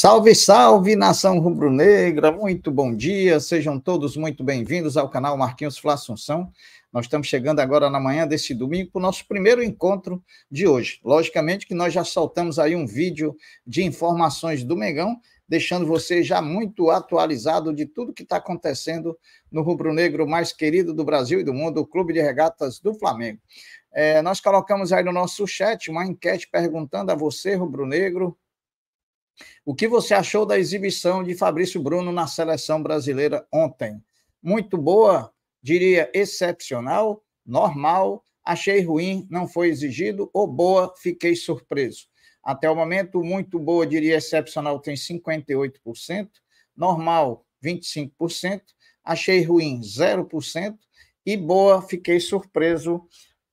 Salve, salve, nação rubro-negra! Muito bom dia, sejam todos muito bem-vindos ao canal Marquinhos Flá Assunção. Nós estamos chegando agora na manhã desse domingo para o nosso primeiro encontro de hoje. Logicamente que nós já soltamos aí um vídeo de informações do Mengão, deixando você já muito atualizado de tudo que está acontecendo no rubro-negro mais querido do Brasil e do mundo, o Clube de Regatas do Flamengo. É, nós colocamos aí no nosso chat uma enquete perguntando a você, rubro-negro, o que você achou da exibição de Fabrício Bruno na seleção brasileira ontem? Muito boa, diria excepcional, normal, achei ruim, não foi exigido, ou boa, fiquei surpreso. Até o momento, muito boa, diria excepcional, tem 58%, normal, 25%, achei ruim, 0%, e boa, fiquei surpreso,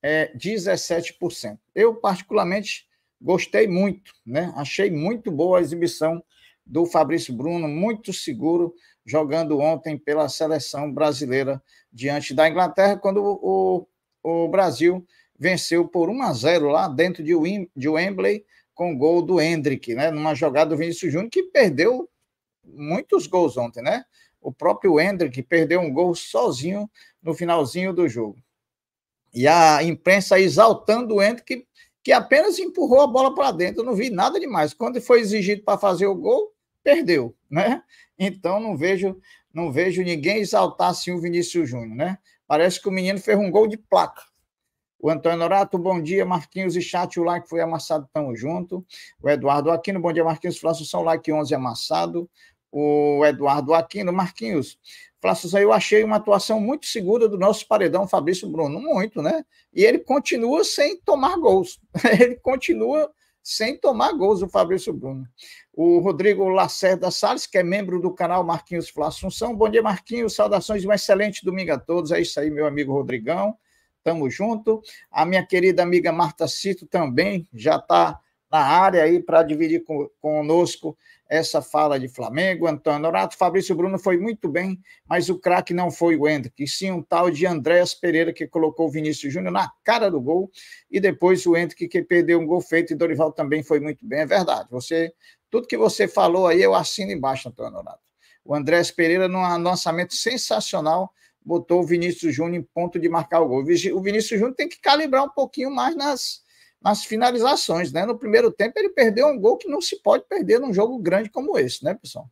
é, 17%. Eu, particularmente, Gostei muito, né? Achei muito boa a exibição do Fabrício Bruno, muito seguro, jogando ontem pela seleção brasileira diante da Inglaterra, quando o, o, Brasil venceu por 1 a 0 lá dentro de, Wim, de Wembley, com o gol do Hendrick, né? Numa jogada do Vinícius Júnior, que perdeu muitos gols ontem, né? O próprio Hendrick perdeu um gol sozinho no finalzinho do jogo. E a imprensa exaltando o Hendrick que apenas empurrou a bola para dentro. não vi nada demais. Quando foi exigido para fazer o gol, perdeu, né? Então não vejo, não vejo ninguém exaltar assim o Vinícius Júnior, né? Parece que o menino fez um gol de placa. O Antônio Norato, bom dia, Marquinhos e chat, o like foi amassado, tamo junto. O Eduardo Aquino, bom dia, Marquinhos, Flávio, são like 11 amassado. O Eduardo Aquino, Marquinhos, Plaças aí eu achei uma atuação muito segura do nosso paredão Fabrício Bruno, muito, né? E ele continua sem tomar gols. Ele continua sem tomar gols o Fabrício Bruno. O Rodrigo Lacerda Salles, que é membro do canal Marquinhos Flá Assunção. Bom dia, Marquinhos. Saudações um excelente domingo a todos. É isso aí, meu amigo Rodrigão. Tamo junto. A minha querida amiga Marta Cito também já está na área aí para dividir com, conosco essa fala de Flamengo, Antônio Norato, Fabrício Bruno foi muito bem, mas o craque não foi o Hendrick, sim um tal de Andréas Pereira, que colocou o Vinícius Júnior na cara do gol, e depois o Hendrick, que perdeu um gol feito, e Dorival também foi muito bem, é verdade. Você, Tudo que você falou aí, eu assino embaixo, Antônio Norato. O Andréas Pereira, num lançamento sensacional, botou o Vinícius Júnior em ponto de marcar o gol. O Vinícius Júnior tem que calibrar um pouquinho mais nas nas finalizações, né? No primeiro tempo ele perdeu um gol que não se pode perder num jogo grande como esse, né, pessoal?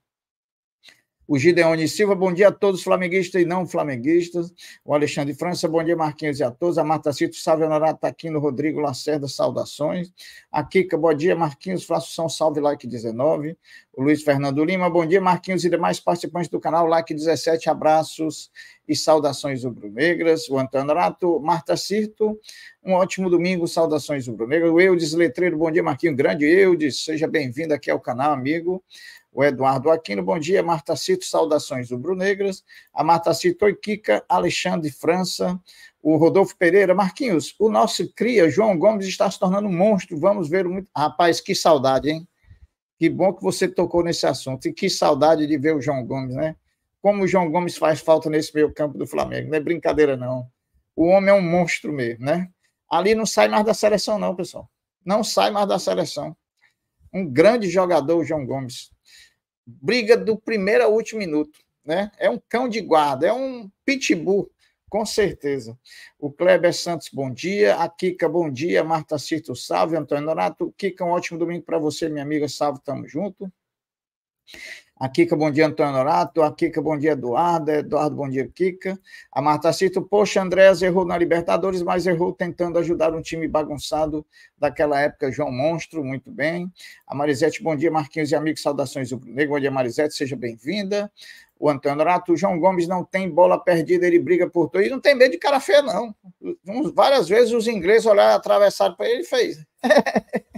o Gideone Silva, bom dia a todos, flamenguistas e não flamenguistas. O Alexandre França, bom dia, Marquinhos e a todos. A Marta Cito, salve, Honorato tá Aquino, Rodrigo Lacerda, saudações. A Kika, bom dia, Marquinhos, São salve, like 19. O Luiz Fernando Lima, bom dia, Marquinhos e demais participantes do canal, like 17, abraços e saudações rubro-negras. O Antônio Honorato, Marta Cito, um ótimo domingo, saudações rubro-negras. O Eudes Letreiro, bom dia, Marquinhos, grande Eudes, seja bem-vindo aqui ao canal, amigo o Eduardo Aquino. Bom dia, Marta Cito, saudações do negras A Marta Cito, oi, Kika, Alexandre França, o Rodolfo Pereira. Marquinhos, o nosso cria, João Gomes, está se tornando um monstro. Vamos ver muito. Rapaz, que saudade, hein? Que bom que você tocou nesse assunto. E que saudade de ver o João Gomes, né? Como o João Gomes faz falta nesse meio campo do Flamengo. Não é brincadeira, não. O homem é um monstro mesmo, né? Ali não sai mais da seleção, não, pessoal. Não sai mais da seleção. Um grande jogador, o João Gomes briga do primeiro ao último minuto, né? É um cão de guarda, é um pitbull, com certeza. O Kleber Santos, bom dia. A Kika, bom dia. Marta Cito, salve. Antônio Donato, Kika, um ótimo domingo para você, minha amiga. Salve, tamo junto. A Kika, bom dia, Antônio Norato. A Kika, bom dia, Eduardo. Eduardo, bom dia, Kika. A Marta Cito, poxa, Andrés errou na Libertadores, mas errou tentando ajudar um time bagunçado daquela época, João Monstro, muito bem. A Marisete, bom dia, Marquinhos e amigos, saudações do Negro. Bom dia, Marisete, seja bem-vinda. O Antônio Norato, o João Gomes não tem bola perdida, ele briga por tudo. E não tem medo de cara feia, não. várias vezes os ingleses olharam, atravessaram para ele e fez.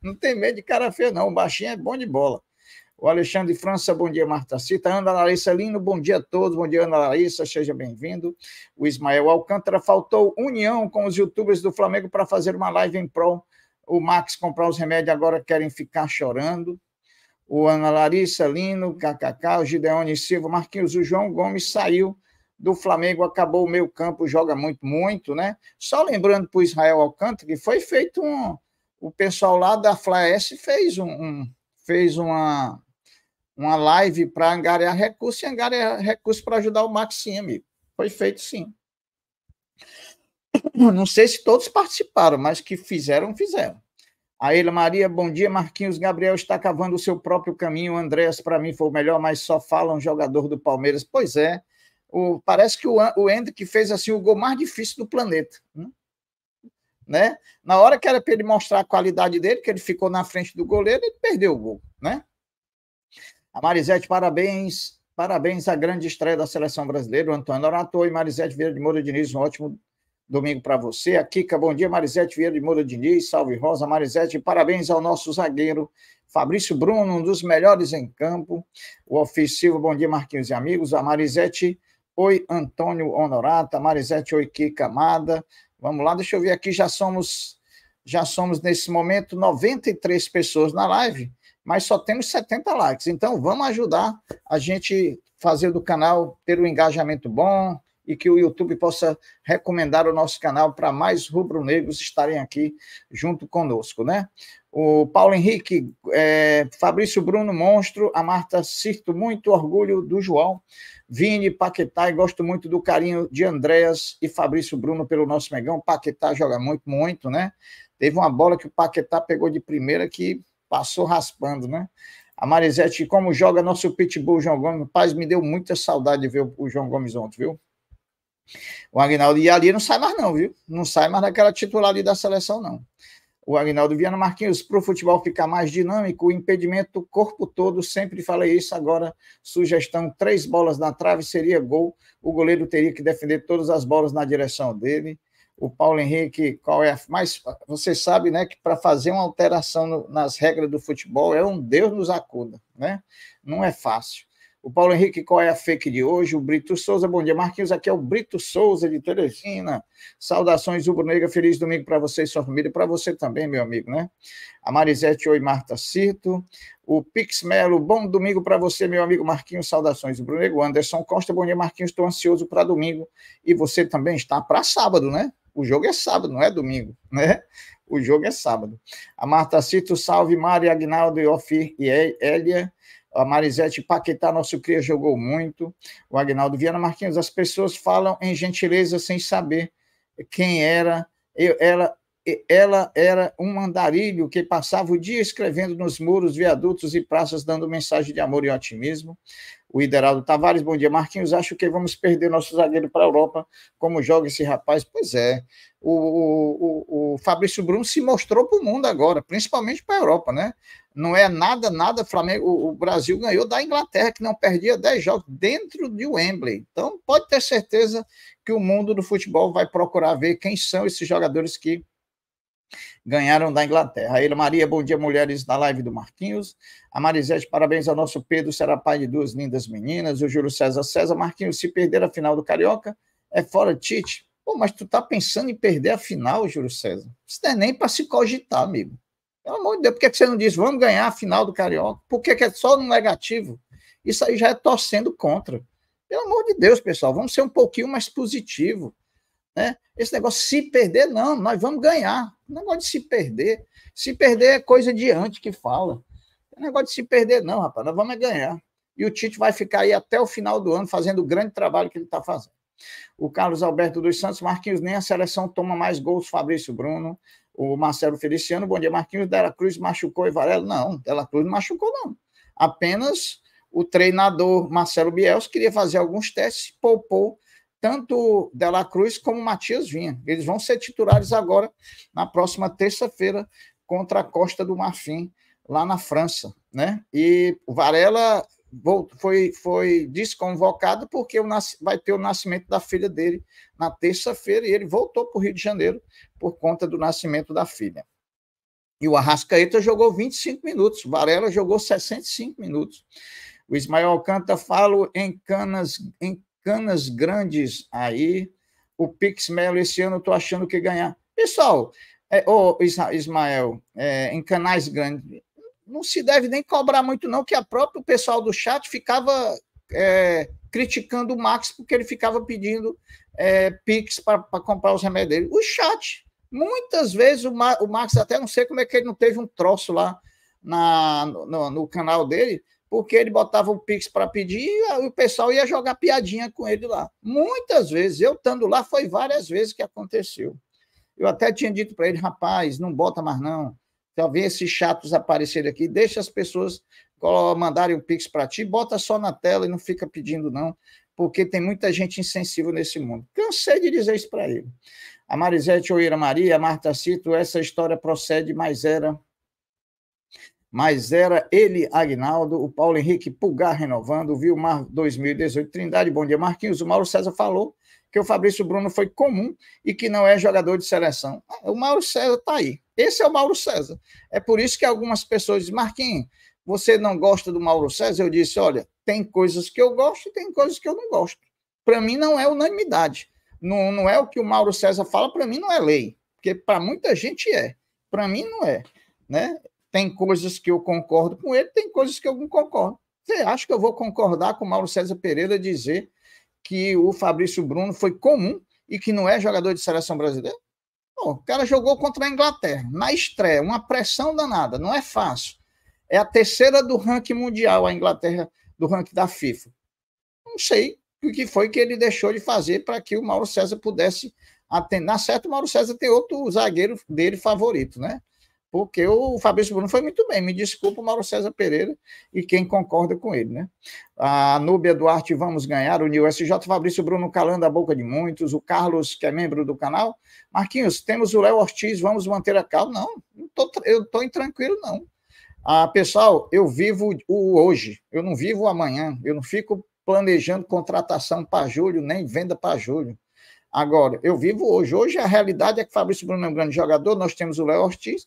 não tem medo de cara feia, não. O baixinho é bom de bola. O Alexandre França, bom dia, Marta Cita. Ana Larissa Lino, bom dia a todos. Bom dia, Ana Larissa, seja bem-vindo. O Ismael Alcântara, faltou união com os youtubers do Flamengo para fazer uma live em prol. O Max comprar os remédios agora querem ficar chorando. O Ana Larissa Lino, KKK, o Gideone Silva, Marquinhos, o João Gomes saiu do Flamengo, acabou o meio campo, joga muito, muito, né? Só lembrando para o Israel Alcântara que foi feito um. O pessoal lá da Flaes fez um, um fez uma uma live para angariar recursos e angariar recursos para ajudar o Max, sim, amigo. Foi feito sim. Não sei se todos participaram, mas que fizeram, fizeram. A ele, Maria, bom dia, Marquinhos. Gabriel está cavando o seu próprio caminho. Andréas, para mim, foi o melhor, mas só fala um jogador do Palmeiras. Pois é. O, parece que o, o Hendrick fez assim o gol mais difícil do planeta. Né? né? Na hora que era para ele mostrar a qualidade dele, que ele ficou na frente do goleiro, ele perdeu o gol. Né? A Marisete, parabéns. Parabéns à grande estreia da seleção brasileira, o Antônio Orator e Marisete Vieira de Moura Diniz. Um ótimo domingo para você. A Kika, bom dia, Marisete Vieira de Moura Diniz. Salve Rosa, Marisete. Parabéns ao nosso zagueiro Fabrício Bruno, um dos melhores em campo. O ofensivo, bom dia, Marquinhos e amigos. A Marisete, oi, Antônio Honorata. Marisete, oi, Kika Amada. Vamos lá, deixa eu ver aqui, já somos. Já somos nesse momento 93 pessoas na live mas só temos 70 likes. Então, vamos ajudar a gente fazer do canal ter um engajamento bom e que o YouTube possa recomendar o nosso canal para mais rubro-negros estarem aqui junto conosco, né? O Paulo Henrique, é, Fabrício Bruno, monstro, a Marta sinto muito orgulho do João, Vini, Paquetá, e gosto muito do carinho de Andréas e Fabrício Bruno pelo nosso Megão. Paquetá joga muito, muito, né? Teve uma bola que o Paquetá pegou de primeira que passou raspando, né? A Marisete, como joga nosso pitbull, João Gomes. Paz, me deu muita saudade de ver o João Gomes ontem, viu? O Agnaldo. E ali não sai mais, não, viu? Não sai mais daquela titular ali da seleção, não. O Agnaldo Viana Marquinhos, para o futebol ficar mais dinâmico, o impedimento corpo todo, sempre falei isso agora. Sugestão: três bolas na trave seria gol. O goleiro teria que defender todas as bolas na direção dele o Paulo Henrique, qual é a Você sabe né, que para fazer uma alteração no, nas regras do futebol é um Deus nos acuda, né? Não é fácil. O Paulo Henrique, qual é a fake de hoje? O Brito Souza, bom dia, Marquinhos. Aqui é o Brito Souza de Teresina. Saudações, Rubro Negra. Feliz domingo para você e sua família, para você também, meu amigo, né? A Marisete, oi, Marta Cito. O Pix Melo, bom domingo para você, meu amigo Marquinhos. Saudações, Bruno Negro. Anderson Costa, bom dia, Marquinhos. Estou ansioso para domingo. E você também está para sábado, né? O jogo é sábado, não é domingo, né? O jogo é sábado. A Marta Cito, salve Mari, Agnaldo, Ofir e Elia. A Marisete Paquetá, nosso cria, jogou muito. O Agnaldo Viana Marquinhos, as pessoas falam em gentileza sem saber quem era. Eu, ela, ela era um andarilho que passava o dia escrevendo nos muros, viadutos e praças, dando mensagem de amor e otimismo o Ideraldo Tavares. Bom dia, Marquinhos. Acho que vamos perder nosso zagueiro para a Europa. Como joga esse rapaz? Pois é. O, o, o Fabrício Bruno se mostrou para o mundo agora, principalmente para a Europa, né? Não é nada, nada. Flamengo, o, o Brasil ganhou da Inglaterra, que não perdia 10 jogos dentro de Wembley. Então, pode ter certeza que o mundo do futebol vai procurar ver quem são esses jogadores que ganharam da Inglaterra. A Ilha Maria, bom dia, mulheres da live do Marquinhos. A Marisete, parabéns ao nosso Pedro, será pai de duas lindas meninas. O Júlio César César, Marquinhos, se perder a final do Carioca, é fora Tite. Pô, mas tu tá pensando em perder a final, Júlio César? Isso não é nem para se cogitar, amigo. Pelo amor de Deus, por que, que você não diz vamos ganhar a final do Carioca? Por que, que é só no negativo? Isso aí já é torcendo contra. Pelo amor de Deus, pessoal, vamos ser um pouquinho mais positivo. Né? Esse negócio se perder, não, nós vamos ganhar. O é negócio de se perder. Se perder é coisa de antes que fala. O é negócio de se perder, não, rapaz, nós vamos é ganhar. E o Tite vai ficar aí até o final do ano fazendo o grande trabalho que ele está fazendo. O Carlos Alberto dos Santos, Marquinhos, nem a seleção toma mais gols, Fabrício Bruno, o Marcelo Feliciano, bom dia, Marquinhos, Dela Cruz machucou e Varela? Não, Dela Cruz não machucou, não. Apenas o treinador Marcelo Bielsa queria fazer alguns testes, poupou tanto Dela Cruz como Matias Vinha. Eles vão ser titulares agora, na próxima terça-feira, contra a Costa do Marfim, lá na França. Né? E o Varela foi, foi desconvocado porque vai ter o nascimento da filha dele na terça-feira e ele voltou para o Rio de Janeiro por conta do nascimento da filha. E o Arrascaeta jogou 25 minutos, o Varela jogou 65 minutos. O Ismael Canta fala em, canas, em canas grandes aí. O Pix Melo esse ano eu estou achando que ganhar. Pessoal, é, ô Ismael, é, em canais grandes, não se deve nem cobrar muito, não, que a próprio pessoal do chat ficava é, criticando o Max porque ele ficava pedindo é, Pix para comprar os remédios dele. O chat. Muitas vezes o, Ma, o Max, até não sei como é que ele não teve um troço lá na, no, no canal dele, porque ele botava um pix para pedir e o pessoal ia jogar piadinha com ele lá. Muitas vezes, eu estando lá, foi várias vezes que aconteceu. Eu até tinha dito para ele, rapaz, não bota mais não. Talvez esses chatos aparecerem aqui, deixa as pessoas mandarem um pix para ti, bota só na tela e não fica pedindo não, porque tem muita gente insensível nesse mundo. Cansei de dizer isso para ele. A Marisete Oira Maria, a Marta Cito, essa história procede, mas era mas era ele, Agnaldo, o Paulo Henrique Pulgar renovando, o Vilmar 2018, Trindade, bom dia, Marquinhos, o Mauro César falou que o Fabrício Bruno foi comum e que não é jogador de seleção. Ah, o Mauro César está aí. Esse é o Mauro César. É por isso que algumas pessoas dizem, Marquinhos, você não gosta do Mauro César? Eu disse, olha, tem coisas que eu gosto e tem coisas que eu não gosto. Para mim não é unanimidade. Não, não é o que o Mauro César fala, para mim não é lei. Porque para muita gente é. Para mim não é. Né? Tem coisas que eu concordo com ele, tem coisas que eu não concordo. Você acha que eu vou concordar com o Mauro César Pereira dizer que o Fabrício Bruno foi comum e que não é jogador de seleção brasileira? Pô, o cara jogou contra a Inglaterra, na estreia, uma pressão danada, não é fácil. É a terceira do ranking mundial, a Inglaterra, do ranking da FIFA. Não sei o que foi que ele deixou de fazer para que o Mauro César pudesse atender. Na certa, o Mauro César tem outro zagueiro dele favorito, né? porque o Fabrício Bruno foi muito bem. Me desculpa o Mauro César Pereira e quem concorda com ele, né? A Núbia Duarte, vamos ganhar. O Nil SJ, Fabrício Bruno calando a boca de muitos. O Carlos, que é membro do canal. Marquinhos, temos o Léo Ortiz, vamos manter a calma. Não, não tô, eu estou tranquilo não. Ah, pessoal, eu vivo o hoje, eu não vivo o amanhã. Eu não fico planejando contratação para julho, nem venda para julho. Agora, eu vivo hoje. Hoje a realidade é que Fabrício Bruno é um grande jogador, nós temos o Léo Ortiz,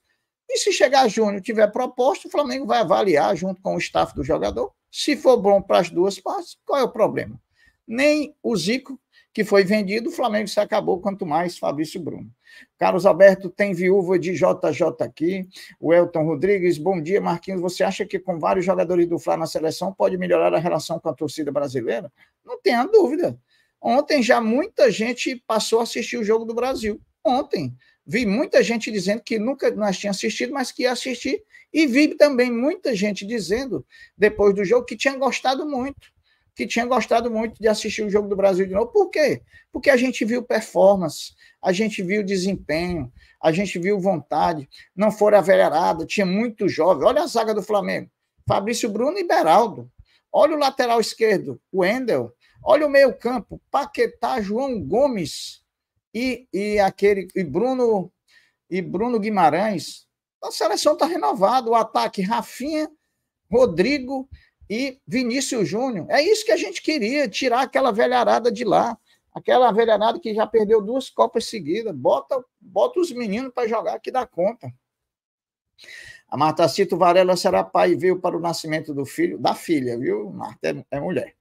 e se chegar Júnior tiver proposta, o Flamengo vai avaliar junto com o staff do jogador. Se for bom para as duas partes, qual é o problema? Nem o Zico, que foi vendido, o Flamengo se acabou, quanto mais Fabrício Bruno. Carlos Alberto tem viúva de JJ aqui. O Elton Rodrigues, bom dia, Marquinhos. Você acha que com vários jogadores do Flamengo na seleção pode melhorar a relação com a torcida brasileira? Não tenha dúvida. Ontem já muita gente passou a assistir o Jogo do Brasil. Ontem. Vi muita gente dizendo que nunca nós tinha assistido, mas que ia assistir. E vi também muita gente dizendo, depois do jogo, que tinha gostado muito. Que tinha gostado muito de assistir o Jogo do Brasil de novo. Por quê? Porque a gente viu performance, a gente viu desempenho, a gente viu vontade. Não foram averarada, tinha muito jovem. Olha a zaga do Flamengo: Fabrício Bruno e Beraldo. Olha o lateral esquerdo, o Endel. Olha o meio-campo: Paquetá, João Gomes e, e aquele e Bruno e Bruno Guimarães. A seleção está renovada, o ataque Rafinha, Rodrigo e Vinícius Júnior. É isso que a gente queria, tirar aquela velharada de lá, aquela velharada que já perdeu duas copas seguidas. Bota, bota os meninos para jogar que dá conta. A Marta Cito Varela será pai e veio para o nascimento do filho, da filha, viu? Marta é, é mulher.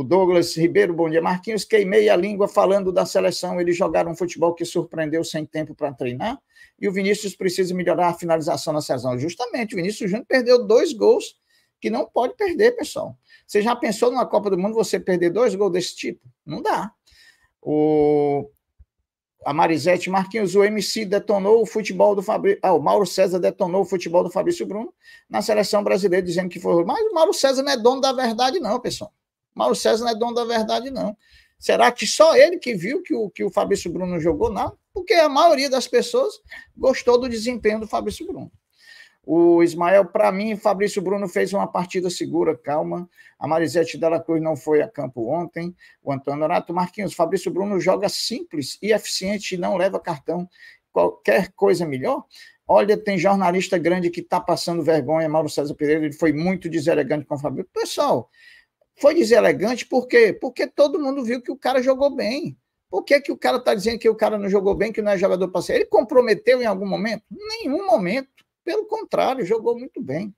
O Douglas Ribeiro, bom dia. Marquinhos, queimei a língua falando da seleção. Eles jogaram um futebol que surpreendeu sem tempo para treinar. E o Vinícius precisa melhorar a finalização na seleção. Justamente, o Vinícius Júnior perdeu dois gols que não pode perder, pessoal. Você já pensou numa Copa do Mundo você perder dois gols desse tipo? Não dá. O a Marisete Marquinhos, o MC detonou o futebol do Fabrício. Ah, o Mauro César detonou o futebol do Fabrício Bruno na seleção brasileira, dizendo que foi. Mas o Mauro César não é dono da verdade, não, pessoal. Mauro César não é dono da verdade, não. Será que só ele que viu que o, que o Fabrício Bruno jogou? Não, porque a maioria das pessoas gostou do desempenho do Fabrício Bruno. O Ismael, para mim, Fabrício Bruno fez uma partida segura, calma. A Marisete Dela Cruz não foi a campo ontem. O Antônio Horato Marquinhos, Fabrício Bruno joga simples e eficiente e não leva cartão. Qualquer coisa é melhor? Olha, tem jornalista grande que está passando vergonha. Mauro César Pereira, ele foi muito deselegante com o Fabrício. Pessoal, foi deselegante por quê? Porque todo mundo viu que o cara jogou bem. Por que, que o cara está dizendo que o cara não jogou bem, que não é jogador ser? Ele comprometeu em algum momento? Nenhum momento. Pelo contrário, jogou muito bem.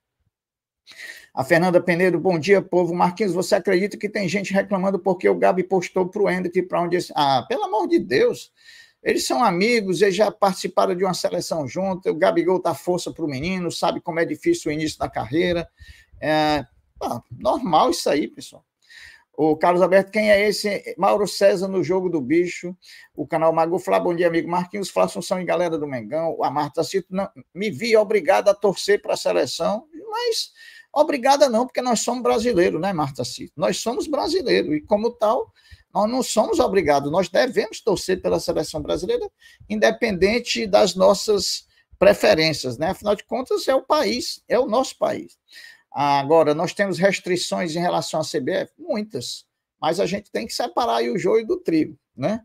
A Fernanda Penedo, bom dia, povo. Marquinhos, você acredita que tem gente reclamando porque o Gabi postou para o Hendrick para onde. Ah, pelo amor de Deus. Eles são amigos, eles já participaram de uma seleção junto. O Gabigol dá tá força para o menino, sabe como é difícil o início da carreira. É, ah, normal isso aí, pessoal. O Carlos Alberto, quem é esse? Mauro César no Jogo do Bicho. O canal Mago Flá, bom dia, amigo Marquinhos. Flá Assunção e galera do Mengão. A Marta Cito, não, me vi obrigada a torcer para a seleção, mas obrigada não, porque nós somos brasileiros, né, Marta Cito? Nós somos brasileiros e, como tal, nós não somos obrigados, nós devemos torcer pela seleção brasileira, independente das nossas preferências, né? Afinal de contas, é o país, é o nosso país. Agora, nós temos restrições em relação à CBF? Muitas, mas a gente tem que separar o joio do trigo, né?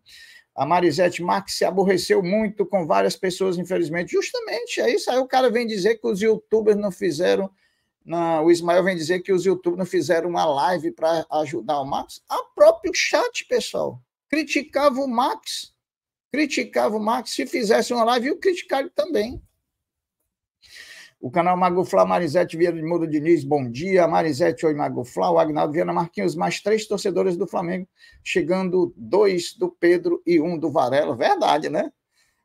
A Marisete Max se aborreceu muito com várias pessoas, infelizmente. Justamente, é isso. Aí o cara vem dizer que os youtubers não fizeram. o Ismael vem dizer que os youtubers não fizeram uma live para ajudar o Max. A próprio chat, pessoal, criticava o Max. Criticava o Max. Se fizesse uma live, eu criticar ele também. O canal Magufla, Marisete Vieira de Moura Diniz, bom dia. Marisete, oi Magufla. O Agnaldo Viana Marquinhos, mais três torcedores do Flamengo, chegando dois do Pedro e um do Varela. Verdade, né?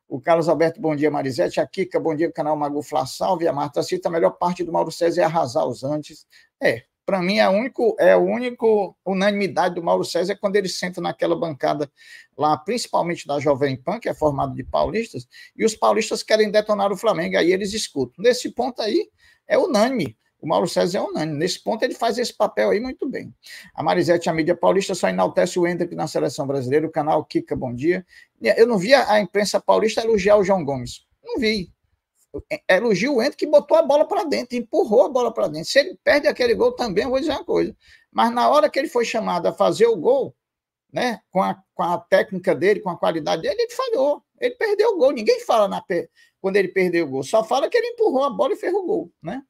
O Carlos Alberto, bom dia, Marisete. A Kika, bom dia, canal Magufla. Salve. A Marta Cita, a melhor parte do Mauro César é arrasar os antes. É, para mim, é a único, é única unanimidade do Mauro César é quando ele senta naquela bancada lá, principalmente da Jovem Pan, que é formada de paulistas, e os paulistas querem detonar o Flamengo, aí eles escutam. Nesse ponto aí, é unânime. O Mauro César é unânime. Nesse ponto, ele faz esse papel aí muito bem. A Marisete, a mídia paulista, só enaltece o Hendrick na seleção brasileira, o canal Kika, bom dia. Eu não vi a imprensa paulista elogiar o João Gomes. Não vi. É, elogio o Endo que botou a bola para dentro, empurrou a bola para dentro. Se ele perde aquele gol também, eu vou dizer uma coisa. Mas na hora que ele foi chamado a fazer o gol, né, com, a, com a técnica dele, com a qualidade dele, ele falhou. Ele perdeu o gol. Ninguém fala na, quando ele perdeu o gol, só fala que ele empurrou a bola e ferrou o gol. Né?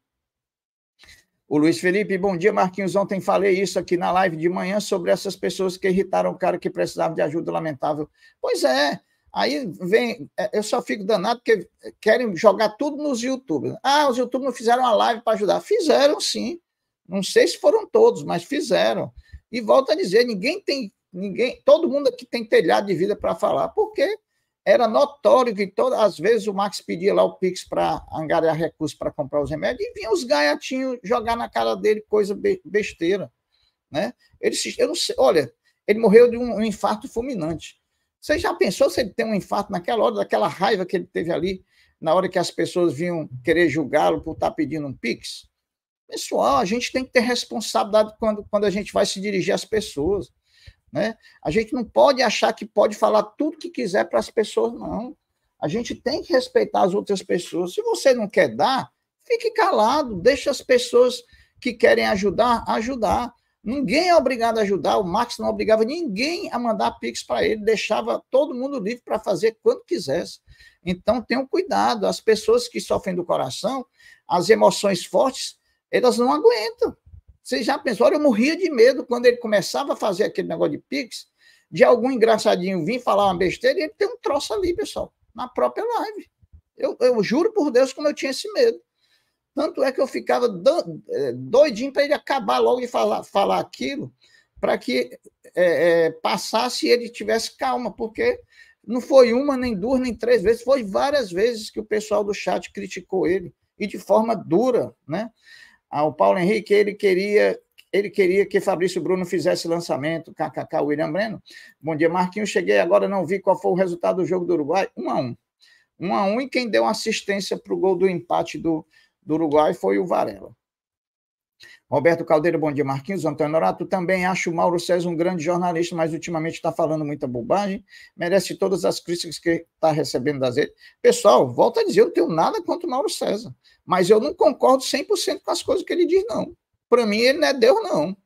O Luiz Felipe, bom dia, Marquinhos. Ontem falei isso aqui na live de manhã sobre essas pessoas que irritaram o cara que precisava de ajuda lamentável. Pois é, Aí vem, é, eu só fico danado porque querem jogar tudo nos YouTube. Ah, os YouTube não fizeram uma live para ajudar. Fizeram sim. Não sei se foram todos, mas fizeram. E volto a dizer, ninguém tem, ninguém, todo mundo aqui tem telhado de vida para falar, porque era notório que todas as vezes o Max pedia lá o Pix para angariar recursos para comprar os remédios e vinha os gaiatinhos jogar na cara dele coisa besteira, né? Ele eu não sei, olha, ele morreu de um, um infarto fulminante. Você já pensou se ele tem um infarto naquela hora, daquela raiva que ele teve ali, na hora que as pessoas vinham querer julgá-lo por estar tá pedindo um pix? Pessoal, a gente tem que ter responsabilidade quando, quando a gente vai se dirigir às pessoas. Né? A gente não pode achar que pode falar tudo que quiser para as pessoas, não. A gente tem que respeitar as outras pessoas. Se você não quer dar, fique calado, deixe as pessoas que querem ajudar, ajudar. Ninguém é obrigado a ajudar, o Marx não obrigava ninguém a mandar pix para ele, deixava todo mundo livre para fazer quando quisesse. Então, tenham cuidado, as pessoas que sofrem do coração, as emoções fortes, elas não aguentam. Você já pensou, olha, eu morria de medo quando ele começava a fazer aquele negócio de pix, de algum engraçadinho vir falar uma besteira e ele tem um troço ali, pessoal, na própria live. Eu, eu juro por Deus como eu tinha esse medo. Tanto é que eu ficava é, doidinho para ele acabar logo de falar, falar aquilo, para que é, é, passasse e ele tivesse calma, porque não foi uma, nem duas, nem três vezes, foi várias vezes que o pessoal do chat criticou ele, e de forma dura. Né? Ah, o Paulo Henrique, ele queria ele queria que Fabrício Bruno fizesse lançamento, KKK William Breno. Bom dia, Marquinhos. Cheguei agora, não vi qual foi o resultado do jogo do Uruguai. 1 um a 1 um. 1 um a 1 um, e quem deu assistência para o gol do empate do, do Uruguai foi o Varela. Roberto Caldeira, bom dia, Marquinhos. Antônio Norato, também acho o Mauro César um grande jornalista, mas ultimamente está falando muita bobagem, merece todas as críticas que está recebendo das redes. Pessoal, volta a dizer, eu não tenho nada contra o Mauro César, mas eu não concordo 100% com as coisas que ele diz, não. Para mim, ele não é Deus, não.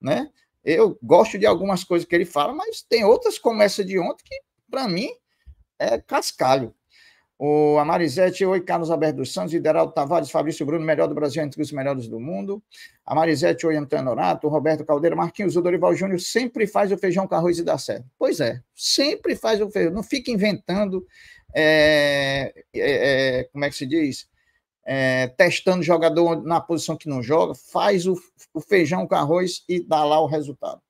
Né? Eu gosto de algumas coisas que ele fala, mas tem outras, como essa de ontem, que para mim é cascalho. O Amarizete, oi, Carlos Alberto dos Santos, Ideraldo Tavares, Fabrício Bruno, melhor do Brasil entre os melhores do mundo. Amarizete, oi, Antônio Norato, Roberto Caldeira, Marquinhos, o Dorival Júnior sempre faz o feijão com arroz e dá certo. Pois é, sempre faz o feijão, não fica inventando, é, é, é, como é que se diz? É, testando jogador na posição que não joga, faz o, o feijão com arroz e dá lá o resultado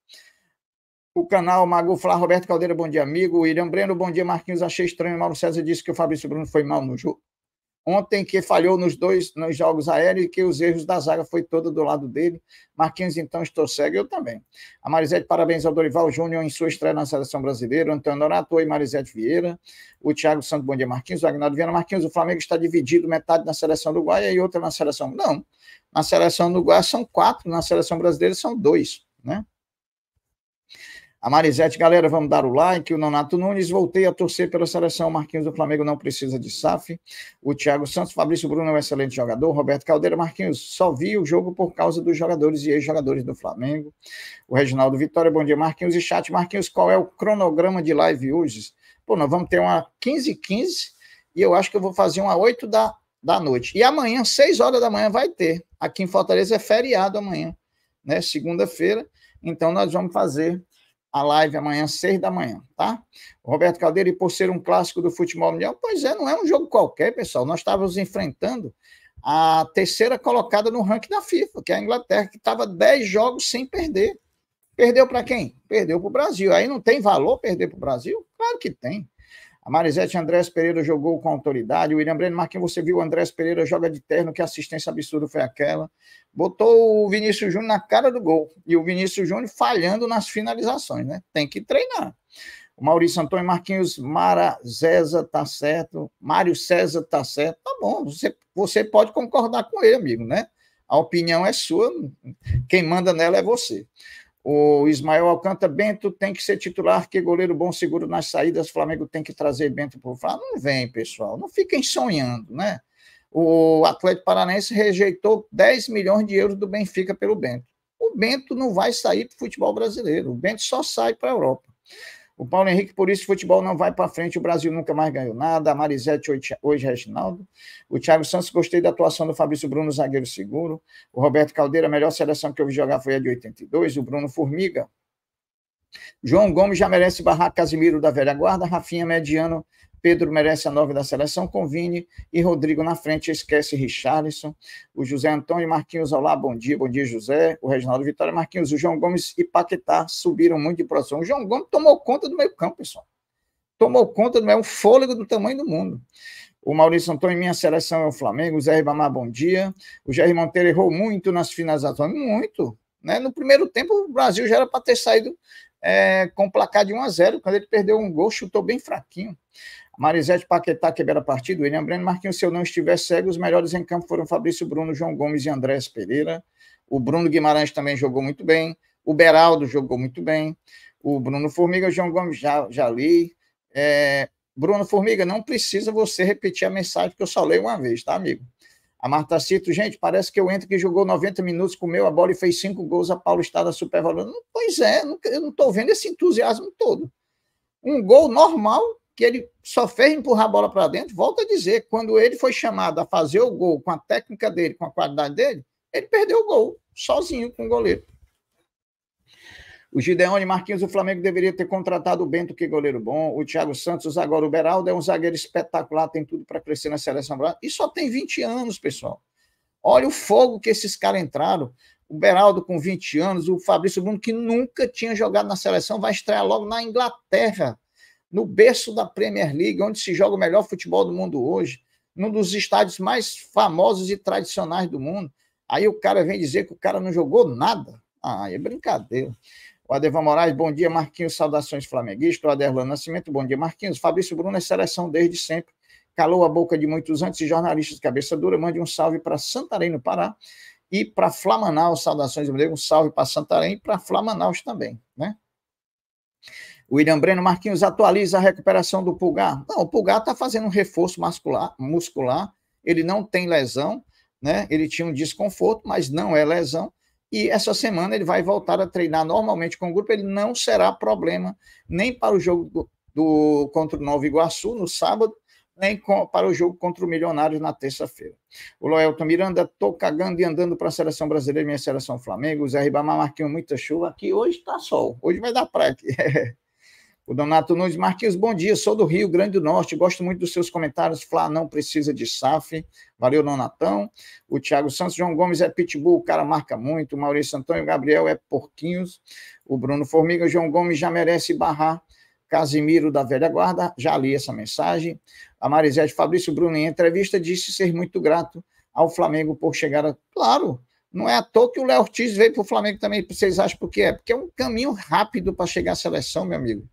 o canal Mago Flá, Roberto Caldeira, bom dia, amigo. William Breno, bom dia, Marquinhos. Achei estranho. Mauro César disse que o Fabrício Bruno foi mal no jogo. Ontem que falhou nos dois nos jogos aéreos e que os erros da zaga foi todo do lado dele. Marquinhos, então, estou cego, eu também. A Marisete, parabéns ao Dorival Júnior em sua estreia na seleção brasileira. Antônio Norato e Marisete Vieira. O Thiago Santo, bom dia, Marquinhos. O Agnaldo Viana, Marquinhos, o Flamengo está dividido metade na seleção do Guaia e outra na seleção. Não, na seleção do Guaia são quatro, na seleção brasileira são dois, né? A Marisete, galera, vamos dar o like. O Nonato Nunes, voltei a torcer pela seleção. O Marquinhos do Flamengo não precisa de SAF. O Thiago Santos, Fabrício Bruno é um excelente jogador. Roberto Caldeira, Marquinhos, só vi o jogo por causa dos jogadores e ex-jogadores do Flamengo. O Reginaldo Vitória, bom dia, Marquinhos. E chat, Marquinhos, qual é o cronograma de live hoje? Pô, nós vamos ter uma 15h15 e eu acho que eu vou fazer uma 8 da, da noite. E amanhã, 6 horas da manhã, vai ter. Aqui em Fortaleza é feriado amanhã, né? Segunda-feira. Então nós vamos fazer a live amanhã, seis da manhã, tá? Roberto Caldeira, e por ser um clássico do futebol mundial, pois é, não é um jogo qualquer, pessoal. Nós estávamos enfrentando a terceira colocada no ranking da FIFA, que é a Inglaterra, que estava dez jogos sem perder. Perdeu para quem? Perdeu para o Brasil. Aí não tem valor perder para o Brasil? Claro que tem. Marisete Andrés Pereira jogou com autoridade. O William Breno Marquinhos, você viu o Andrés Pereira joga de terno, que assistência absurda foi aquela. Botou o Vinícius Júnior na cara do gol. E o Vinícius Júnior falhando nas finalizações, né? Tem que treinar. O Maurício Antônio Marquinhos, Mara Zeza tá certo. Mário César tá certo. Tá bom, você, você pode concordar com ele, amigo, né? A opinião é sua, quem manda nela é você. O Ismael Alcântara, Bento tem que ser titular, que goleiro bom seguro nas saídas, o Flamengo tem que trazer Bento para o Flamengo. Não vem, pessoal, não fiquem sonhando, né? O Atlético Paranaense rejeitou 10 milhões de euros do Benfica pelo Bento. O Bento não vai sair para o futebol brasileiro, o Bento só sai para a Europa. O Paulo Henrique, por isso, futebol não vai para frente, o Brasil nunca mais ganhou nada. A Marisete, hoje, Reginaldo. O Thiago Santos, gostei da atuação do Fabrício Bruno, zagueiro seguro. O Roberto Caldeira, a melhor seleção que eu vi jogar foi a de 82. O Bruno Formiga, João Gomes já merece barrar Casimiro da velha guarda, Rafinha mediano, Pedro merece a nove da seleção com Vini e Rodrigo na frente, esquece Richarlison, o José Antônio e Marquinhos, olá, bom dia, bom dia José, o Reginaldo Vitória Marquinhos, o João Gomes e Paquetá subiram muito de produção. O João Gomes tomou conta do meio campo, pessoal. Tomou conta, do é um fôlego do tamanho do mundo. O Maurício Antônio, minha seleção é o Flamengo. O Zé Ribamar, bom dia. O Jair Monteiro errou muito nas finalizações, muito. Né? No primeiro tempo, o Brasil já era para ter saído é, com placar de 1 a 0 Quando ele perdeu um gol, chutou bem fraquinho. Marisete, Paquetá, Quebeira é Partido, William Breno, Marquinhos, se eu não estiver cego, os melhores em campo foram Fabrício Bruno, João Gomes e Andrés Pereira. O Bruno Guimarães também jogou muito bem. O Beraldo jogou muito bem. O Bruno Formiga, João Gomes, já, já li. É, Bruno Formiga, não precisa você repetir a mensagem, que eu só leio uma vez, tá, amigo? A Marta Cito, gente, parece que o entro que jogou 90 minutos, comeu a bola e fez cinco gols, a Paulo está da supervalor. Pois é, eu não estou vendo esse entusiasmo todo. Um gol normal que ele só fez empurrar a bola para dentro. Volto a dizer, quando ele foi chamado a fazer o gol com a técnica dele, com a qualidade dele, ele perdeu o gol sozinho com o goleiro. O Gideone Marquinhos, o Flamengo deveria ter contratado o Bento, que goleiro bom. O Thiago Santos, agora o Beraldo, é um zagueiro espetacular, tem tudo para crescer na seleção brasileira. E só tem 20 anos, pessoal. Olha o fogo que esses caras entraram. O Beraldo com 20 anos, o Fabrício Bruno, que nunca tinha jogado na seleção, vai estrear logo na Inglaterra no berço da Premier League, onde se joga o melhor futebol do mundo hoje, num dos estádios mais famosos e tradicionais do mundo. Aí o cara vem dizer que o cara não jogou nada. Ah, é brincadeira. O Adevan Moraes, bom dia, Marquinhos, saudações Flamenguistas, O Aderlan Nascimento, bom dia, Marquinhos. Fabrício Bruno é seleção desde sempre. Calou a boca de muitos antes e jornalistas cabeça dura. Mande um salve para Santarém, no Pará. E para Flamanau, saudações, um salve para Santarém e para Flamanaus também, né? William Breno Marquinhos atualiza a recuperação do Pulgar. Não, o Pulgar está fazendo um reforço muscular, muscular, ele não tem lesão, né? Ele tinha um desconforto, mas não é lesão. E essa semana ele vai voltar a treinar normalmente com o grupo, ele não será problema nem para o jogo do, do contra o Nova Iguaçu no sábado, nem com, para o jogo contra o Milionários na terça-feira. O Loelton Miranda, tô cagando e andando para a seleção brasileira, minha seleção Flamengo, o Zé Ribamar Marquinhos, muita chuva, aqui hoje está sol, hoje vai dar praia aqui. O Donato Nunes Marquinhos, bom dia, sou do Rio Grande do Norte, gosto muito dos seus comentários, Flá não precisa de SAF, valeu Donatão. O Thiago Santos, João Gomes é pitbull, o cara marca muito, o Maurício Antônio Gabriel é porquinhos, o Bruno Formiga, João Gomes já merece barrar, Casimiro da Velha Guarda, já li essa mensagem. A Marisete Fabrício Bruno, em entrevista, disse ser muito grato ao Flamengo por chegar a... Claro, não é à toa que o Léo Ortiz veio para o Flamengo também, vocês acham por que é? Porque é um caminho rápido para chegar à seleção, meu amigo.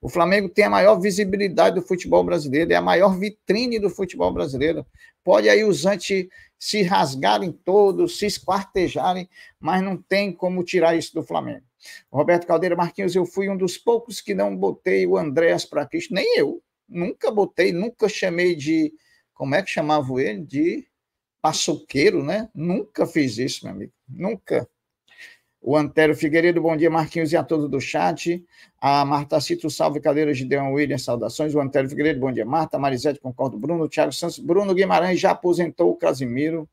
O Flamengo tem a maior visibilidade do futebol brasileiro, é a maior vitrine do futebol brasileiro. Pode aí os anti se rasgarem todos, se esquartejarem, mas não tem como tirar isso do Flamengo. Roberto Caldeira Marquinhos, eu fui um dos poucos que não botei o Andréas para Cristo, nem eu. Nunca botei, nunca chamei de. Como é que chamava ele? De paçoqueiro, né? Nunca fiz isso, meu amigo. Nunca o Antero Figueiredo, bom dia, Marquinhos e a todos do chat. A Marta Cito, salve cadeira Gideon Deon William, saudações. O Antero Figueiredo, bom dia, Marta. Marisete, concordo. Bruno, Thiago Santos. Bruno Guimarães já aposentou o Casimiro.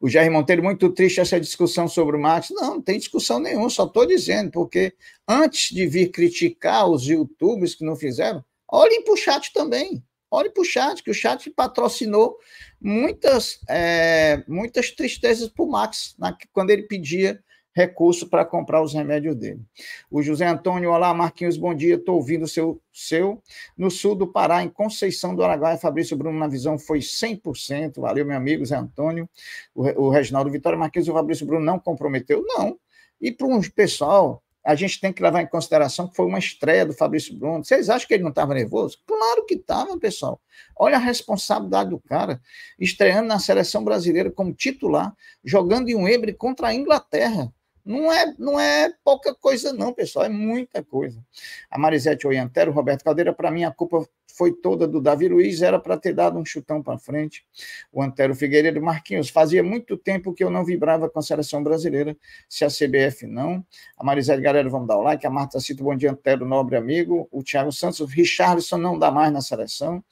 O Jair Monteiro, muito triste essa discussão sobre o Marcos. Não, não tem discussão nenhuma, só estou dizendo, porque antes de vir criticar os youtubers que não fizeram, olhem para o chat também. Olhe para o chat, que o chat patrocinou muitas, é, muitas tristezas para o Max, quando ele pedia recurso para comprar os remédios dele. O José Antônio, olá, Marquinhos, bom dia, estou ouvindo o seu, seu. No sul do Pará, em Conceição do Araguaia, Fabrício Bruno na visão foi 100%, valeu, meu amigo Zé Antônio. O, o Reginaldo Vitória, Marquinhos, o Fabrício Bruno não comprometeu? Não. E para um pessoal a gente tem que levar em consideração que foi uma estreia do Fabrício Bruno. Vocês acham que ele não estava nervoso? Claro que estava, pessoal. Olha a responsabilidade do cara, estreando na seleção brasileira como titular, jogando em um ebre contra a Inglaterra. Não é, não é pouca coisa, não, pessoal, é muita coisa. A Marisete Oiantero, Roberto Caldeira, para mim a culpa foi toda do Davi Luiz, era para ter dado um chutão para frente. O Antero Figueiredo Marquinhos, fazia muito tempo que eu não vibrava com a seleção brasileira, se a CBF não. A Marisete Galera, vamos dar o like. A Marta Cito, bom dia, Antero, nobre amigo. O Thiago Santos, o Richarlison não dá mais na seleção.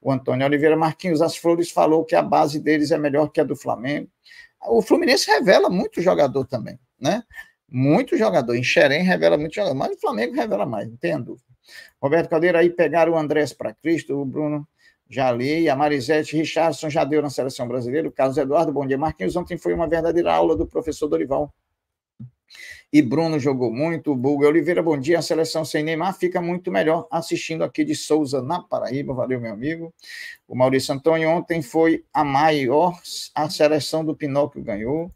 O Antônio Oliveira Marquinhos, as Flores falou que a base deles é melhor que a do Flamengo. O Fluminense revela muito jogador também, né? Muito jogador. Em Xerém revela muito jogador, mas o Flamengo revela mais, não dúvida. Roberto Caldeira aí pegaram o Andrés para Cristo, o Bruno já li, a Marisete Richardson já deu na seleção brasileira, o Carlos Eduardo, bom dia. Marquinhos, ontem foi uma verdadeira aula do professor Dorival. E Bruno jogou muito, o Bulga Oliveira, bom dia. A seleção sem Neymar fica muito melhor assistindo aqui de Souza, na Paraíba. Valeu, meu amigo. O Maurício Antônio, ontem foi a maior, a seleção do Pinóquio ganhou.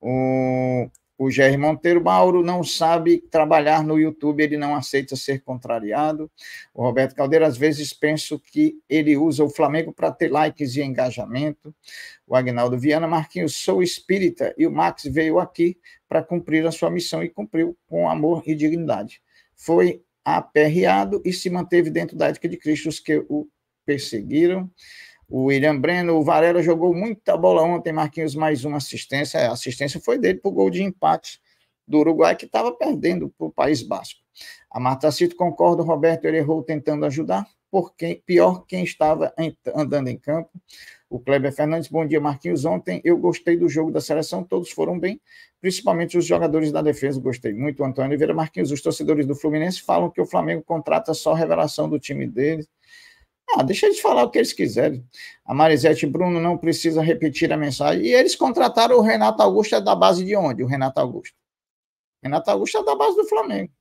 O o Jerry Monteiro Mauro não sabe trabalhar no YouTube, ele não aceita ser contrariado. O Roberto Caldeira, às vezes, penso que ele usa o Flamengo para ter likes e engajamento. O Agnaldo Viana, Marquinhos, sou espírita e o Max veio aqui para cumprir a sua missão e cumpriu com amor e dignidade. Foi aperreado e se manteve dentro da ética de Cristo os que o perseguiram o William Breno, o Varela jogou muita bola ontem, Marquinhos mais uma assistência, a assistência foi dele para o gol de empate do Uruguai, que estava perdendo para o País Basco. A Marta Cito concorda, Roberto, ele errou tentando ajudar, porque pior quem estava andando em campo. O Kleber Fernandes, bom dia, Marquinhos. Ontem eu gostei do jogo da seleção, todos foram bem, principalmente os jogadores da defesa, gostei muito. Antônio Oliveira Marquinhos, os torcedores do Fluminense falam que o Flamengo contrata só revelação do time dele. Ah, deixa eles falar o que eles quiserem. A Marisete Bruno não precisa repetir a mensagem. E eles contrataram o Renato Augusto, é da base de onde? O Renato Augusto. Renato Augusto é da base do Flamengo.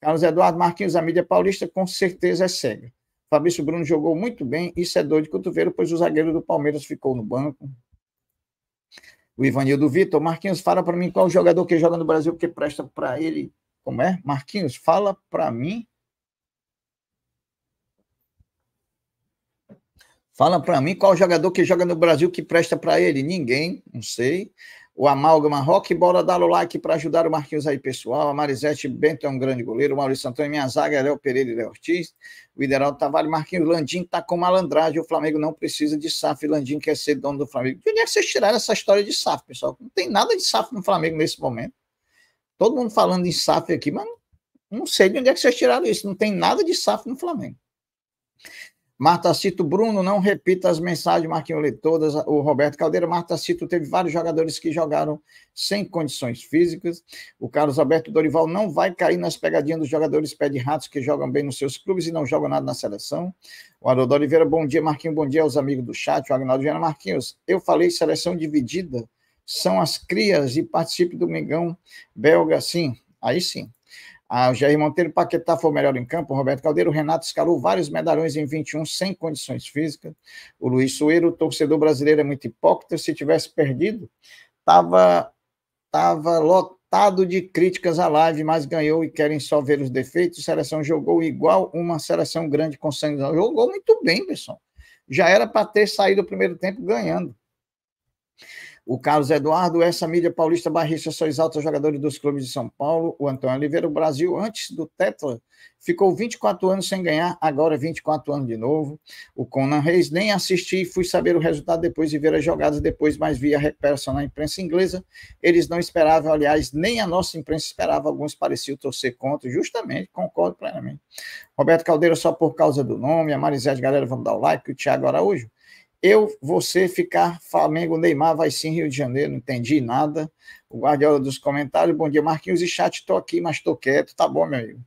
Carlos Eduardo Marquinhos, a mídia paulista com certeza é cega. Fabrício Bruno jogou muito bem, isso é dor de cotovelo, pois o zagueiro do Palmeiras ficou no banco. O Ivanildo Vitor, Marquinhos, fala para mim qual jogador que joga no Brasil que presta para ele. Como é? Marquinhos, fala para mim Fala para mim qual jogador que joga no Brasil que presta para ele. Ninguém, não sei. O Amálgama Rock, bora dar o like para ajudar o Marquinhos aí, pessoal. A Marisete Bento é um grande goleiro. O Maurício Santana, minha zaga, Léo Pereira e Léo Ortiz. O Ideraldo Tavares, Marquinhos Landim tá com malandragem. O Flamengo não precisa de SAF. Landim quer ser dono do Flamengo. De onde é que vocês tiraram essa história de SAF, pessoal? Não tem nada de SAF no Flamengo nesse momento. Todo mundo falando em SAF aqui, mas não sei de onde é que vocês tiraram isso. Não tem nada de SAF no Flamengo. Marta Cito Bruno, não repita as mensagens, Marquinhos lê todas. O Roberto Caldeira, Marta Cito teve vários jogadores que jogaram sem condições físicas. O Carlos Alberto Dorival não vai cair nas pegadinhas dos jogadores pé de ratos que jogam bem nos seus clubes e não jogam nada na seleção. O Haroldo Oliveira, bom dia, Marquinhos, bom dia aos amigos do chat. O Agnaldo Viana, Marquinhos, eu falei seleção dividida, são as crias e participe do Mengão belga, sim, aí sim o Jair Monteiro Paquetá foi o melhor em campo, o Roberto Caldeiro, o Renato escalou vários medalhões em 21 sem condições físicas. O Luiz Sueiro, o torcedor brasileiro é muito hipócrita, se tivesse perdido, estava tava lotado de críticas à live, mas ganhou e querem só ver os defeitos. A seleção jogou igual uma seleção grande com sangue. Jogou muito bem, pessoal. Já era para ter saído o primeiro tempo ganhando. O Carlos Eduardo, essa mídia paulista barrista só exalta jogadores dos clubes de São Paulo. O Antônio Oliveira, o Brasil, antes do Tetra, ficou 24 anos sem ganhar, agora 24 anos de novo. O Conan Reis, nem assisti, fui saber o resultado depois de ver as jogadas depois, mas vi a recuperação na imprensa inglesa. Eles não esperavam, aliás, nem a nossa imprensa esperava, alguns pareciam torcer contra, justamente, concordo plenamente. Roberto Caldeira, só por causa do nome, a Marisete, galera, vamos dar o like, o Thiago Araújo. Eu, você ficar Flamengo, Neymar vai sim Rio de Janeiro, não entendi nada. O Guardiola dos comentários, bom dia Marquinhos e chat, Estou aqui, mas estou quieto, tá bom, meu amigo.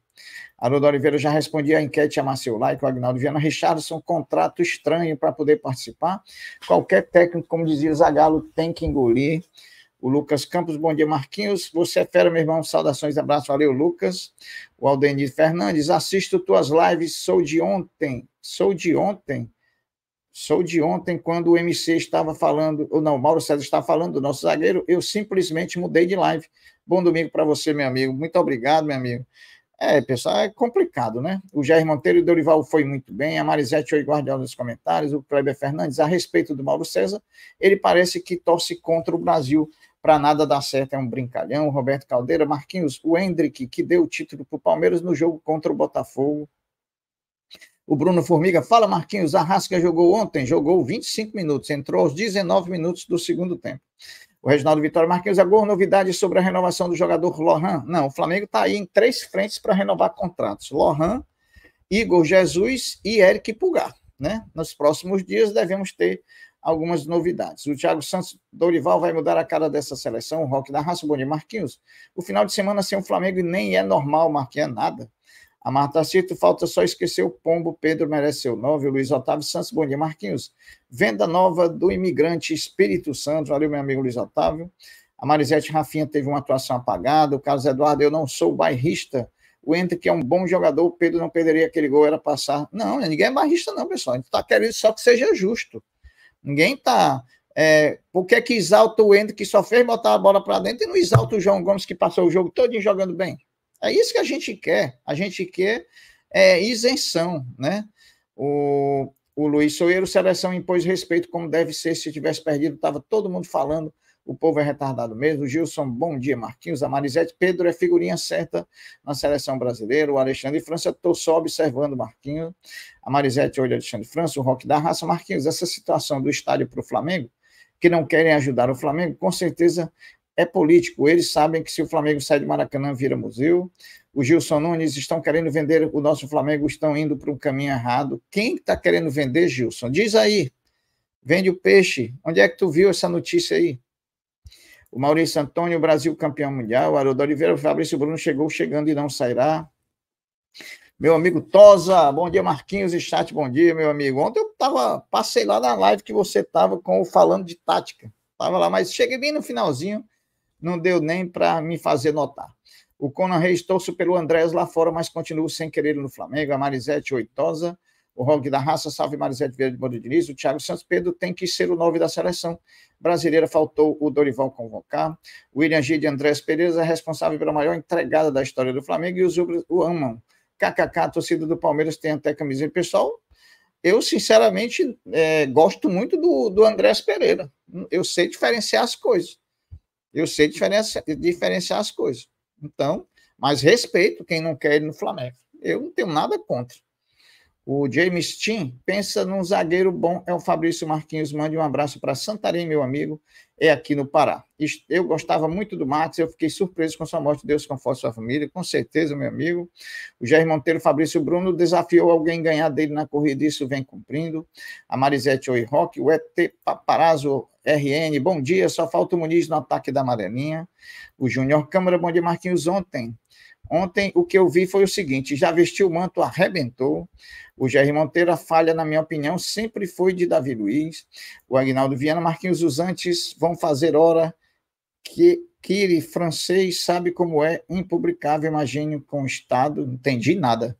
Haroldo Oliveira já respondia a enquete a Marcelo o Agnaldo Viana. Richardson, contrato estranho para poder participar. Qualquer técnico, como dizia Zagallo, tem que engolir. O Lucas Campos, bom dia, Marquinhos. Você é fera, meu irmão. Saudações, abraço. Valeu, Lucas. O Aldenir Fernandes, assisto tuas lives. Sou de ontem. Sou de ontem. Sou de ontem, quando o MC estava falando, ou não, Mauro César estava falando do nosso zagueiro, eu simplesmente mudei de live. Bom domingo para você, meu amigo. Muito obrigado, meu amigo. É, pessoal, é complicado, né? O Jair Monteiro e o Dorival foi muito bem, a Marisete Oi Guardiola nos comentários, o Kleber Fernandes, a respeito do Mauro César, ele parece que torce contra o Brasil, para nada dar certo, é um brincalhão, Roberto Caldeira, Marquinhos, o Hendrick, que deu o título para o Palmeiras no jogo contra o Botafogo, o Bruno Formiga fala, Marquinhos, Arrasca jogou ontem, jogou 25 minutos, entrou aos 19 minutos do segundo tempo. O Reginaldo Vitória Marquinhos, alguma novidade sobre a renovação do jogador Lohan? Não, o Flamengo está aí em três frentes para renovar contratos. Lohan, Igor Jesus e Eric Pulgar. Né? Nos próximos dias devemos ter algumas novidades. O Thiago Santos Dorival vai mudar a cara dessa seleção, o Rock da Raça, bom dia, Marquinhos. O final de semana sem o Flamengo nem é normal, Marquinhos, é nada. A Marta Cito, falta só esquecer o Pombo, Pedro merece seu 9, o Luiz Otávio Santos, bom dia, Marquinhos. Venda nova do imigrante Espírito Santo, valeu, meu amigo Luiz Otávio. A Marisete Rafinha teve uma atuação apagada, o Carlos Eduardo, eu não sou bairrista, o Entre, que é um bom jogador, o Pedro não perderia aquele gol, era passar. Não, ninguém é bairrista, não, pessoal. A gente está querendo só que seja justo. Ninguém está. É, por que, que exalta o Entre, que só fez botar a bola para dentro, e não exalta o João Gomes, que passou o jogo todo jogando bem? É isso que a gente quer. A gente quer é, isenção, né? O, o Luiz Soeiro, seleção impôs respeito como deve ser. Se tivesse perdido, estava todo mundo falando. O povo é retardado mesmo. Gilson, bom dia, Marquinhos. A Marisete, Pedro é figurinha certa na seleção brasileira. O Alexandre França, estou só observando, Marquinhos. A Marisete, olha, Alexandre França, o rock da raça. Marquinhos, essa situação do estádio para o Flamengo, que não querem ajudar o Flamengo, com certeza é político. Eles sabem que se o Flamengo sai de Maracanã, vira museu. O Gilson Nunes estão querendo vender o nosso Flamengo, estão indo para um caminho errado. Quem está querendo vender, Gilson? Diz aí. Vende o peixe. Onde é que tu viu essa notícia aí? O Maurício Antônio, Brasil campeão mundial. O Haroldo Oliveira, o Fabrício Bruno chegou chegando e não sairá. Meu amigo Tosa, bom dia, Marquinhos e chat, bom dia, meu amigo. Ontem eu tava, passei lá na live que você estava com falando de tática. Tava lá, mas cheguei bem no finalzinho não deu nem para me fazer notar. O Conan Reis torce pelo Andrés lá fora, mas continua sem querer no Flamengo. A Marisete Oitosa, o Rogue da Raça, salve Marisete Vieira de Bondo Diniz. O Thiago Santos Pedro tem que ser o nove da seleção brasileira. Faltou o Dorival convocar. O William de Andrés Pereira, responsável pela maior entregada da história do Flamengo, e os Ubres o amam. KKK, a torcida do Palmeiras tem até camiseta. Pessoal, eu sinceramente é, gosto muito do, do Andrés Pereira. Eu sei diferenciar as coisas. Eu sei diferenciar, diferenciar as coisas. Então, mas respeito quem não quer ir no Flamengo. Eu não tenho nada contra. O James Team pensa num zagueiro bom, é o Fabrício Marquinhos. Mande um abraço para Santarém, meu amigo é aqui no Pará. Eu gostava muito do Max, eu fiquei surpreso com sua morte. Deus conforte sua família, com certeza, meu amigo. O Jair Monteiro Fabrício Bruno desafiou alguém ganhar dele na corrida, isso vem cumprindo. A Marisete Oi Rock, o ET Paparazzo RN, bom dia, só falta o Muniz no ataque da Amarelinha. O Júnior Câmara, bom dia, Marquinhos. Ontem Ontem o que eu vi foi o seguinte: já vestiu o manto, arrebentou. O Jair Monteiro, a falha, na minha opinião, sempre foi de Davi Luiz. O Agnaldo Viana, Marquinhos Usantes vão fazer hora que Kiri, francês, sabe como é impublicável, imagine com o Estado, não entendi nada.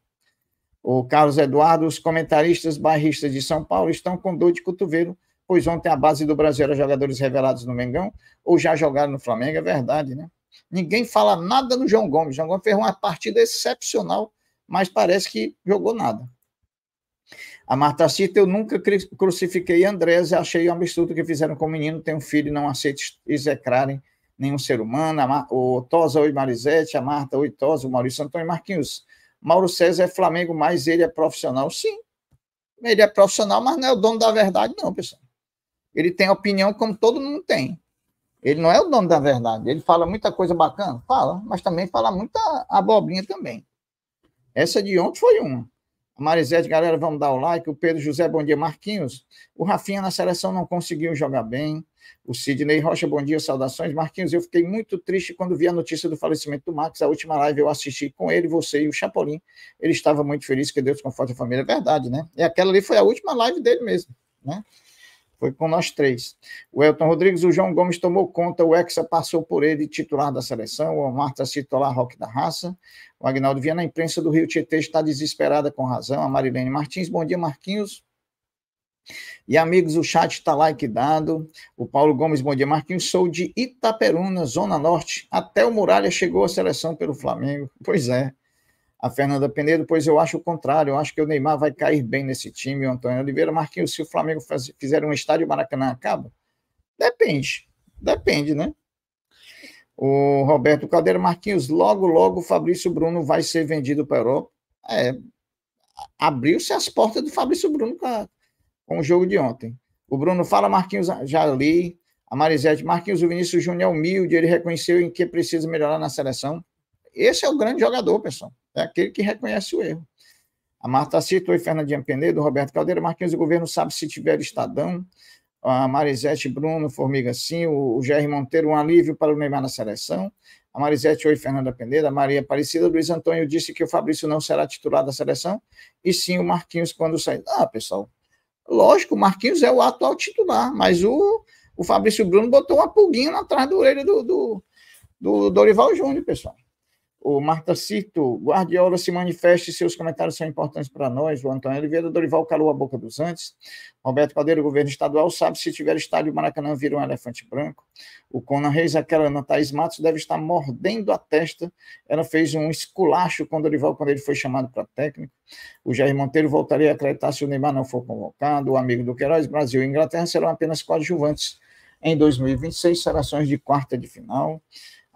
O Carlos Eduardo, os comentaristas bairristas de São Paulo estão com dor de cotovelo, pois ontem a base do Brasil era jogadores revelados no Mengão ou já jogaram no Flamengo, é verdade, né? Ninguém fala nada no João Gomes. João Gomes fez uma partida excepcional, mas parece que jogou nada. A Marta Cita, eu nunca crucifiquei Andrés, achei um absurdo que fizeram com o menino, tem um filho, não aceito execrarem nenhum ser humano. Mar... O Tosa, oi Marisete, a Marta, oi Tosa, o Maurício Antônio e Marquinhos. Mauro César é Flamengo, mas ele é profissional. Sim, ele é profissional, mas não é o dono da verdade, não, pessoal. Ele tem opinião como todo mundo tem. Ele não é o dono da verdade. Ele fala muita coisa bacana, fala, mas também fala muita abobrinha também. Essa de ontem foi uma. Marizete, galera, vamos dar o like. O Pedro José, bom dia, Marquinhos. O Rafinha na seleção não conseguiu jogar bem. O Sidney Rocha, bom dia, saudações. Marquinhos, eu fiquei muito triste quando vi a notícia do falecimento do Max. A última live eu assisti com ele, você e o Chapolin. Ele estava muito feliz, que Deus conforte a família. É verdade, né? E é, aquela ali foi a última live dele mesmo, né? Foi com nós três. O Elton Rodrigues, o João Gomes tomou conta, o Hexa passou por ele, titular da seleção, o Marta se titular Rock da Raça, o Agnaldo Viana, a imprensa do Rio Tietê está desesperada com razão, a Marilene Martins, bom dia Marquinhos. E amigos, o chat está like dado. O Paulo Gomes, bom dia, Marquinhos. Sou de Itaperuna, Zona Norte. Até o Muralha chegou à seleção pelo Flamengo. Pois é a Fernanda Penedo, pois eu acho o contrário, eu acho que o Neymar vai cair bem nesse time, o Antônio Oliveira, Marquinhos, se o Flamengo faz, fizer um estádio, Maracanã acaba? Depende, depende, né? O Roberto Caldeira Marquinhos, logo, logo o Fabrício Bruno vai ser vendido para a Europa. É, abriu-se as portas do Fabrício Bruno com, a, com o jogo de ontem. O Bruno fala, Marquinhos, já li. A Marisete, Marquinhos, o Vinícius Júnior é humilde, ele reconheceu em que precisa melhorar na seleção. Esse é o grande jogador, pessoal. É aquele que reconhece o erro. A Marta tá, citou e Fernandinha Penedo, Roberto Caldeira, Marquinhos do Governo sabe se tiver Estadão. A Marisete Bruno, Formiga Sim, o, GR Monteiro, um alívio para o Neymar na seleção. A Marisete Oi Fernanda Peneira, a Maria Aparecida, Luiz Antônio disse que o Fabrício não será titular da seleção, e sim o Marquinhos quando sair. Ah, pessoal, lógico, o Marquinhos é o atual titular, mas o, o Fabrício Bruno botou uma pulguinha atrás da orelha do, do, do Dorival Júnior, pessoal o Marta Cito, Guardiola se manifeste, seus comentários são importantes para nós. O Antônio Oliveira, Dorival calou a boca dos antes. Roberto Caldeira, governo estadual, sabe se tiver estádio Maracanã vira um elefante branco. O Conan Reis, aquela Ana Thaís Matos, deve estar mordendo a testa. Ela fez um esculacho com o Dorival quando ele foi chamado para técnico. O Jair Monteiro voltaria a acreditar se o Neymar não for convocado. O amigo do Queiroz, Brasil e Inglaterra serão apenas coadjuvantes. Em 2026, seleções de quarta de final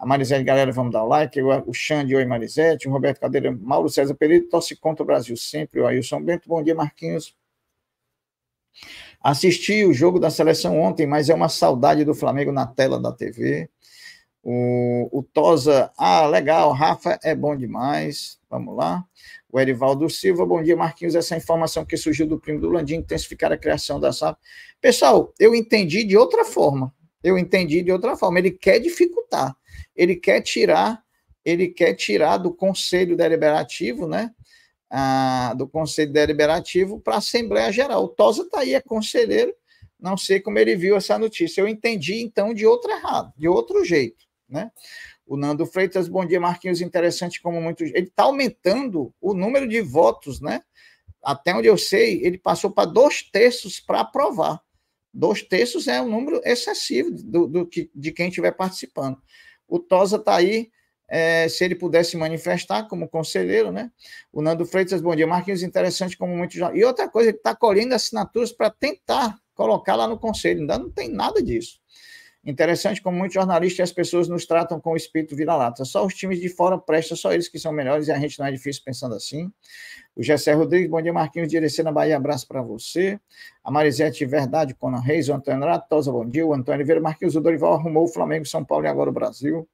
a Marisete, galera, vamos dar o like, o Xande, oi Marisete, o Roberto Cadeira, Mauro César Pereira, torce contra o Brasil sempre, o Ailson Bento, bom dia Marquinhos. Assisti o jogo da seleção ontem, mas é uma saudade do Flamengo na tela da TV. O, o Tosa, ah, legal, Rafa é bom demais. Vamos lá. O Erivaldo Silva, bom dia, Marquinhos. Essa informação que surgiu do primo do Landim, intensificar a criação da SAP. Pessoal, eu entendi de outra forma. Eu entendi de outra forma. Ele quer dificultar ele quer tirar, ele quer tirar do Conselho Deliberativo, né? Ah, do Conselho Deliberativo para a Assembleia Geral. O Tosa está aí, é conselheiro, não sei como ele viu essa notícia. Eu entendi, então, de outro errado, de outro jeito, né? O Nando Freitas, bom dia, Marquinhos, interessante como muitos. Ele está aumentando o número de votos, né? Até onde eu sei, ele passou para dois terços para aprovar. Dois terços é um número excessivo do, do, de quem estiver participando. O Tosa está aí, é, se ele pudesse manifestar como conselheiro, né? O Nando Freitas, bom dia. Marquinhos, interessante como muito. E outra coisa, ele está colhendo assinaturas para tentar colocar lá no conselho, ainda não tem nada disso. Interessante como muitos jornalistas e as pessoas nos tratam com o espírito vira-lata. Só os times de fora prestam, só eles que são melhores e a gente não é difícil pensando assim. O Gessé Rodrigues, bom dia, Marquinhos de Irecê, Bahia, abraço para você. A Marisete Verdade, Conan Reis, o Antônio Ratosa, bom dia. O Antônio Oliveira, Marquinhos, o Dorival arrumou o Flamengo, São Paulo e agora o Brasil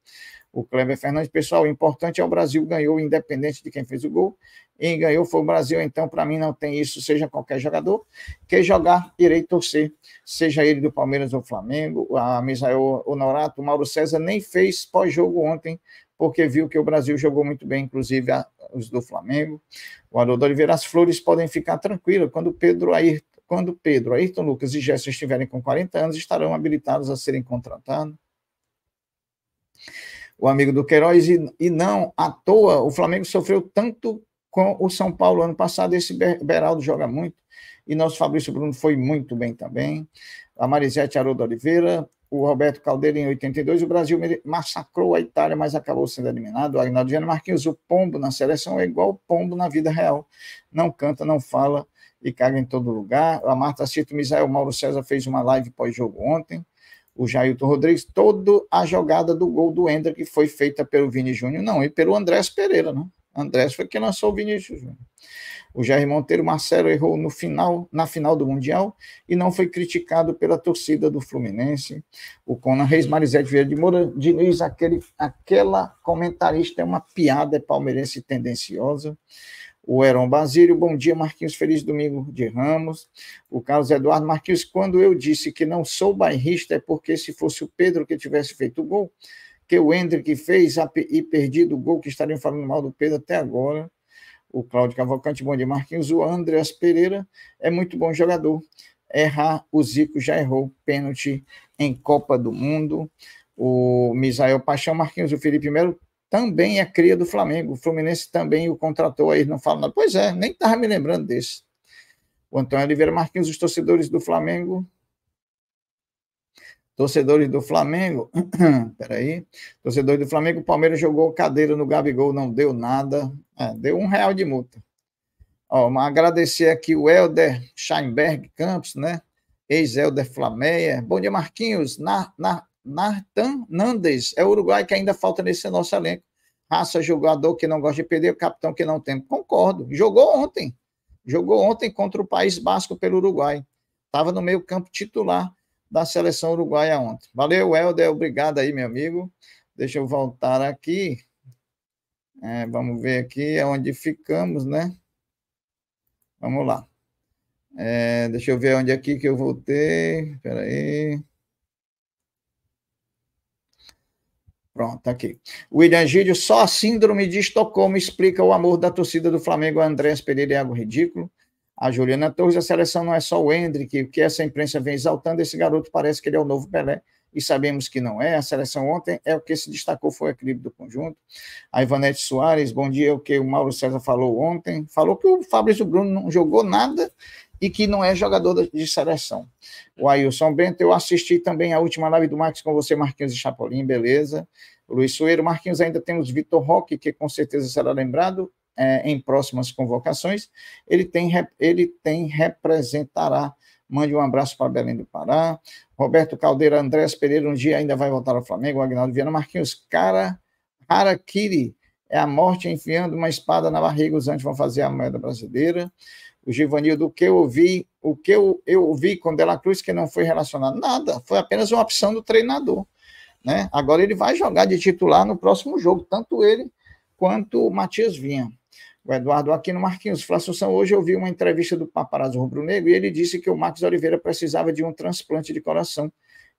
o Kleber Fernandes. Pessoal, o importante é o Brasil ganhou, independente de quem fez o gol. E ganhou foi o Brasil, então para mim não tem isso, seja qualquer jogador. Quem jogar, irei torcer, seja ele do Palmeiras ou Flamengo, a Misael é Honorato, o Mauro César nem fez pós-jogo ontem, porque viu que o Brasil jogou muito bem, inclusive a, os do Flamengo. O Haroldo Oliveira, as flores podem ficar tranquilas quando Pedro Ayrton, quando Pedro, Ayrton Lucas e Gerson estiverem com 40 anos, estarão habilitados a serem contratados o amigo do Queiroz, e, e não à toa o Flamengo sofreu tanto com o São Paulo ano passado. Esse Beraldo joga muito, e nosso Fabrício Bruno foi muito bem também. A Marisete Haroldo Oliveira, o Roberto Caldeira em 82. O Brasil massacrou a Itália, mas acabou sendo eliminado. O Agnaldo Viana Marquinhos, o pombo na seleção é igual pombo na vida real. Não canta, não fala e caga em todo lugar. A Marta Cito Misael Mauro César fez uma live pós-jogo ontem o Jailton Rodrigues, toda a jogada do gol do Ender que foi feita pelo Vini Júnior, não, e pelo Andrés Pereira, né? Andrés foi quem lançou o Vinícius Júnior. O Jair Monteiro Marcelo errou no final, na final do Mundial e não foi criticado pela torcida do Fluminense. O Conan Reis Marizete Vieira de Moura Diniz, aquele, aquela comentarista é uma piada é palmeirense tendenciosa o Heron Basílio, bom dia, Marquinhos, feliz domingo de Ramos. O Carlos Eduardo Marquinhos, quando eu disse que não sou bairrista, é porque se fosse o Pedro que tivesse feito o gol, que o Hendrick fez e perdido o gol, que estariam falando mal do Pedro até agora. O Cláudio Cavalcante, bom dia, Marquinhos. O Andreas Pereira é muito bom jogador. Errar, o Zico já errou pênalti em Copa do Mundo. O Misael Paixão, Marquinhos, o Felipe Melo também é cria do Flamengo. O Fluminense também o contratou aí, não fala nada. Pois é, nem estava me lembrando desse. O Antônio Oliveira Marquinhos, os torcedores do Flamengo. Torcedores do Flamengo, peraí. Torcedores do Flamengo, o Palmeiras jogou cadeira no Gabigol, não deu nada. É, deu um real de multa. Ó, agradecer aqui o Helder Scheinberg Campos, né? Ex-Helder Flameia. Bom dia, Marquinhos. Na, na, Nartan Nandes. É o Uruguai que ainda falta nesse nosso elenco. Raça, jogador que não gosta de perder, capitão que não tem. Concordo. Jogou ontem. Jogou ontem contra o País Basco pelo Uruguai. Estava no meio campo titular da seleção uruguaia ontem. Valeu, Helder. Obrigado aí, meu amigo. Deixa eu voltar aqui. É, vamos ver aqui onde ficamos, né? Vamos lá. É, deixa eu ver onde é aqui que eu voltei. Espera aí. Pronto, tá aqui. O William Gídio, só a síndrome de Estocolmo explica o amor da torcida do Flamengo a Andrés Pereira é algo ridículo. A Juliana Torres, a seleção não é só o Hendrick, o que essa imprensa vem exaltando, esse garoto parece que ele é o novo Pelé, e sabemos que não é. A seleção ontem é o que se destacou, foi o equilíbrio do conjunto. A Ivanete Soares, bom dia, é o que o Mauro César falou ontem, falou que o Fabrício Bruno não jogou nada e que não é jogador de seleção. O Ailson Bento, eu assisti também a última live do Marcos com você, Marquinhos e Chapolin, beleza. Luiz Soeiro, Marquinhos, ainda temos Vitor Roque, que com certeza será lembrado é, em próximas convocações. Ele tem, ele tem representará. Mande um abraço para Belém do Pará. Roberto Caldeira, Andrés Pereira, um dia ainda vai voltar ao Flamengo. Agnaldo Viana, Marquinhos, cara, Harakiri, é a morte enfiando uma espada na barriga, os antes vão fazer a moeda brasileira o Givanildo, do que eu ouvi, o que eu, eu ouvi com Dela Cruz que não foi relacionado? Nada, foi apenas uma opção do treinador. Né? Agora ele vai jogar de titular no próximo jogo, tanto ele quanto o Matias Vinha. O Eduardo aqui no Marquinhos. Flassunção, hoje eu vi uma entrevista do Paparazzo Rubro Negro e ele disse que o Marcos Oliveira precisava de um transplante de coração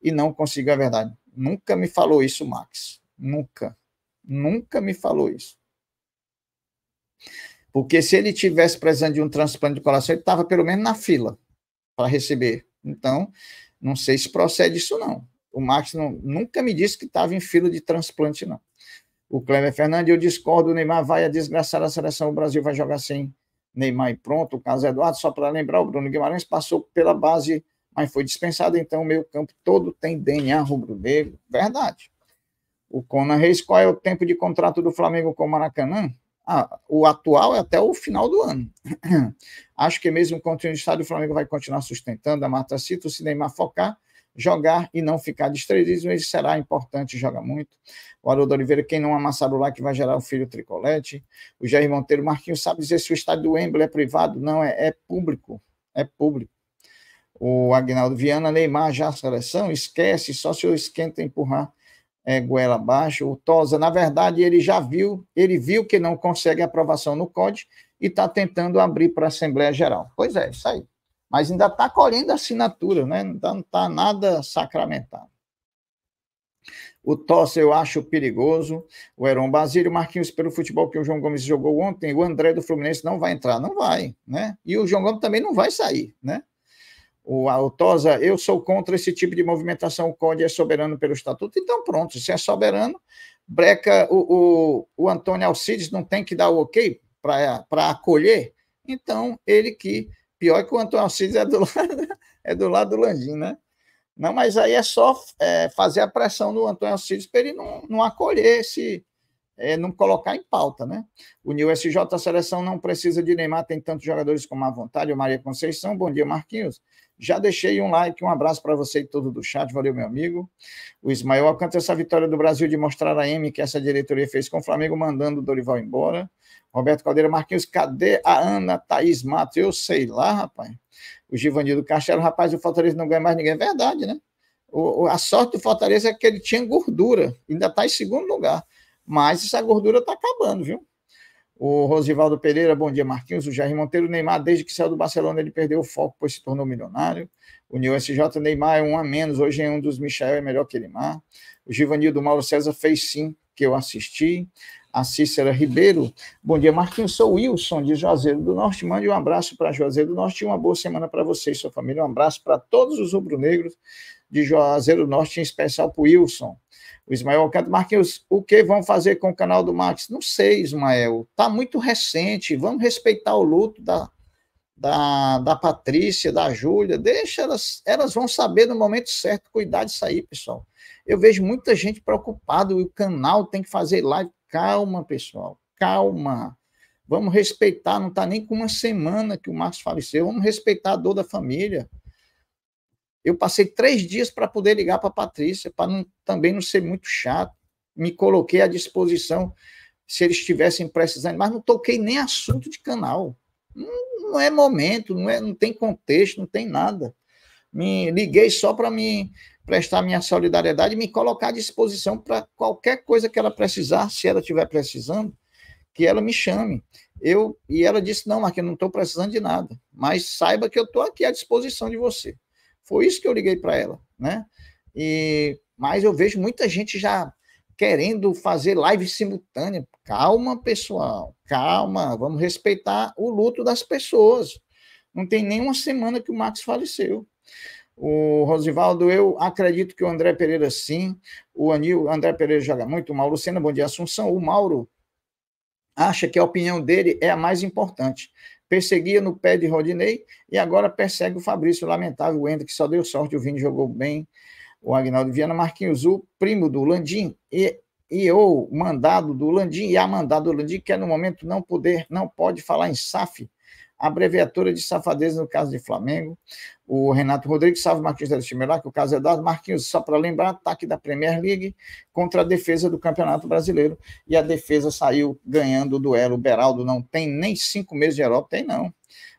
e não consigo a verdade. Nunca me falou isso, Max. Nunca. Nunca me falou isso. Porque se ele tivesse precisando de um transplante de coração, ele estava pelo menos na fila para receber. Então, não sei se procede isso não. O Max não, nunca me disse que estava em fila de transplante, não. O Cleber Fernandes, eu discordo, o Neymar vai a desgraçar a seleção, o Brasil vai jogar sem Neymar e pronto. O caso Eduardo, só para lembrar, o Bruno Guimarães passou pela base, mas foi dispensado, então o meio campo todo tem DNA rubro-negro, verdade. O Conan Reis, qual é o tempo de contrato do Flamengo com o Maracanã? Ah, o atual é até o final do ano. Acho que mesmo contra o estádio, o Flamengo vai continuar sustentando a Mata Cita, o Neymar focar, jogar e não ficar distraído, mas será importante, joga muito. O Haroldo Oliveira, quem não amassar o lá que vai gerar o filho tricolete. O Jair Monteiro, Marquinhos, sabe dizer se o estádio do Wembley é privado? Não, é, é público, é público. O Agnaldo Viana, Neymar já a seleção, esquece, só se eu esquenta empurrar é, goela abaixo. O Tosa, na verdade, ele já viu, ele viu que não consegue aprovação no COD e está tentando abrir para a Assembleia Geral. Pois é, isso aí. Mas ainda está colhendo assinatura, né? Então, não está nada sacramentado. O Tosa eu acho perigoso. O Heron Basílio, Marquinhos, pelo futebol que o João Gomes jogou ontem, o André do Fluminense não vai entrar, não vai, né? E o João Gomes também não vai sair, né? o Altosa, eu sou contra esse tipo de movimentação, o Conde é soberano pelo estatuto. Então, pronto, se é soberano, Breca, o, o, o Antônio Alcides não tem que dar o ok para acolher. Então, ele que. Pior que o Antônio Alcides é do lado, é do, lado do Landim, né? Não, mas aí é só é, fazer a pressão do Antônio Alcides para ele não, não acolher esse, é, não colocar em pauta, né? O New SJ, a seleção não precisa de Neymar, tem tantos jogadores como a vontade, o Maria Conceição, bom dia, Marquinhos. Já deixei um like, um abraço para você e todo do chat, valeu, meu amigo. O Ismael alcança essa vitória do Brasil de mostrar a M que essa diretoria fez com o Flamengo, mandando o Dorival embora. Roberto Caldeira Marquinhos, cadê a Ana Thaís Mato? Eu sei lá, rapaz. O Givanildo Castelo, rapaz, o Fortaleza não ganha mais ninguém. É verdade, né? O, a sorte do Fortaleza é que ele tinha gordura, ainda está em segundo lugar. Mas essa gordura está acabando, viu? O Rosivaldo Pereira, bom dia, Marquinhos. O Jair Monteiro, Neymar, desde que saiu do Barcelona, ele perdeu o foco, pois se tornou milionário. O New SJ, Neymar é um a menos. Hoje é um dos Michel, é melhor que Neymar. O do Mauro César fez sim, que eu assisti. A Cícera Ribeiro, bom dia, Marquinhos. Sou Wilson, de Juazeiro do Norte. Mande um abraço para Juazeiro do Norte e uma boa semana para você e sua família. Um abraço para todos os rubro-negros de Juazeiro Norte, em especial para o Wilson. O Ismael Alcântara, Marquinhos, o que vão fazer com o canal do Max? Não sei, Ismael, está muito recente, vamos respeitar o luto da, da, da Patrícia, da Júlia, deixa elas, elas vão saber no momento certo cuidar disso aí, pessoal. Eu vejo muita gente preocupada, o canal tem que fazer live. Calma, pessoal, calma. Vamos respeitar, não está nem com uma semana que o Marcos faleceu, vamos respeitar a dor da família. Eu passei três dias para poder ligar para a Patrícia, para também não ser muito chato. Me coloquei à disposição se eles estivessem precisando, mas não toquei nem assunto de canal. Não, não é momento, não, é, não tem contexto, não tem nada. Me liguei só para me prestar minha solidariedade e me colocar à disposição para qualquer coisa que ela precisar, se ela estiver precisando, que ela me chame. Eu E ela disse: Não, Marquinhos, não estou precisando de nada, mas saiba que eu estou aqui à disposição de você. Foi isso que eu liguei para ela, né? E mas eu vejo muita gente já querendo fazer live simultânea. Calma, pessoal, calma, vamos respeitar o luto das pessoas. Não tem nenhuma semana que o Max faleceu. O Rosivaldo, eu acredito que o André Pereira sim. O Anil, André Pereira joga muito. O Mauro Sena, bom dia, Assunção. O Mauro acha que a opinião dele é a mais importante. Perseguia no pé de Rodinei e agora persegue o Fabrício, lamentável, o que só deu sorte, o Vini jogou bem, o Agnaldo Viana, Marquinhos o primo do Landim, e, e o mandado do Landim, e a mandado do Landim, que é no momento não poder, não pode falar em SAF, abreviatura de safadeza no caso de Flamengo. O Renato Rodrigues, salve Marquinhos da Timelar, que o caso é dado. Marquinhos, só para lembrar, ataque da Premier League contra a defesa do Campeonato Brasileiro. E a defesa saiu ganhando o duelo. O Beraldo não tem nem cinco meses de Europa, tem não.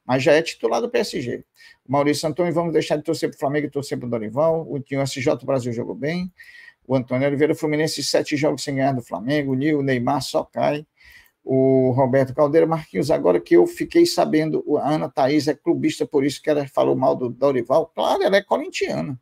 Mas já é titular do PSG. Maurício Antônio, vamos deixar de torcer para o Flamengo e torcer para o Dorival. O SJ Brasil jogou bem. O Antônio Oliveira, Fluminense, sete jogos sem ganhar do Flamengo. Nil, o Neymar só cai o Roberto Caldeira. Marquinhos, agora que eu fiquei sabendo, a Ana Thaís é clubista, por isso que ela falou mal do Dorival. Claro, ela é corintiana.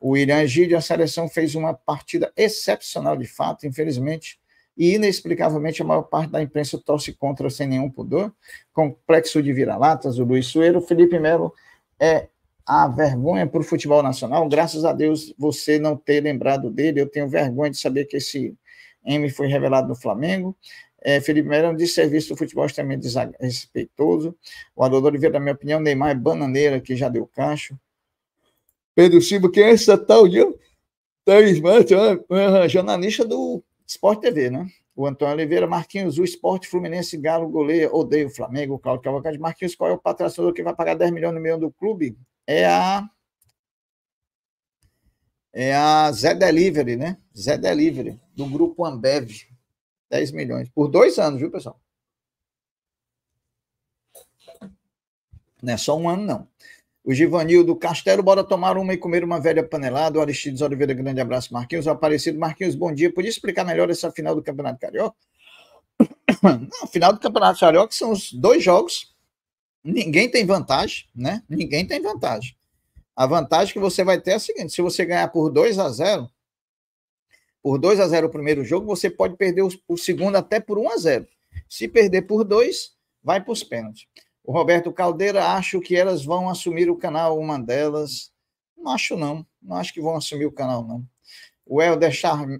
O William Egídio, a seleção fez uma partida excepcional de fato, infelizmente, e inexplicavelmente a maior parte da imprensa torce contra sem nenhum pudor. Complexo de vira-latas, o Luiz Sueiro, Felipe Melo é a vergonha para o futebol nacional. Graças a Deus você não ter lembrado dele. Eu tenho vergonha de saber que esse M foi revelado no Flamengo. É, Felipe Melo, é de serviço do futebol extremamente desrespeitoso. O Adolfo Oliveira, na minha opinião, Neymar é bananeira, que já deu cacho. Pedro Silva, que é essa tal de Thaís Matos, jornalista do Sport TV, né? O Antônio Oliveira, Marquinhos, o Esporte Fluminense, Galo, goleia, odeio o Flamengo, Claudio Cavalcante. Marquinhos, qual é o patrocinador que vai pagar 10 milhões no meio do clube? É a é a Zé Delivery, né? Zé Delivery, do grupo Ambev. 10 milhões. Por dois anos, viu, pessoal? Não é só um ano, não. O Givanildo Castelo, bora tomar uma e comer uma velha panelada. O Aristides Oliveira, grande abraço, Marquinhos. Aparecido Marquinhos, bom dia. Podia explicar melhor essa final do Campeonato Carioca? Não, final do Campeonato Carioca são os dois jogos. Ninguém tem vantagem, né? Ninguém tem vantagem. A vantagem que você vai ter é a seguinte: se você ganhar por 2 a 0 por 2 a 0 o primeiro jogo, você pode perder o, segundo até por 1 a 0. Se perder por 2, vai para os pênaltis. O Roberto Caldeira, acho que elas vão assumir o canal, uma delas. Não acho, não. Não acho que vão assumir o canal, não. O Helder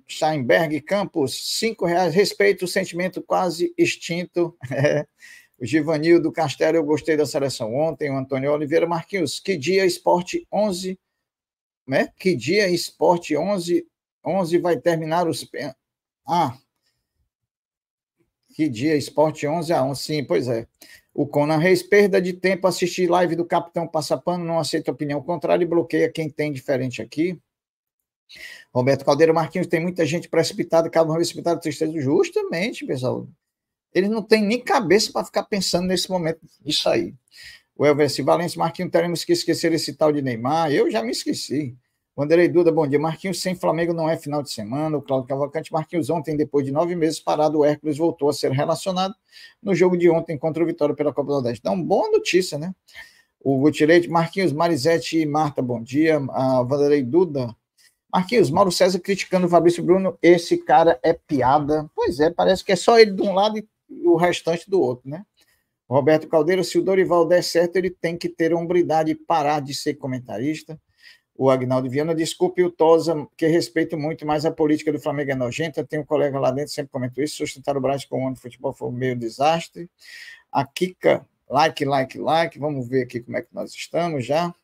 Schaimberg Campos, cinco reais. Respeito o sentimento quase extinto. É. O do Castelo, eu gostei da seleção ontem. O Antônio Oliveira Marquinhos, que dia esporte 11, né? Que dia esporte 11 11 vai terminar os. Ah! Que dia, esporte 11 a 11. Sim, pois é. O Conan Reis, perda de tempo, assistir live do Capitão Passapano, não aceita opinião contrária e bloqueia quem tem diferente aqui. Roberto Caldeira Marquinhos, tem muita gente precipitada, calma precipitada, tristeza. Justamente, pessoal. Ele não tem nem cabeça para ficar pensando nesse momento isso aí. O Elvis Valência Marquinhos, teremos que esquecer esse tal de Neymar. Eu já me esqueci. Wanderlei Duda, bom dia. Marquinhos sem Flamengo não é final de semana. O Cláudio Cavalcante. Marquinhos ontem, depois de nove meses parado, o Hércules voltou a ser relacionado no jogo de ontem contra o Vitória pela Copa do Nordeste. Então, boa notícia, né? O Gutileite, Marquinhos, Marisete e Marta, bom dia. A Vanderlei Duda. Marquinhos, Mauro César criticando o Fabrício Bruno. Esse cara é piada. Pois é, parece que é só ele de um lado e o restante do outro, né? Roberto Caldeira, se o Dorival der certo, ele tem que ter hombridade e parar de ser comentarista o Agnaldo Viana, desculpe o Tosa, que respeito muito, mas a política do Flamengo é nojenta. Tem um colega lá dentro sempre comentou isso. Sustentar o Brasil com o ano de futebol foi um meio desastre. A Kika, like, like, like. Vamos ver aqui como é que nós estamos já.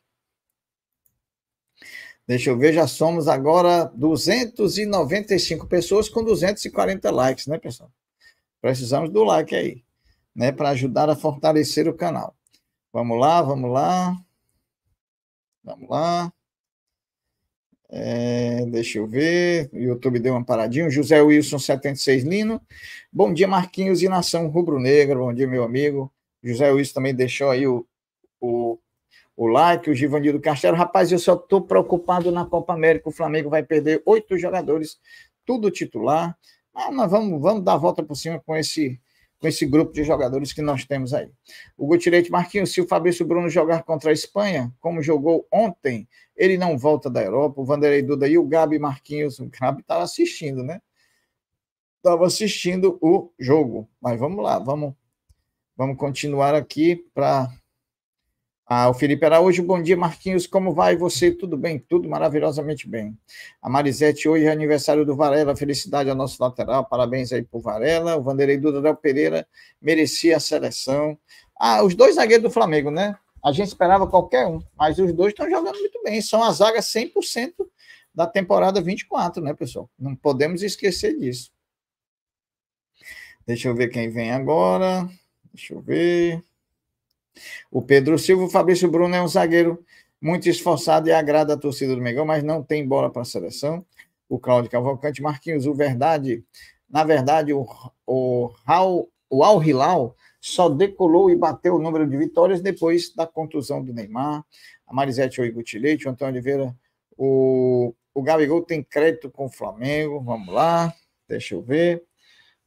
Deixa eu ver, já somos agora 295 pessoas com 240 likes, né, pessoal? Precisamos do like aí, né, para ajudar a fortalecer o canal. Vamos lá, vamos lá. Vamos lá. É, deixa eu ver, o YouTube deu uma paradinha. José Wilson 76 Lino. Bom dia, Marquinhos e Nação Rubro-Negra. Bom dia, meu amigo. José Wilson também deixou aí o, o, o like, o Givanildo Castelo. Rapaz, eu só estou preocupado na Copa América. O Flamengo vai perder oito jogadores, tudo titular. Mas ah, nós vamos, vamos dar a volta por cima com esse com esse grupo de jogadores que nós temos aí. O Gutirete Marquinhos, se o Fabrício Bruno jogar contra a Espanha, como jogou ontem, ele não volta da Europa. O Vanderlei Duda e o Gabi Marquinhos, o Gabi estava assistindo, né? Estava assistindo o jogo. Mas vamos lá, vamos, vamos continuar aqui para ah, o Felipe Araújo, bom dia, Marquinhos, como vai você? Tudo bem? Tudo maravilhosamente bem. A Marisete, hoje é aniversário do Varela, felicidade ao nosso lateral, parabéns aí pro Varela. O Vanderlei Dudadel Pereira merecia a seleção. Ah, os dois zagueiros do Flamengo, né? A gente esperava qualquer um, mas os dois estão jogando muito bem. São a zaga 100% da temporada 24, né, pessoal? Não podemos esquecer disso. Deixa eu ver quem vem agora. Deixa eu ver. O Pedro Silva, o Fabrício Bruno é um zagueiro muito esforçado e agrada a torcida do Mengão, mas não tem bola para a seleção. O Cláudio Cavalcante, Marquinhos, o verdade, na verdade, o, o, Raul, o Al Hilal só decolou e bateu o número de vitórias depois da contusão do Neymar. A Marisete Oigutileite, o Antônio Oliveira, o, o Gabigol tem crédito com o Flamengo. Vamos lá, deixa eu ver,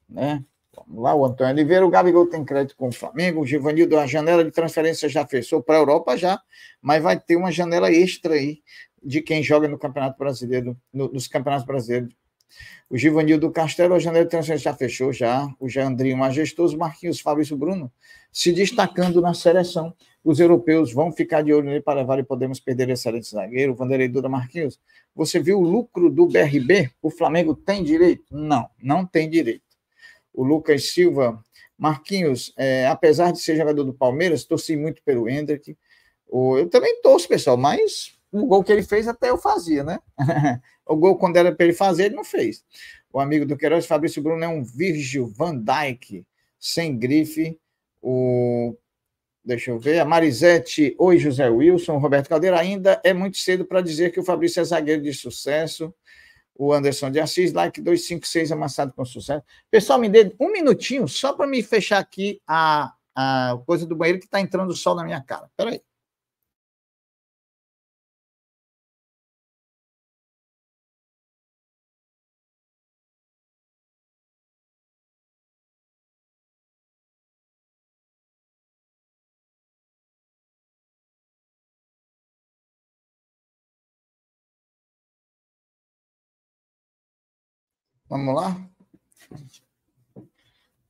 né? Vamos lá, o Antônio Oliveira, o Gabigol tem crédito com o Flamengo, o Givanildo, a janela de transferência já fechou para a Europa já, mas vai ter uma janela extra aí de quem joga no Campeonato Brasileiro, no, nos Campeonatos Brasileiros. O Givanildo Castelo, a janela de transferência já fechou já, o Jandrinho Majestoso, Marquinhos Fabrício Bruno se destacando na seleção. Os europeus vão ficar de olho nele para levar e podemos perder excelente zagueiro. Vanderlei Duda Marquinhos, você viu o lucro do BRB? O Flamengo tem direito? Não, não tem direito o Lucas Silva. Marquinhos, é, apesar de ser jogador do Palmeiras, torci muito pelo Hendrick. Eu também torço, pessoal, mas o gol que ele fez até eu fazia, né? o gol quando era para ele fazer, ele não fez. O amigo do Queiroz, Fabrício Bruno, é um Virgil Van Dijk, sem grife. O Deixa eu ver. A Marisete, oi, José Wilson, Roberto Caldeira. Ainda é muito cedo para dizer que o Fabrício é zagueiro de sucesso o Anderson de Assis, like 256 amassado com sucesso. Pessoal, me dê um minutinho só para me fechar aqui a, a coisa do banheiro que está entrando o sol na minha cara. Peraí. Vamos lá?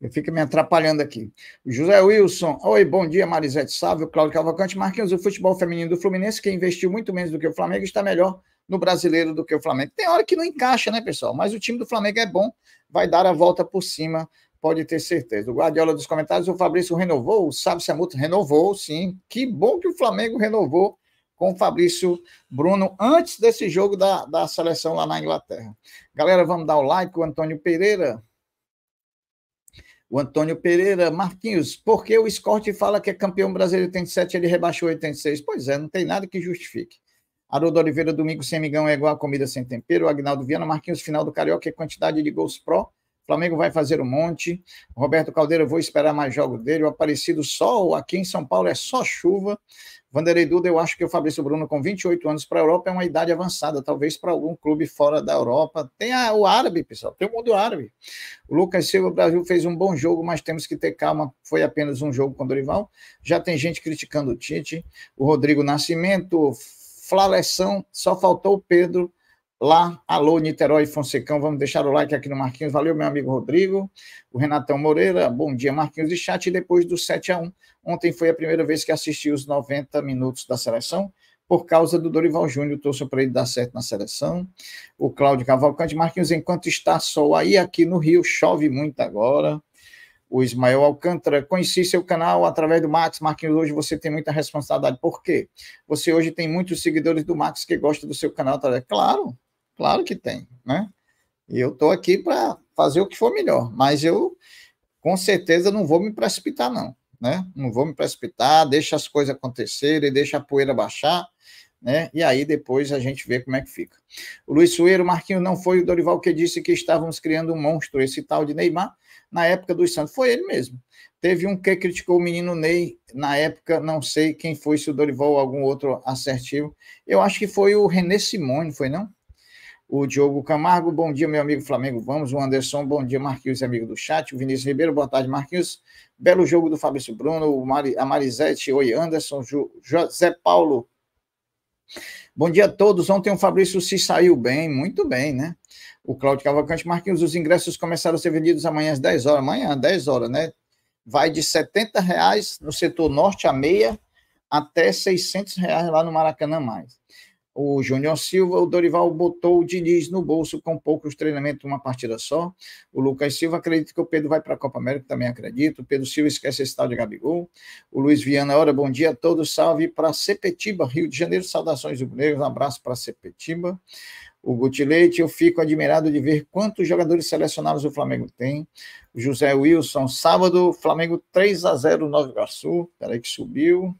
Eu fico me atrapalhando aqui. José Wilson. Oi, bom dia, Marisete Sávio, Cláudio Cavalcante. Marquinhos, o futebol feminino do Fluminense, que investiu muito menos do que o Flamengo, está melhor no brasileiro do que o Flamengo. Tem hora que não encaixa, né, pessoal? Mas o time do Flamengo é bom, vai dar a volta por cima, pode ter certeza. O Guardiola dos comentários, o Fabrício renovou, o Sábio Samuto renovou, sim. Que bom que o Flamengo renovou com o Fabrício Bruno antes desse jogo da, da seleção lá na Inglaterra. Galera, vamos dar o like, o Antônio Pereira. O Antônio Pereira, Marquinhos, por que o Scott fala que é campeão brasileiro 87 ele rebaixou 86? Pois é, não tem nada que justifique. Haroldo Oliveira, domingo sem migão é igual a comida sem tempero. Agnaldo Viana, Marquinhos, final do Carioca é quantidade de gols pró. Flamengo vai fazer um monte. Roberto Caldeira, vou esperar mais jogo dele. O Aparecido, sol aqui em São Paulo é só chuva. Vanderlei Duda, eu acho que o Fabrício Bruno, com 28 anos para a Europa, é uma idade avançada, talvez para algum clube fora da Europa. Tem a, o árabe, pessoal, tem o mundo árabe. O Lucas Silva, o Brasil fez um bom jogo, mas temos que ter calma. Foi apenas um jogo com o Dorival. Já tem gente criticando o Tite, o Rodrigo Nascimento, Flaleção, só faltou o Pedro lá. Alô, Niterói Fonsecão, vamos deixar o like aqui no Marquinhos. Valeu, meu amigo Rodrigo. O Renatão Moreira, bom dia, Marquinhos de chat. E depois do 7 a 1 Ontem foi a primeira vez que assisti os 90 minutos da seleção, por causa do Dorival Júnior, torço para ele dar certo na seleção. O Cláudio Cavalcante, Marquinhos, enquanto está sol aí aqui no Rio, chove muito agora. O Ismael Alcântara, conheci seu canal através do Max. Marquinhos, hoje você tem muita responsabilidade. Por quê? Você hoje tem muitos seguidores do Max que gostam do seu canal. Claro, claro que tem, né? E eu estou aqui para fazer o que for melhor, mas eu com certeza não vou me precipitar, não né? Não vou me precipitar, deixa as coisas acontecerem, deixa a poeira baixar, né? E aí depois a gente vê como é que fica. O Luiz Sueiro, Marquinhos, não foi o Dorival que disse que estávamos criando um monstro, esse tal de Neymar, na época do Santos. Foi ele mesmo. Teve um que criticou o menino Ney na época, não sei quem foi, se o Dorival ou algum outro assertivo. Eu acho que foi o René Simone, foi não? o Diogo Camargo, bom dia, meu amigo Flamengo. Vamos, o Anderson, bom dia, Marquinhos, amigo do chat. O Vinícius Ribeiro, boa tarde, Marquinhos. Belo jogo do Fabrício Bruno, Mari, a Marisete, oi, Anderson, José Paulo. Bom dia a todos. Ontem o Fabrício se saiu bem, muito bem, né? O Cláudio Cavalcante, Marquinhos, os ingressos começaram a ser vendidos amanhã às 10 horas. Amanhã, 10 horas, né? Vai de 70 reais no setor norte a meia até 600 reais lá no Maracanã mais o Júnior Silva, o Dorival botou o Diniz no bolso com poucos treinamentos, uma partida só. O Lucas Silva acredita que o Pedro vai para a Copa América, também acredito. O Pedro Silva esquece esse tal de Gabigol. O Luiz Viana, hora, bom dia a todos. Salve para Sepetiba, Rio de Janeiro. Saudações rubro-negras, um abraço para Sepetiba. O Gutileite, eu fico admirado de ver quantos jogadores selecionados o Flamengo tem. O José Wilson, sábado, Flamengo 3 a 0 Nova Iguaçu. Peraí que subiu.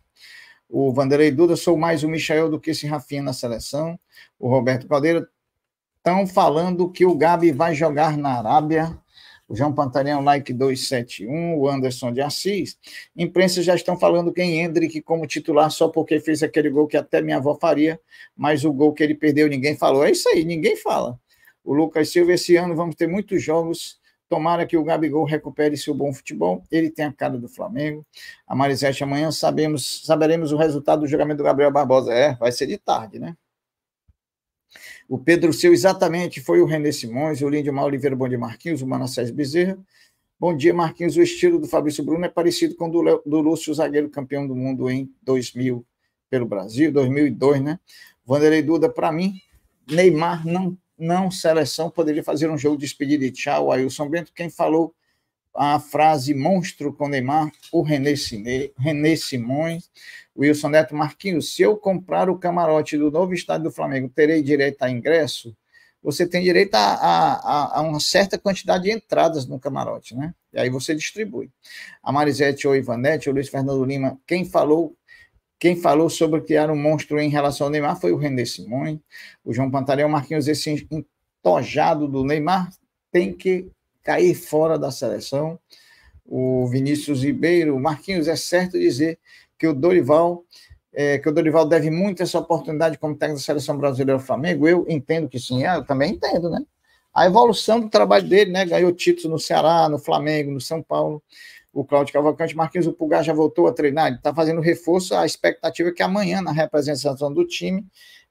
O Vanderlei Duda, sou mais o Michael do que esse Rafinha na seleção. O Roberto Caldeira, estão falando que o Gabi vai jogar na Arábia. O João Pantaleão, like 271, o Anderson de Assis. Imprensa já estão falando que em Hendrick como titular só porque fez aquele gol que até minha avó faria, mas o gol que ele perdeu ninguém falou. É isso aí, ninguém fala. O Lucas Silva, esse ano vamos ter muitos jogos Tomara que o Gabigol recupere seu bom futebol. Ele tem a cara do Flamengo. A Marisete, amanhã sabemos, saberemos o resultado do julgamento do Gabriel Barbosa. É, vai ser de tarde, né? O Pedro Seu, exatamente, foi o René Simões, o Lindio Mal Oliveira Bom de Marquinhos, o Manassés Bezerra. Bom dia, Marquinhos. O estilo do Fabrício Bruno é parecido com o do, do Lúcio, zagueiro campeão do mundo em 2000 pelo Brasil, 2002, né? Vanderlei Duda, para mim, Neymar não não, seleção poderia fazer um jogo de despedida e tchau, Ailson Bento, quem falou a frase monstro com Neymar, o René, Cine, René Simões, Wilson Neto Marquinhos, se eu comprar o camarote do novo estádio do Flamengo, terei direito a ingresso? Você tem direito a, a, a uma certa quantidade de entradas no camarote, né? E aí você distribui. A Marisete ou Ivanete, o Luiz Fernando Lima, quem falou quem falou sobre criar um monstro em relação ao Neymar foi o René Simões, o João Pantaleão, o Marquinhos, esse entojado do Neymar tem que cair fora da seleção. O Vinícius Ribeiro, Marquinhos, é certo dizer que o Dorival é, que o Dorival deve muito essa oportunidade como técnico da seleção brasileira do Flamengo? Eu entendo que sim, eu também entendo, né? A evolução do trabalho dele, né? Ganhou títulos no Ceará, no Flamengo, no São Paulo o Cláudio Cavalcante, Marquinhos o Pulgar já voltou a treinar, ele está fazendo reforço, a expectativa é que amanhã, na representação do time,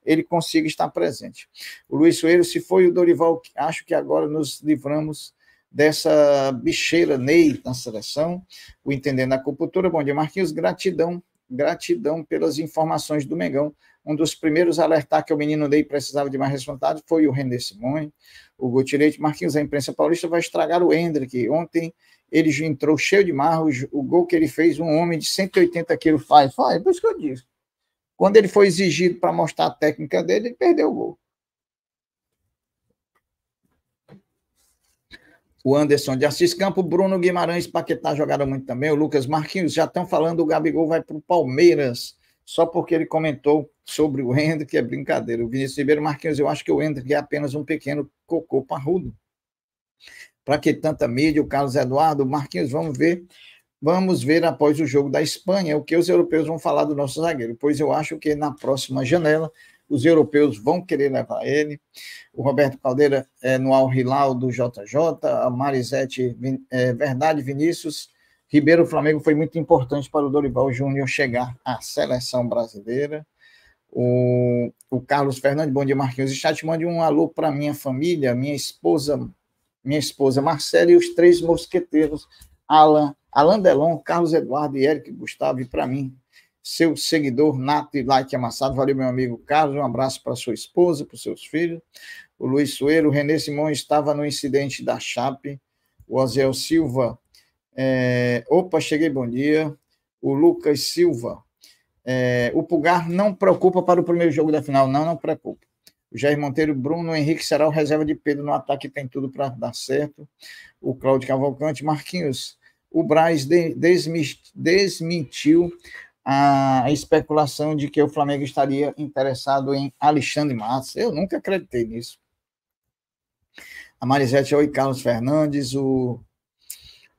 ele consiga estar presente. O Luiz Soeiro, se foi o Dorival, acho que agora nos livramos dessa bicheira Ney na seleção, o Entendendo a Cultura. Bom dia, Marquinhos, gratidão Gratidão pelas informações do Mengão. Um dos primeiros a alertar que o menino Ney precisava de mais resultado foi o Render Simões. O Gutierrez, Marquinhos, a imprensa paulista vai estragar o Hendrick. Ontem ele entrou cheio de marros. O gol que ele fez, um homem de 180 quilos faz. Faz, por isso que eu disse. Quando ele foi exigido para mostrar a técnica dele, ele perdeu o gol. o Anderson de Assis Campo, Bruno Guimarães, Paquetá jogaram muito também, o Lucas Marquinhos, já estão falando, o Gabigol vai para o Palmeiras, só porque ele comentou sobre o Hendrick, é brincadeira. O Vinícius Ribeiro Marquinhos, eu acho que o Hendrick é apenas um pequeno cocô parrudo. Para que tanta mídia, o Carlos Eduardo, Marquinhos, vamos ver Vamos ver após o jogo da Espanha o que os europeus vão falar do nosso zagueiro, pois eu acho que na próxima janela os europeus vão querer levar ele, o Roberto Caldeira é, no Al Hilal do JJ, a Marisete é, Verdade Vinícius, Ribeiro Flamengo foi muito importante para o Dorival Júnior chegar à seleção brasileira. O, o Carlos Fernandes, bom dia Marquinhos, está mande um alô para minha família, minha esposa, minha esposa Marcela e os três mosqueteiros, Alan, Alan Delon, Carlos Eduardo e Eric Gustavo, e para mim, seu seguidor nato e like amassado. Valeu, meu amigo Carlos. Um abraço para sua esposa, para os seus filhos. O Luiz Soeiro, o Renê Simão estava no incidente da Chape. O Aziel Silva, é... opa, cheguei, bom dia. O Lucas Silva, é... o Pulgar não preocupa para o primeiro jogo da final, não, não preocupa. O Jair Monteiro, Bruno Henrique será o reserva de Pedro no ataque, tem tudo para dar certo. O Cláudio Cavalcante, Marquinhos, o Braz desmentiu a especulação de que o Flamengo estaria interessado em Alexandre Matos. Eu nunca acreditei nisso. A Marisete é Oi, Carlos Fernandes, o,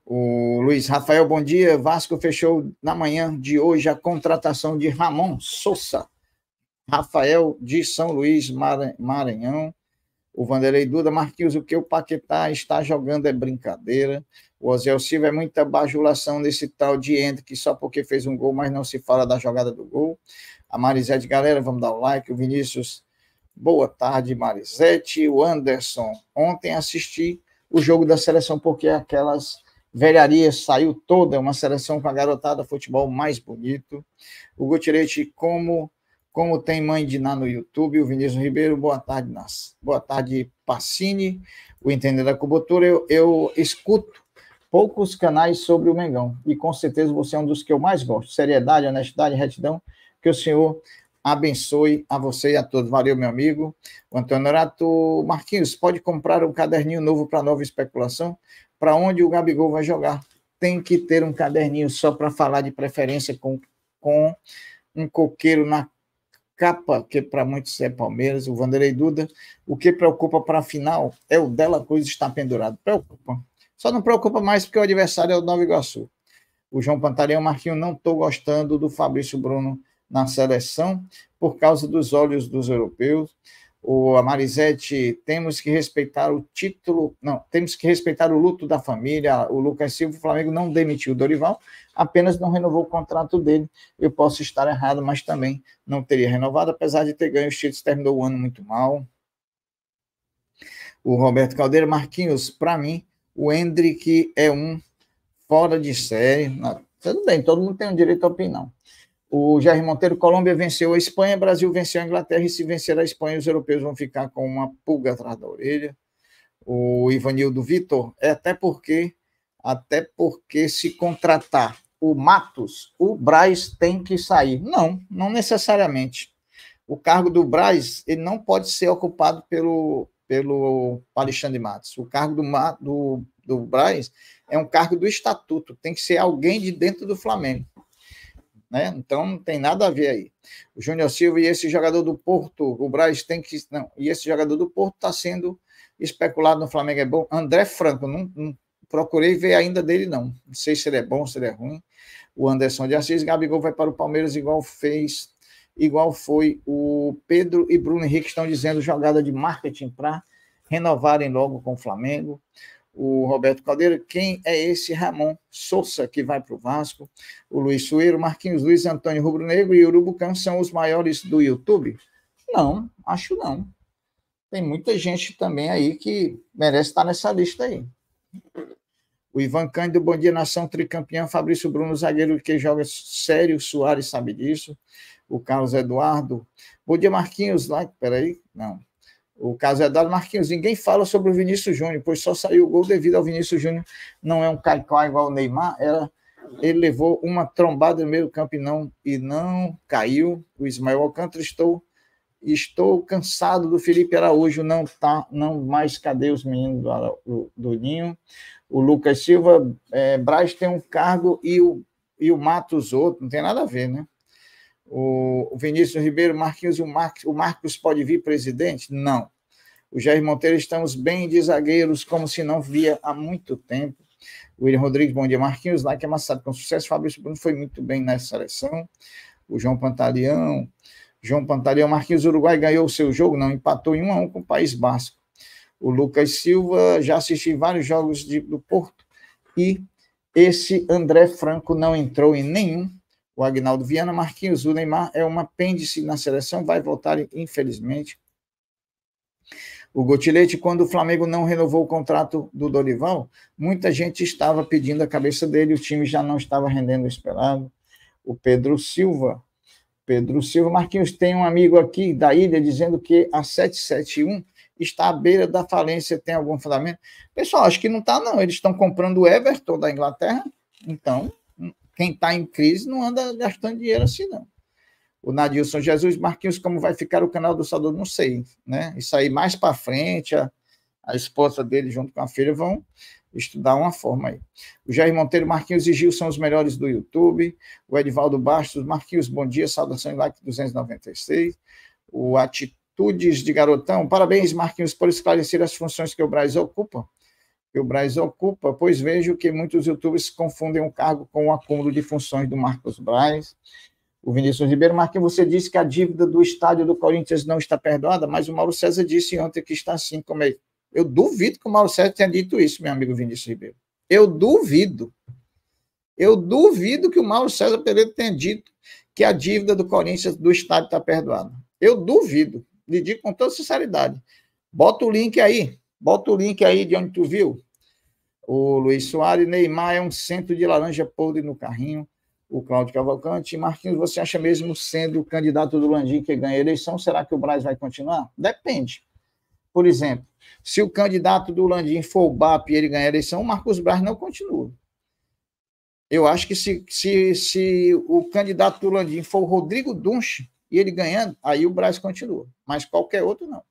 o Luiz Rafael, bom dia. Vasco fechou na manhã de hoje a contratação de Ramon Sousa. Rafael de São Luís, Maranhão. O Vanderlei Duda, Marquinhos, o que o Paquetá está jogando é brincadeira. O Ozel Silva é muita bajulação nesse tal de Ender, que só porque fez um gol, mas não se fala da jogada do gol. A Marisete, galera, vamos dar o like. O Vinícius, boa tarde, Marisete. O Anderson, ontem assisti o jogo da seleção, porque aquelas velharias saiu toda, uma seleção com a garotada, futebol mais bonito. O Gutirete, como como tem mãe de Ná no YouTube, o Vinícius Ribeiro, boa tarde, Nas. Boa tarde, Passini, o Entender da Cubotura. Eu, eu escuto poucos canais sobre o Mengão. E com certeza você é um dos que eu mais gosto. Seriedade, honestidade, retidão. Que o senhor abençoe a você e a todos. Valeu, meu amigo. O Antônio Norato Marquinhos, pode comprar um caderninho novo para nova especulação? Para onde o Gabigol vai jogar? Tem que ter um caderninho só para falar de preferência com, com um coqueiro na capa, que para muitos é Palmeiras, o Vanderlei Duda. O que preocupa para a final é o Dela Cruz estar pendurado. Preocupa. Só não preocupa mais porque o adversário é o Nova Iguaçu. O João Pantaleão Marquinho não estou gostando do Fabrício Bruno na seleção por causa dos olhos dos europeus. O Amarizete, temos que respeitar o título, não, temos que respeitar o luto da família. O Lucas Silva, o Flamengo não demitiu o Dorival, apenas não renovou o contrato dele. Eu posso estar errado, mas também não teria renovado, apesar de ter ganho os títulos, terminou o ano muito mal. O Roberto Caldeira, Marquinhos, para mim, o Hendrick é um fora de série. tudo bem, todo mundo tem o um direito à opinião. O Jair Monteiro, Colômbia venceu a Espanha, Brasil venceu a Inglaterra, e se vencer a Espanha, os europeus vão ficar com uma pulga atrás da orelha. O Ivanildo Vitor, é até porque, até porque se contratar o Matos, o Braz tem que sair. Não, não necessariamente. O cargo do Braz, ele não pode ser ocupado pelo pelo Alexandre Matos. O cargo do, do, do Braz é um cargo do estatuto, tem que ser alguém de dentro do Flamengo. Né? Então não tem nada a ver aí. O Júnior Silva e esse jogador do Porto, o Braz tem que. Não, e esse jogador do Porto está sendo especulado no Flamengo. É bom. André Franco, não, não procurei ver ainda dele, não. Não sei se ele é bom, se ele é ruim. O Anderson de Assis, Gabigol vai para o Palmeiras, igual fez igual foi o Pedro e Bruno Henrique estão dizendo jogada de marketing para renovarem logo com o Flamengo. O Roberto Caldeira, quem é esse Ramon Souza que vai para o Vasco? O Luiz Sueiro, Marquinhos Luiz, Antônio Rubro Negro e Urubucão são os maiores do YouTube? Não, acho não. Tem muita gente também aí que merece estar nessa lista aí. O Ivan Cândido, bom dia, nação tricampeão. Fabrício Bruno, zagueiro que joga sério, Soares sabe disso o Carlos Eduardo. Bom dia, Marquinhos. Lá, peraí, não. O Carlos Eduardo Marquinhos, ninguém fala sobre o Vinícius Júnior, pois só saiu o gol devido ao Vinícius Júnior. Não é um caicó igual o Neymar, era, ele levou uma trombada no meio campo e não, e não caiu. O Ismael Alcântara, estou, estou cansado do Felipe Araújo, não tá, não mais, cadê os meninos do, do, Ninho? O Lucas Silva, é, Braz tem um cargo e o, e o Matos outro, não tem nada a ver, né? O Vinícius Ribeiro, Marquinhos, o, Mar... o Marcos pode vir presidente? Não. O Jair Monteiro, estamos bem de zagueiros, como se não via há muito tempo. William Rodrigues, bom dia. Marquinhos, lá que é amassado com sucesso. Fabrício Bruno foi muito bem nessa seleção. O João Pantaleão. João Pantaleão, Marquinhos Uruguai ganhou o seu jogo, não, empatou em 1 um a 1 um com o País Basco. O Lucas Silva, já assisti vários jogos de, do Porto e esse André Franco não entrou em nenhum o Agnaldo Viana, Marquinhos, o Neymar é um apêndice na seleção, vai voltar, infelizmente. O Gotilete, quando o Flamengo não renovou o contrato do Dorival, muita gente estava pedindo a cabeça dele, o time já não estava rendendo o esperado. O Pedro Silva, Pedro Silva, Marquinhos, tem um amigo aqui da ilha dizendo que a 771 está à beira da falência, tem algum fundamento? Pessoal, acho que não está, não. Eles estão comprando o Everton da Inglaterra, então quem está em crise não anda gastando dinheiro assim, não. O Nadilson Jesus, Marquinhos, como vai ficar o canal do Salvador? Não sei, né? Isso aí mais para frente, a, a esposa dele junto com a filha vão estudar uma forma aí. O Jair Monteiro, Marquinhos e Gil são os melhores do YouTube. O Edivaldo Bastos, Marquinhos, bom dia, saudação e like 296. O Atitudes de Garotão, parabéns, Marquinhos, por esclarecer as funções que o Braz ocupa que o Braz ocupa, pois vejo que muitos youtubers confundem o cargo com o acúmulo de funções do Marcos Braz. O Vinícius Ribeiro Marquinhos, você disse que a dívida do estádio do Corinthians não está perdoada, mas o Mauro César disse ontem que está assim como é. Eu duvido que o Mauro César tenha dito isso, meu amigo Vinícius Ribeiro. Eu duvido. Eu duvido que o Mauro César Pereira tenha dito que a dívida do Corinthians do estádio está perdoada. Eu duvido. Lhe digo com toda sinceridade. Bota o link aí Bota o link aí de onde tu viu. O Luiz Soares, Neymar é um centro de laranja podre no carrinho. O Cláudio Cavalcante. Marquinhos, você acha mesmo sendo o candidato do Landim que ganha a eleição, será que o Braz vai continuar? Depende. Por exemplo, se o candidato do Landim for o BAP e ele ganhar a eleição, o Marcos Braz não continua. Eu acho que se, se, se o candidato do Landim for o Rodrigo Dunche e ele ganhando, aí o Braz continua. Mas qualquer outro não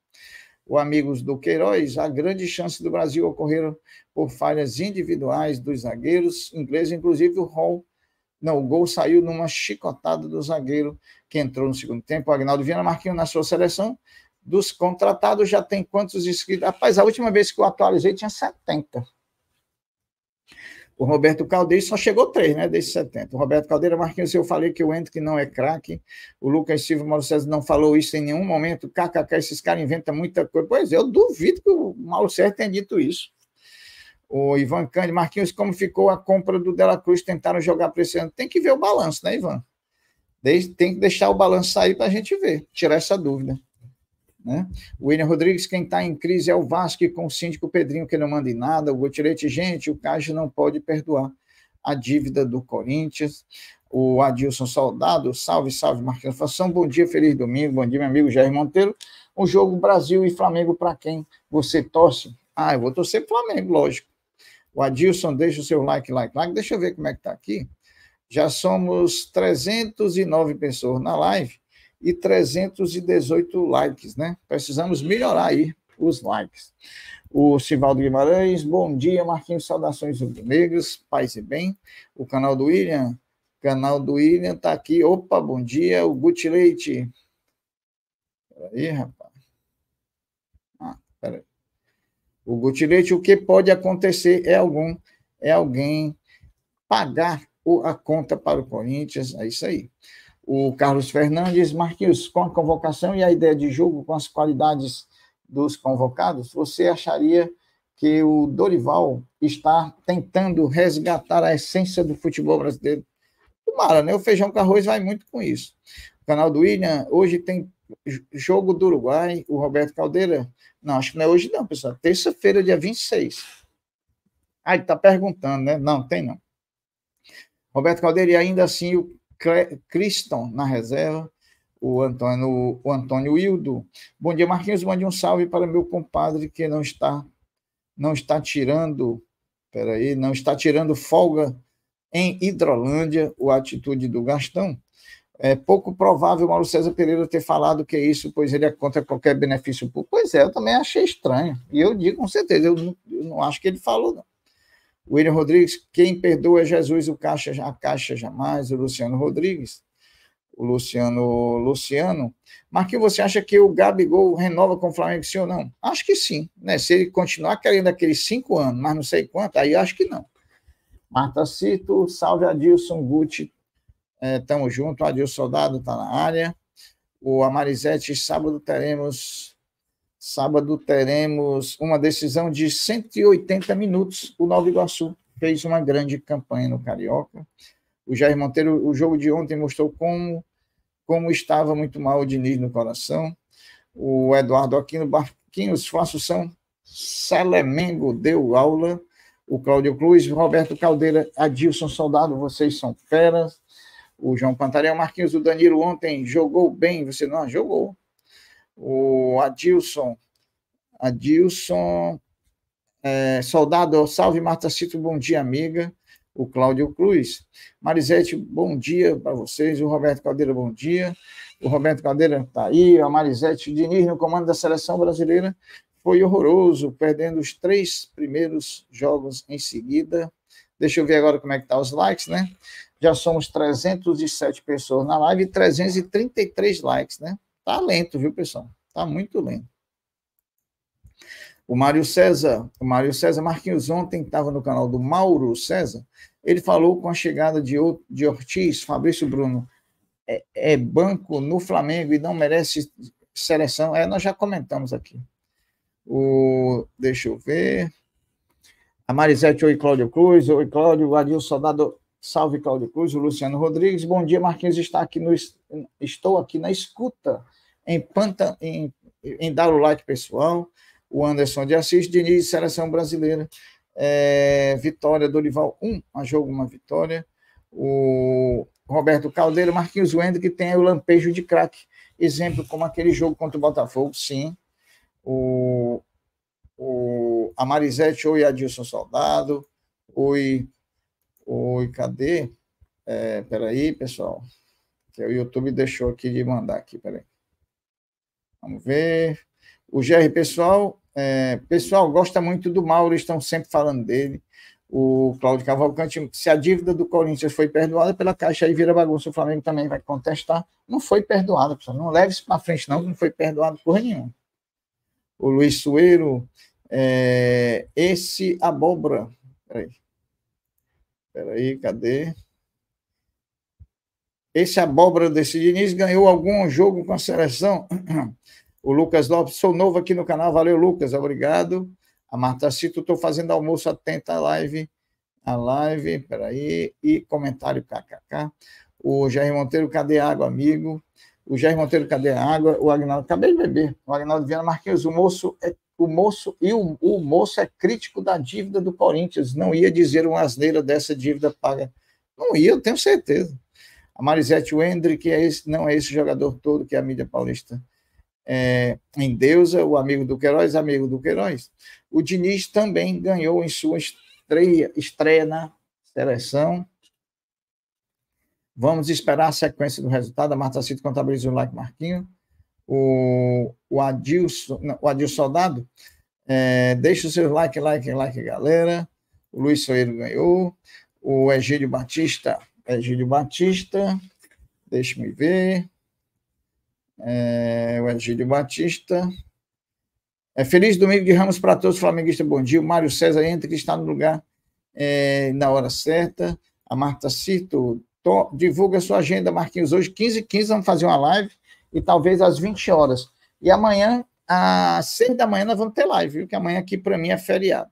o amigos do Queiroz, a grande chance do Brasil ocorreram por falhas individuais dos zagueiros ingleses, inclusive o Hall. Não, o gol saiu numa chicotada do zagueiro que entrou no segundo tempo. O Agnaldo Viana Marquinhos na sua seleção. Dos contratados já tem quantos inscritos? Rapaz, a última vez que eu atualizei tinha 70. O Roberto Caldeira só chegou três, né? Desde 70. O Roberto Caldeira, Marquinhos, eu falei que o que não é craque. O Lucas Silva, Mauro César não falou isso em nenhum momento. KKK, esses caras inventam muita coisa. Pois é, eu duvido que o Mauro César tenha dito isso. O Ivan Cândido, Marquinhos, como ficou a compra do Dela Cruz? Tentaram jogar para esse ano. Tem que ver o balanço, né, Ivan? Tem que deixar o balanço sair para a gente ver, tirar essa dúvida. Né? O William Rodrigues, quem está em crise é o Vasco com o síndico Pedrinho, que não manda em nada. O Gutirete, gente, o Caixa não pode perdoar a dívida do Corinthians. O Adilson Soldado, salve, salve, Marquinhos Fação. Bom dia, feliz domingo. Bom dia, meu amigo Jair Monteiro. O jogo Brasil e Flamengo, para quem você torce? Ah, eu vou torcer Flamengo, lógico. O Adilson, deixa o seu like, like, like. Deixa eu ver como é que está aqui. Já somos 309 pessoas na live e 318 likes, né? Precisamos melhorar aí os likes. O Sivaldo Guimarães, bom dia, Marquinhos, saudações rubro negros paz e bem. O canal do William, canal do William tá aqui. Opa, bom dia, o Guti Leite. Peraí, rapaz. Ah, peraí. O Guti Leite, o que pode acontecer é algum, é alguém pagar a conta para o Corinthians, é isso aí o Carlos Fernandes. Marquinhos, com a convocação e a ideia de jogo, com as qualidades dos convocados, você acharia que o Dorival está tentando resgatar a essência do futebol brasileiro? Tomara, né? O feijão com arroz vai muito com isso. O canal do William, hoje tem jogo do Uruguai, o Roberto Caldeira. Não, acho que não é hoje, não, pessoal. Terça-feira, dia 26. Ah, ele está perguntando, né? Não, tem não. Roberto Caldeira, e ainda assim o Criston na reserva, o Antônio, o Antônio Hildo. Bom dia, Marquinhos. Mande um salve para meu compadre que não está não está tirando, aí, não está tirando folga em Hidrolândia, o atitude do Gastão. É pouco provável Mauro César Pereira ter falado que é isso, pois ele é contra qualquer benefício público. Pois é, eu também achei estranho. E eu digo com certeza, eu não, eu não acho que ele falou, não. William Rodrigues, quem perdoa é Jesus, o caixa, a caixa jamais, o Luciano Rodrigues, o Luciano Luciano. Marquinhos, você acha que o Gabigol renova com o Flamengo, sim ou não? Acho que sim, né? Se ele continuar querendo aqueles cinco anos, mas não sei quanto, aí acho que não. Marta Cito, salve Adilson Guti, é, tamo junto, Adilson Soldado tá na área. O Amarizete, sábado teremos Sábado teremos uma decisão de 180 minutos. O Nova Iguaçu fez uma grande campanha no Carioca. O Jair Monteiro, o jogo de ontem mostrou como, como estava muito mal o Diniz no coração. O Eduardo Aquino Barquinhos são Selemengo deu aula. O Cláudio Cruz, Roberto Caldeira, Adilson Soldado, vocês são feras. O João Pantaleão Marquinhos, o Danilo ontem jogou bem, você não jogou o Adilson, Adilson, é, Soldado, salve Marta Cito, bom dia, amiga. O Cláudio Cruz. Marisete, bom dia para vocês. O Roberto Caldeira, bom dia. O Roberto Caldeira está aí. A Marisete, o Diniz no comando da seleção brasileira foi horroroso, perdendo os três primeiros jogos em seguida. Deixa eu ver agora como é que tá os likes, né? Já somos 307 pessoas na live e 333 likes, né? Tá lento, viu, pessoal? Tá muito lento. O Mário César, o Mário César Marquinhos ontem estava no canal do Mauro César, ele falou com a chegada de, de Ortiz, Fabrício Bruno, é, é banco no Flamengo e não merece seleção. É, nós já comentamos aqui. O, deixa eu ver. A Marisete, oi, Cláudio Cruz. Oi, Cláudio. O Adil Soldado, salve, Cláudio Cruz. O Luciano Rodrigues. Bom dia, Marquinhos. Está aqui no, estou aqui na escuta em, Panta, em, em like Pessoal, o Anderson de Assis, Diniz, Seleção Brasileira, é, Vitória, Dorival 1, um, a jogo uma vitória, o Roberto Caldeira, Marquinhos Wendel, que tem o lampejo de craque, exemplo como aquele jogo contra o Botafogo, sim, o, o, a Marisete, oi Adilson Soldado, oi, oi, cadê? É, peraí, pessoal, que o YouTube deixou aqui de mandar aqui, peraí. Vamos ver. O GR Pessoal, é, pessoal, gosta muito do Mauro, estão sempre falando dele. O Cláudio Cavalcante, se a dívida do Corinthians foi perdoada pela Caixa aí vira bagunça, o Flamengo também vai contestar. Não foi perdoada, pessoal. Não leve isso para frente, não, não foi perdoado por nenhum. O Luiz Sueiro, é, esse abóbora. Peraí. Peraí, cadê? Esse abóbora desse Diniz ganhou algum jogo com a seleção. O Lucas Lopes, sou novo aqui no canal, valeu, Lucas, obrigado. A Marta Cito, estou fazendo almoço, atenta à live, a live, peraí, e comentário kkk. O Jair Monteiro, cadê a água, amigo? O Jair Monteiro, cadê a água? O Agnaldo, acabei de beber. O Agnaldo Viana Marquinhos, o moço é o moço e o, o, moço é crítico da dívida do Corinthians, não ia dizer uma asneira dessa dívida paga. Não ia, eu tenho certeza. A Marisete Wendre, que é esse, não é esse jogador todo que é a mídia paulista é, em Deusa, o amigo do Queiroz, amigo do Queiroz. O Diniz também ganhou em sua estreia, estreia na seleção. Vamos esperar a sequência do resultado. A Marta Cito contabiliza o like, Marquinho. O, o, Adilson, não, o Adilson Soldado, é, deixa o seu like, like, like, galera. O Luiz Soeiro ganhou. O Egílio Batista é Egílio Batista, deixe-me ver. É, o Egílio Batista. É, feliz domingo de Ramos para todos, flamenguista, bom dia. O Mário César entra, que está no lugar é, na hora certa. A Marta Cito, to, divulga sua agenda, Marquinhos, hoje, 15 h 15 vamos fazer uma live e talvez às 20 horas. E amanhã, às 6 da manhã, nós vamos ter live, viu? Que amanhã aqui para mim é feriado.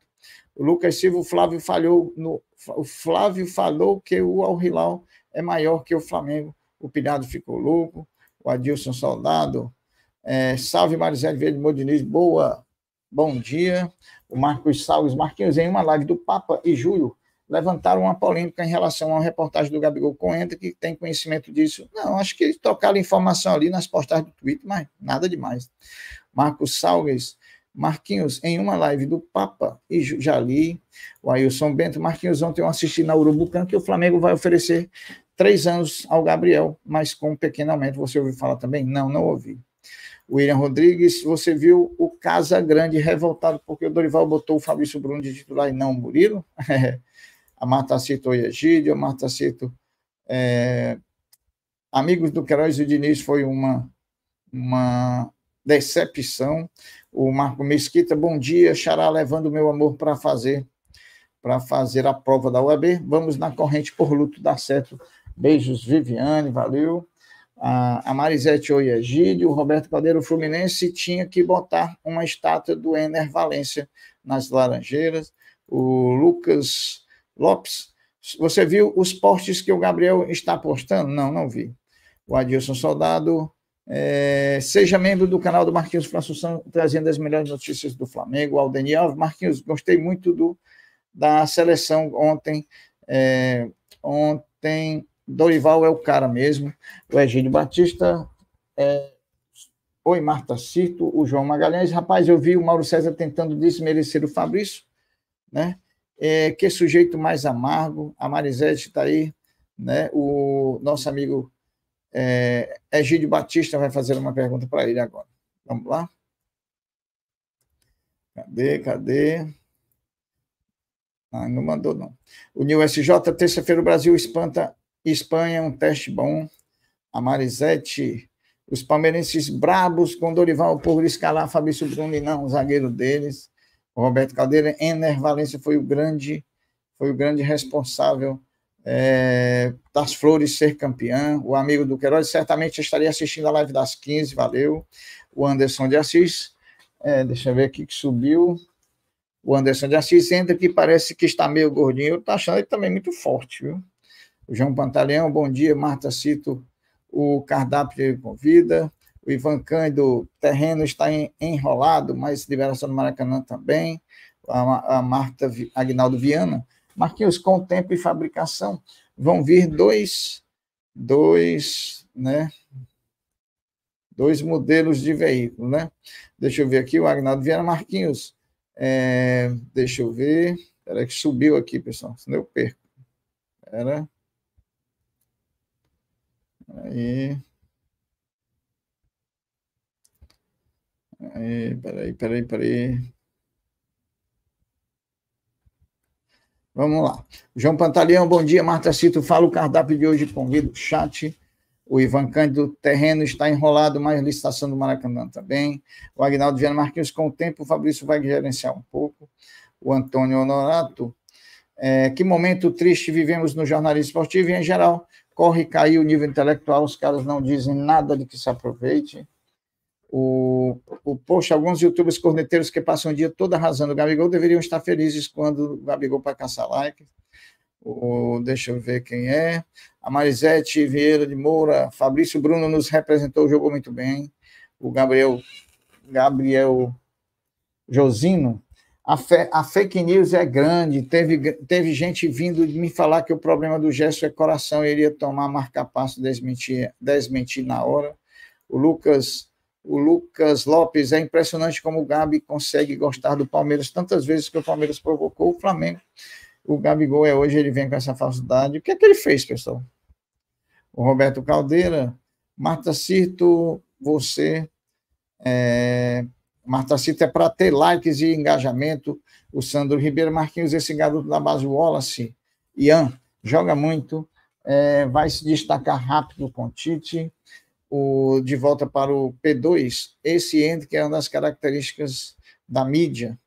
O Lucas Silva, o Flávio falhou no, o Flávio falou que o Al Hilal é maior que o Flamengo. O Pilhado ficou louco. O Adilson Soldado. É, salve Marisele Verde Modiniz, boa, bom dia. O Marcos Salves Marquinhos, em uma live do Papa e Júlio, levantaram uma polêmica em relação a uma reportagem do Gabigol Coentra, que tem conhecimento disso. Não, acho que trocaram informação ali nas postagens do Twitter, mas nada demais. Marcos Salves, Marquinhos, em uma live do Papa e Jali, o Ailson Bento, Marquinhos, ontem eu assisti na Urubucan que o Flamengo vai oferecer três anos ao Gabriel, mas com um pequeno aumento. Você ouviu falar também? Não, não ouvi. William Rodrigues, você viu o Casa Grande revoltado porque o Dorival botou o Fabrício Bruno de titular e não o Murilo? a Marta Cito Egídio, a Marta Cito. É... Amigos do Queiroz e o Diniz foi uma, uma decepção. O Marco Mesquita, bom dia, Xará levando meu amor para fazer para fazer a prova da UAB. Vamos na corrente por luto, dá certo. Beijos, Viviane, valeu. A, a Marisete Oiagide, o Roberto Padeiro Fluminense tinha que botar uma estátua do Ener Valência nas Laranjeiras. O Lucas Lopes, você viu os postes que o Gabriel está postando? Não, não vi. O Adilson Soldado, é, seja membro do canal do Marquinhos Françoção, trazendo as melhores notícias do Flamengo, Aldenir Marquinhos, gostei muito do, da seleção ontem. É, ontem, Dorival é o cara mesmo, o Egídio Batista. É, Oi, Marta Cito, o João Magalhães. Rapaz, eu vi o Mauro César tentando desmerecer o Fabrício, né? É, que sujeito mais amargo. A Marisete está aí, né? O nosso amigo é, Egídio Batista vai fazer uma pergunta para ele agora. Vamos lá? Cadê, cadê? Ah, não mandou, não. O New SJ, terça-feira, o Brasil espanta Espanha, um teste bom. A Marisete, os palmeirenses brabos com Dorival por escalar Fabrício Bruni, não, o zagueiro deles. O Roberto Caldeira, Ener Valência foi o grande, foi o grande responsável é, das Flores ser campeã, o amigo do Queiroz, certamente estaria assistindo a live das 15, valeu. O Anderson de Assis, é, deixa eu ver aqui que subiu. O Anderson de Assis entra que parece que está meio gordinho, eu estou achando ele também muito forte, viu? O João Pantaleão, bom dia. Marta Cito, o cardápio convida. O Ivan Cândido, terreno está enrolado, mas liberação do Maracanã também. A, a Marta Agnaldo Viana, Marquinhos, com o tempo e fabricação, vão vir dois, dois, né? Dois modelos de veículo, né? Deixa eu ver aqui, o Agnaldo Vieira Marquinhos. É, deixa eu ver. Peraí, que subiu aqui, pessoal, senão eu perco. era Aí. Aí, peraí, peraí, peraí. Vamos lá. João Pantaleão, bom dia. Marta Cito, fala o cardápio de hoje. Convido o chat. O Ivan Cândido, terreno está enrolado, mas licitação do Maracanã também. O Agnaldo Viana Marquinhos, com o tempo, o Fabrício vai gerenciar um pouco. O Antônio Honorato, é, que momento triste vivemos no jornalismo esportivo e, em geral, corre e o nível intelectual, os caras não dizem nada de que se aproveite. O, o, poxa, alguns youtubers corneteiros que passam o dia todo arrasando o Gabigol deveriam estar felizes quando o Gabigol para caçar like. O, deixa eu ver quem é. A Marisete Vieira de Moura, Fabrício Bruno nos representou, jogou muito bem. O Gabriel Gabriel Josino. A, fe, a fake news é grande. Teve, teve gente vindo me falar que o problema do gesto é coração. Eu iria tomar marca-passo, desmentir, desmentir na hora. O Lucas o Lucas Lopes, é impressionante como o Gabi consegue gostar do Palmeiras tantas vezes que o Palmeiras provocou o Flamengo. O Gabigol é hoje, ele vem com essa falsidade. O que é que ele fez, pessoal? O Roberto Caldeira, Marta Cirto, você. É... Marta Cirto é para ter likes e engajamento. O Sandro Ribeiro Marquinhos, esse garoto da base Wallace, Ian, joga muito, é... vai se destacar rápido com o Tite o de volta para o P2, esse end que é uma das características da mídia,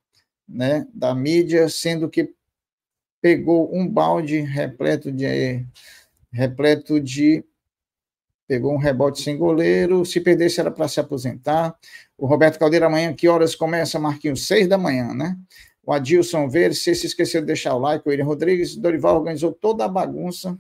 né? Da mídia, sendo que pegou um balde repleto de repleto de pegou um rebote sem goleiro, se perdesse era para se aposentar. O Roberto Caldeira amanhã que horas começa, Marquinhos? Seis da manhã, né? O Adilson Ver, se esqueceu de deixar o like, o William Rodrigues, Dorival organizou toda a bagunça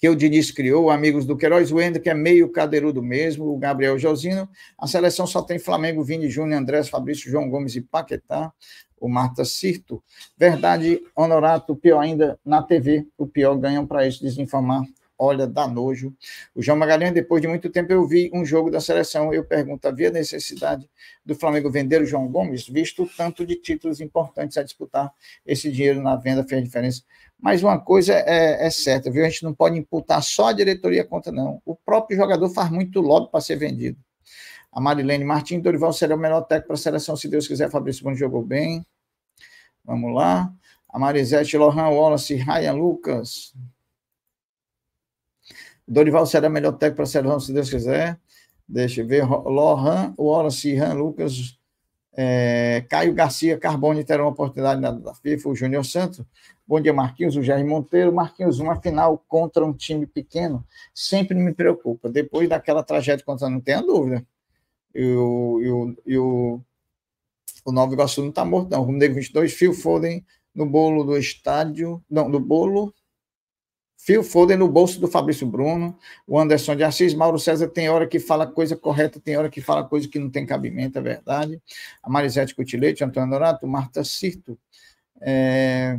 que o Diniz criou, amigos do Queiroz, o Ender, que é meio cadeirudo mesmo, o Gabriel Josino. A seleção só tem Flamengo, Vini Júnior, Andrés, Fabrício, João Gomes e Paquetá, o Marta Cirto. Verdade, Honorato, pior ainda, na TV, o pior ganham para isso, desinformar olha, dá nojo. O João Magalhães, depois de muito tempo, eu vi um jogo da seleção. Eu pergunto: havia necessidade do Flamengo vender o João Gomes, visto o tanto de títulos importantes a disputar? Esse dinheiro na venda fez diferença. Mas uma coisa é, é, certa, viu? A gente não pode imputar só a diretoria contra, não. O próprio jogador faz muito lobby para ser vendido. A Marilene Martins Dorival será o melhor técnico para a seleção, se Deus quiser. Fabrício Bruno jogou bem. Vamos lá. A Marisete Lohan Wallace, Ryan Lucas. Dorival será o melhor técnico para a seleção, se Deus quiser. Deixa eu ver. Lohan Wallace, Ryan Lucas. É, Caio Garcia Carbone terá uma oportunidade na, da FIFA, o Júnior Santos. Bom dia, Marquinhos, o Jair Monteiro. Marquinhos, uma final contra um time pequeno sempre me preocupa. Depois daquela tragédia contra, não tenha dúvida. E o, e o, o Novo Iguaçu não está morto, não. O Rubro Negro 22, Fio Foden no bolo do estádio, não, do bolo Fio Foden no bolso do Fabrício Bruno, o Anderson de Assis, Mauro César tem hora que fala coisa correta, tem hora que fala coisa que não tem cabimento, é verdade. A Marisete Cutilete, Antônio Norato, Marta Cito. É...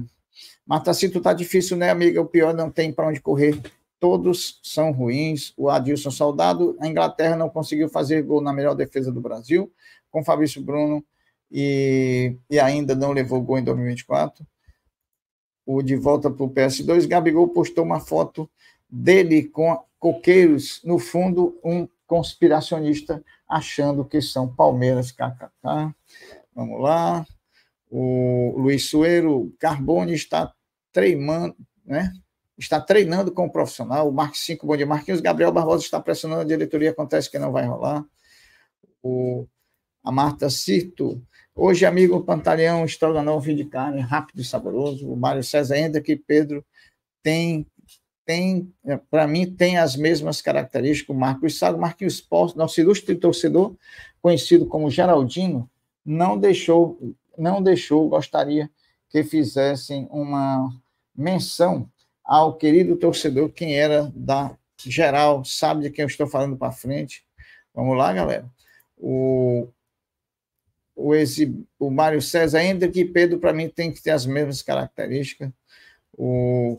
Marta Cito está difícil, né, amiga? O pior não tem para onde correr. Todos são ruins. O Adilson Soldado, a Inglaterra não conseguiu fazer gol na melhor defesa do Brasil, com Fabrício Bruno, e, e ainda não levou gol em 2024 o de volta para o PS2, Gabigol postou uma foto dele com coqueiros no fundo, um conspiracionista achando que são Palmeiras, kkk. Vamos lá. O Luiz Sueiro Carbone está treinando, né? Está treinando com o profissional. O Marcos 5, bom dia, Marquinhos. Gabriel Barbosa está pressionando a diretoria, acontece que não vai rolar. O, a Marta Cito Hoje, amigo Pantaleão, estrogonofe de carne, rápido e saboroso. O Mário César, ainda que Pedro tem, tem eh, para mim, tem as mesmas características. O Marcos Sago, Marquinhos Porto, nosso ilustre torcedor, conhecido como Geraldino, não deixou, não deixou, gostaria que fizessem uma menção ao querido torcedor, quem era da geral, sabe de quem eu estou falando para frente. Vamos lá, galera. O o, esse, o Mário César, ainda que Pedro, para mim, tem que ter as mesmas características. O,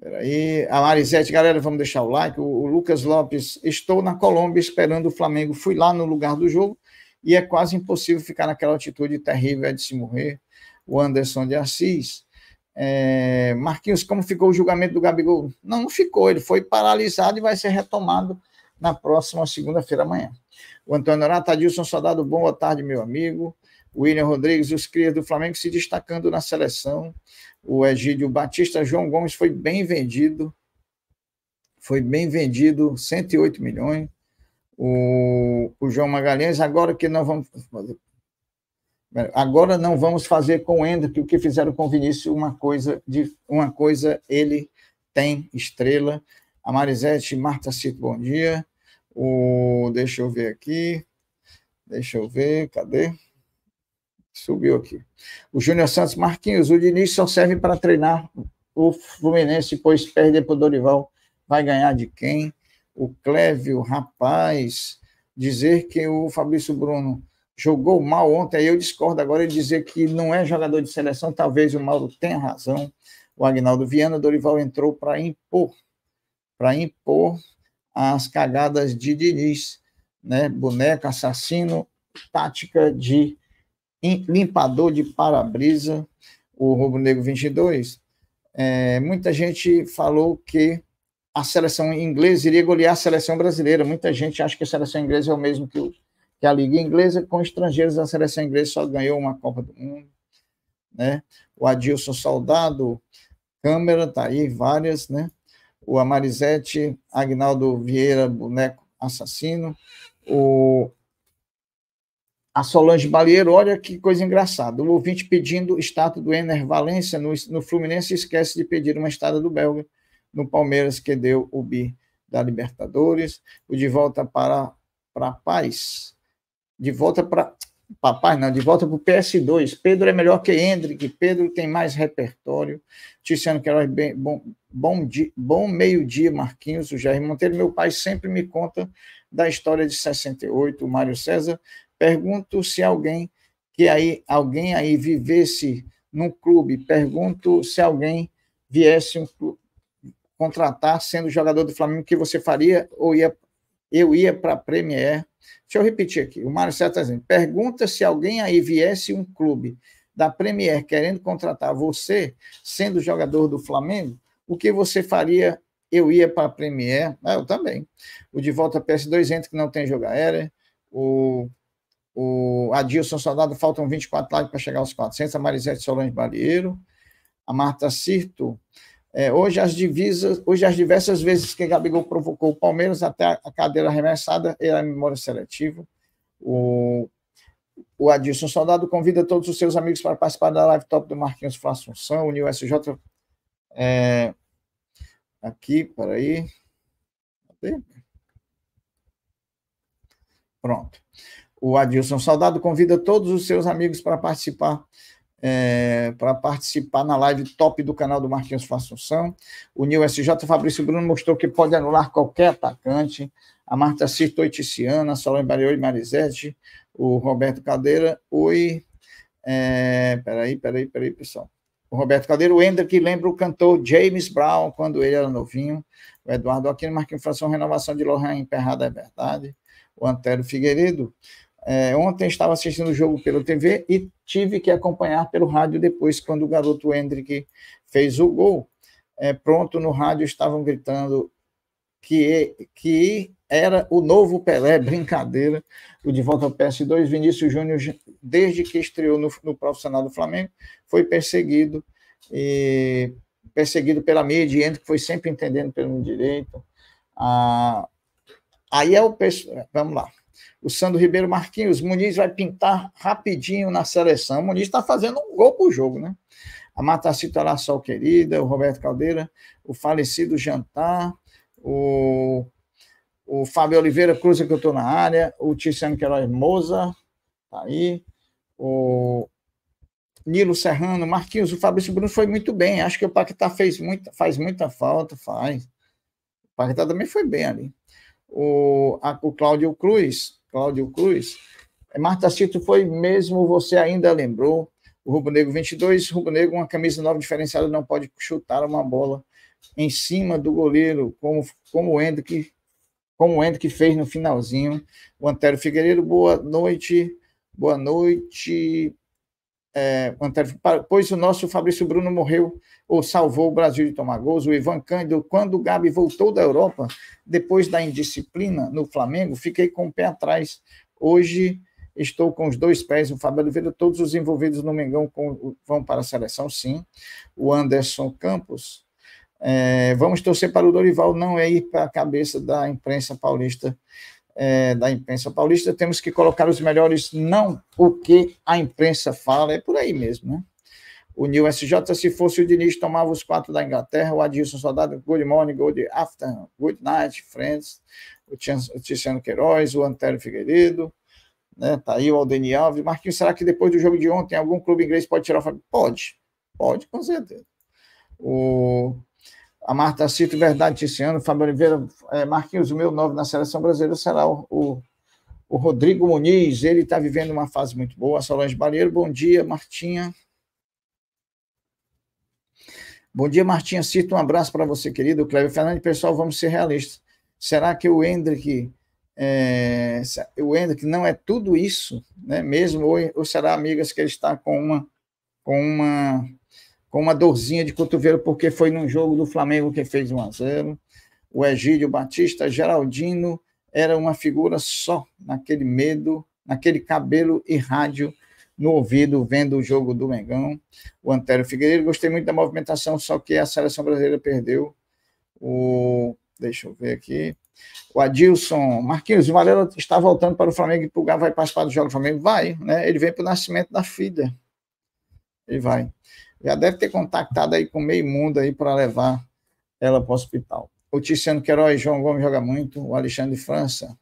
peraí, a Marisete, galera, vamos deixar o like. O, o Lucas Lopes, estou na Colômbia esperando o Flamengo. Fui lá no lugar do jogo e é quase impossível ficar naquela altitude terrível é de se morrer. O Anderson de Assis. É, Marquinhos, como ficou o julgamento do Gabigol? Não, não ficou, ele foi paralisado e vai ser retomado na próxima segunda-feira amanhã. O Antônio Horato Adilson Soldado, boa tarde, meu amigo. William Rodrigues, os crias do Flamengo se destacando na seleção. O Egídio Batista, João Gomes foi bem vendido. Foi bem vendido, 108 milhões. O, o João Magalhães, agora que não vamos fazer. Agora não vamos fazer com o que o que fizeram com o Vinícius, uma coisa, de, uma coisa ele tem estrela. A Marisete Marta Cito, bom dia. O, deixa eu ver aqui. Deixa eu ver, cadê? Subiu aqui. O Júnior Santos Marquinhos, o Diniz só serve para treinar o Fluminense, pois perder para o Dorival vai ganhar de quem? O Clévio, rapaz, dizer que o Fabrício Bruno jogou mal ontem, eu discordo agora e dizer que não é jogador de seleção, talvez o Mauro tenha razão. O Agnaldo Viana, Dorival entrou para impor, para impor as cagadas de Diniz, né? Boneco assassino, tática de limpador de para-brisa, o Rubro Negro 22. É, muita gente falou que a seleção inglesa iria golear a seleção brasileira. Muita gente acha que a seleção inglesa é o mesmo que, o, que a Liga Inglesa. Com estrangeiros, a seleção inglesa só ganhou uma Copa do Mundo. Né? O Adilson Soldado, Câmara, tá aí várias, né? o Amarizete Agnaldo Vieira, boneco assassino, o a Solange Balieiro, olha que coisa engraçada. O ouvinte pedindo estátua do Ener Valência no, no Fluminense esquece de pedir uma estátua do belga no Palmeiras, que deu o bi da Libertadores. O De Volta para, para Paz. De volta para. Papai, não, de volta para o PS2. Pedro é melhor que Hendrick, Pedro tem mais repertório. Ticiano Queiroz, bem, bom, Bom, bom meio-dia, Marquinhos, o Jair Monteiro. Meu pai sempre me conta da história de 68, o Mário César. Pergunto se alguém que aí alguém aí vivesse num clube, pergunto se alguém viesse um clube, contratar sendo jogador do Flamengo, o que você faria ou ia eu ia para a Premier. Deixa eu repetir aqui. O Mário César tá dizendo, pergunta se alguém aí viesse um clube da Premier querendo contratar você, sendo jogador do Flamengo, o que você faria? Eu ia para a Premier, ah, eu também. O De Volta PS2 entra que não tem jogo aéreo. O, o Adilson Soldado, faltam 24 lives para chegar aos 400. A Marisete Solange Barreiro. A Marta Cirto. É, hoje, as divisas, hoje, as diversas vezes que Gabigol provocou o Palmeiras até a cadeira arremessada era a memória seletiva. O, o Adilson Soldado convida todos os seus amigos para participar da live top do Marquinhos Assunção, New SJ. É, Aqui, peraí. aí. Pronto. O Adilson Saudado convida todos os seus amigos para participar é, para participar na live top do canal do Martins Façanção. O Nil SJ Fabrício Bruno mostrou que pode anular qualquer atacante. A Marta Cito Oiticiana, Salão Barioi Marizete, o Roberto Cadeira. Oi. É, peraí, peraí, peraí, pessoal o Roberto Cadeiro, o Ender, que lembra o cantor James Brown, quando ele era novinho, o Eduardo Aquino, Marquinhos Fração, Renovação de Lohan, Emperrada é Verdade, o Antero Figueiredo. É, ontem estava assistindo o jogo pela TV e tive que acompanhar pelo rádio depois, quando o garoto Hendrick fez o gol. É, pronto, no rádio estavam gritando que, que era o novo Pelé, brincadeira, o de volta ao PS2. Vinícius Júnior, desde que estreou no, no profissional do Flamengo, foi perseguido e perseguido pela mídia, e que foi sempre entendendo pelo direito. Ah, aí é o vamos lá. O Sandro Ribeiro Marquinhos, Muniz vai pintar rapidinho na seleção. O Muniz está fazendo um gol por jogo, né? A Matacita Laçol Querida, o Roberto Caldeira, o falecido Jantar, o o Fábio Oliveira cruza que eu estou na área. O Tiziano Queiroz Moza tá aí. O Nilo Serrano, Marquinhos, o Fabrício Bruno foi muito bem. Acho que o Paquetá fez muita, faz muita falta, faz. O Paquetá também foi bem ali. O, a, o Cláudio Cruz, Cláudio Cruz. É, Marta Cito foi mesmo, você ainda lembrou. O Rubro Negro 22, Rubro Negro, uma camisa nova diferenciada, não pode chutar uma bola em cima do goleiro, como, como o Hendrick como o que fez no finalzinho. O Antero Figueiredo, boa noite. Boa noite. É, Antero, pois o nosso Fabrício Bruno morreu ou salvou o Brasil de tomar gols. O Ivan Cândido, quando o Gabi voltou da Europa, depois da indisciplina no Flamengo, fiquei com o pé atrás. Hoje estou com os dois pés. O Fábio Oliveira, todos os envolvidos no Mengão com, vão para a seleção, sim. O Anderson Campos, é, vamos torcer para o Dorival não é ir para a cabeça da imprensa paulista. É, da imprensa paulista, temos que colocar os melhores, não o que a imprensa fala, é por aí mesmo, né? O New SJ, se fosse o Diniz, tomava os quatro da Inglaterra, o Adilson Soldado, good morning, good afternoon, good night, friends, o Tiziano Queiroz, o Antero Figueiredo, né? Tá aí o Aldeni Alves. Marquinhos, será que depois do jogo de ontem algum clube inglês pode tirar o Fábio? Pode, pode, com certeza. O a Marta Cito, Verdade esse ano, Fábio Oliveira, é, Marquinhos, o meu nove na seleção brasileira será o, o, o Rodrigo Muniz, ele está vivendo uma fase muito boa. Solange Balheiro, bom dia, Martinha. Bom dia, Martinha Cito, um abraço para você, querido. Cleber Fernandes, pessoal, vamos ser realistas. Será que o Hendrick, é, o Hendrick não é tudo isso, né, mesmo? Ou, ou será, amigas, que ele está com uma, com uma com uma dorzinha de cotovelo, porque foi num jogo do Flamengo que fez 1 a 0 O Egídio Batista, Geraldino, era uma figura só naquele medo, naquele cabelo e rádio no ouvido, vendo o jogo do Mengão. O Antero Figueiredo, gostei muito da movimentação, só que a seleção brasileira perdeu o. Deixa eu ver aqui. O Adilson. Marquinhos, o Varela está voltando para o Flamengo e Pulgar vai participar do Jogo do Flamengo? Vai, né? Ele vem para o nascimento da filha. Ele vai já deve ter contactado aí com meio mundo aí para levar ela para o hospital. O Ticiano Queiroz, João Gomes joga muito, o Alexandre França.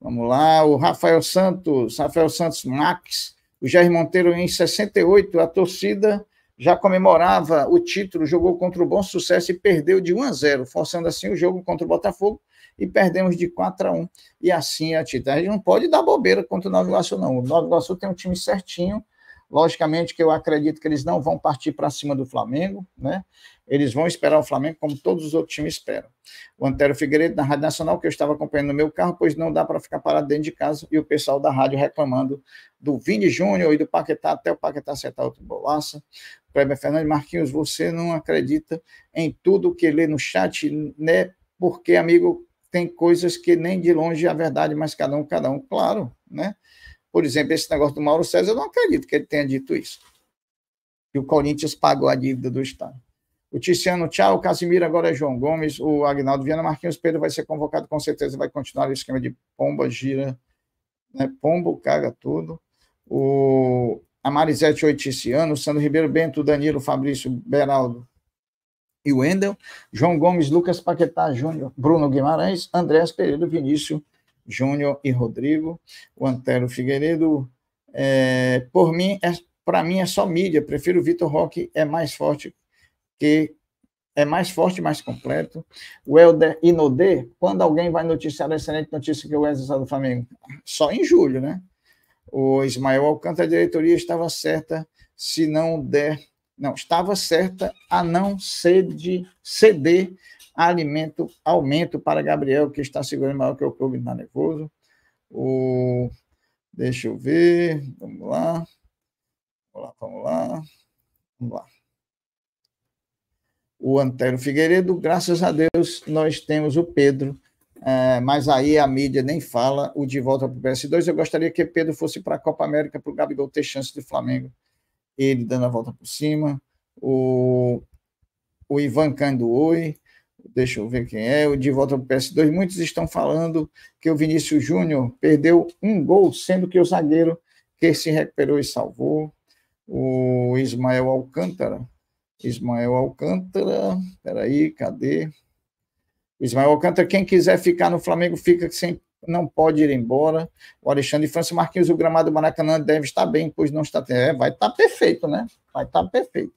Vamos lá, o Rafael Santos, Rafael Santos Max, o Jair Monteiro em 68, a torcida já comemorava o título, jogou contra o Bom Sucesso e perdeu de 1 a 0, forçando assim o jogo contra o Botafogo e perdemos de 4 a 1. E assim a Tita, A gente não pode dar bobeira contra o Nova Iguaçu não. O Nova Iguaçu tem um time certinho, Logicamente que eu acredito que eles não vão partir para cima do Flamengo, né? Eles vão esperar o Flamengo como todos os outros times esperam. O Antero Figueiredo, da Rádio Nacional, que eu estava acompanhando no meu carro, pois não dá para ficar parado dentro de casa, e o pessoal da rádio reclamando do Vini Júnior e do Paquetá, até o Paquetá acertar outro bolaça. Kleber Fernandes, Marquinhos, você não acredita em tudo que lê no chat, né? Porque, amigo, tem coisas que nem de longe é a verdade, mas cada um, cada um, claro, né? Por exemplo, esse negócio do Mauro César, eu não acredito que ele tenha dito isso. Que o Corinthians pagou a dívida do Estado. O Ticiano, tchau. O Casimiro agora é João Gomes. O Agnaldo Viana Marquinhos Pedro vai ser convocado, com certeza vai continuar o esquema de pomba, gira, né? pombo, caga tudo. O a Marisete Oiticiano, Sandro Ribeiro Bento, Danilo Fabrício Beraldo e Wendel, João Gomes, Lucas Paquetá Júnior, Bruno Guimarães, Andrés Pereira, Vinícius Júnior e Rodrigo, o Antero Figueiredo. É, por mim, é, para mim é só mídia. Prefiro o Vitor Roque, é mais forte que é mais forte, mais completo. O Helder Inodê, quando alguém vai noticiar a é excelente notícia que o Wesley está do Flamengo? Só em julho, né? O Ismael Alcântara, a diretoria estava certa se não der. Não, estava certa a não ceder, ceder alimento, aumento para Gabriel, que está segurando maior que o clube, está nervoso. O, deixa eu ver, vamos lá. Vamos lá, vamos lá. Vamos lá. O Antero Figueiredo, graças a Deus, nós temos o Pedro, é, mas aí a mídia nem fala o de volta para o PS2. Eu gostaria que Pedro fosse para a Copa América para o Gabigol ter chance do Flamengo. Ele dando a volta por cima. O, o Ivan Cando Oi deixa eu ver quem é, de volta para o PS2, muitos estão falando que o Vinícius Júnior perdeu um gol, sendo que o zagueiro que se recuperou e salvou, o Ismael Alcântara, Ismael Alcântara, peraí, cadê? Ismael Alcântara, quem quiser ficar no Flamengo, fica sem não pode ir embora. O Alexandre França Marquinhos, o gramado do Maracanã deve estar bem, pois não está. É, vai estar tá perfeito, né? Vai estar tá perfeito.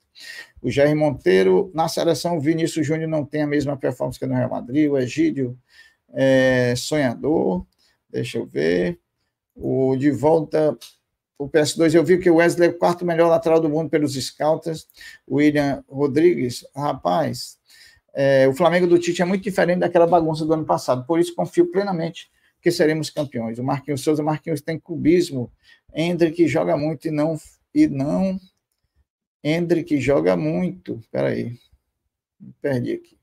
O Jair Monteiro, na seleção, o Vinícius Júnior não tem a mesma performance que no Real Madrid. O Egídio é sonhador. Deixa eu ver. O de volta. O PS2, eu vi que o Wesley é o quarto melhor lateral do mundo pelos scouts. William Rodrigues, rapaz, é, o Flamengo do Tite é muito diferente daquela bagunça do ano passado, por isso confio plenamente que seremos campeões. O Marquinhos Souza, o Marquinhos tem cubismo. Hendrick joga muito e não. E não. Hendrick joga muito. Peraí. Perdi aqui.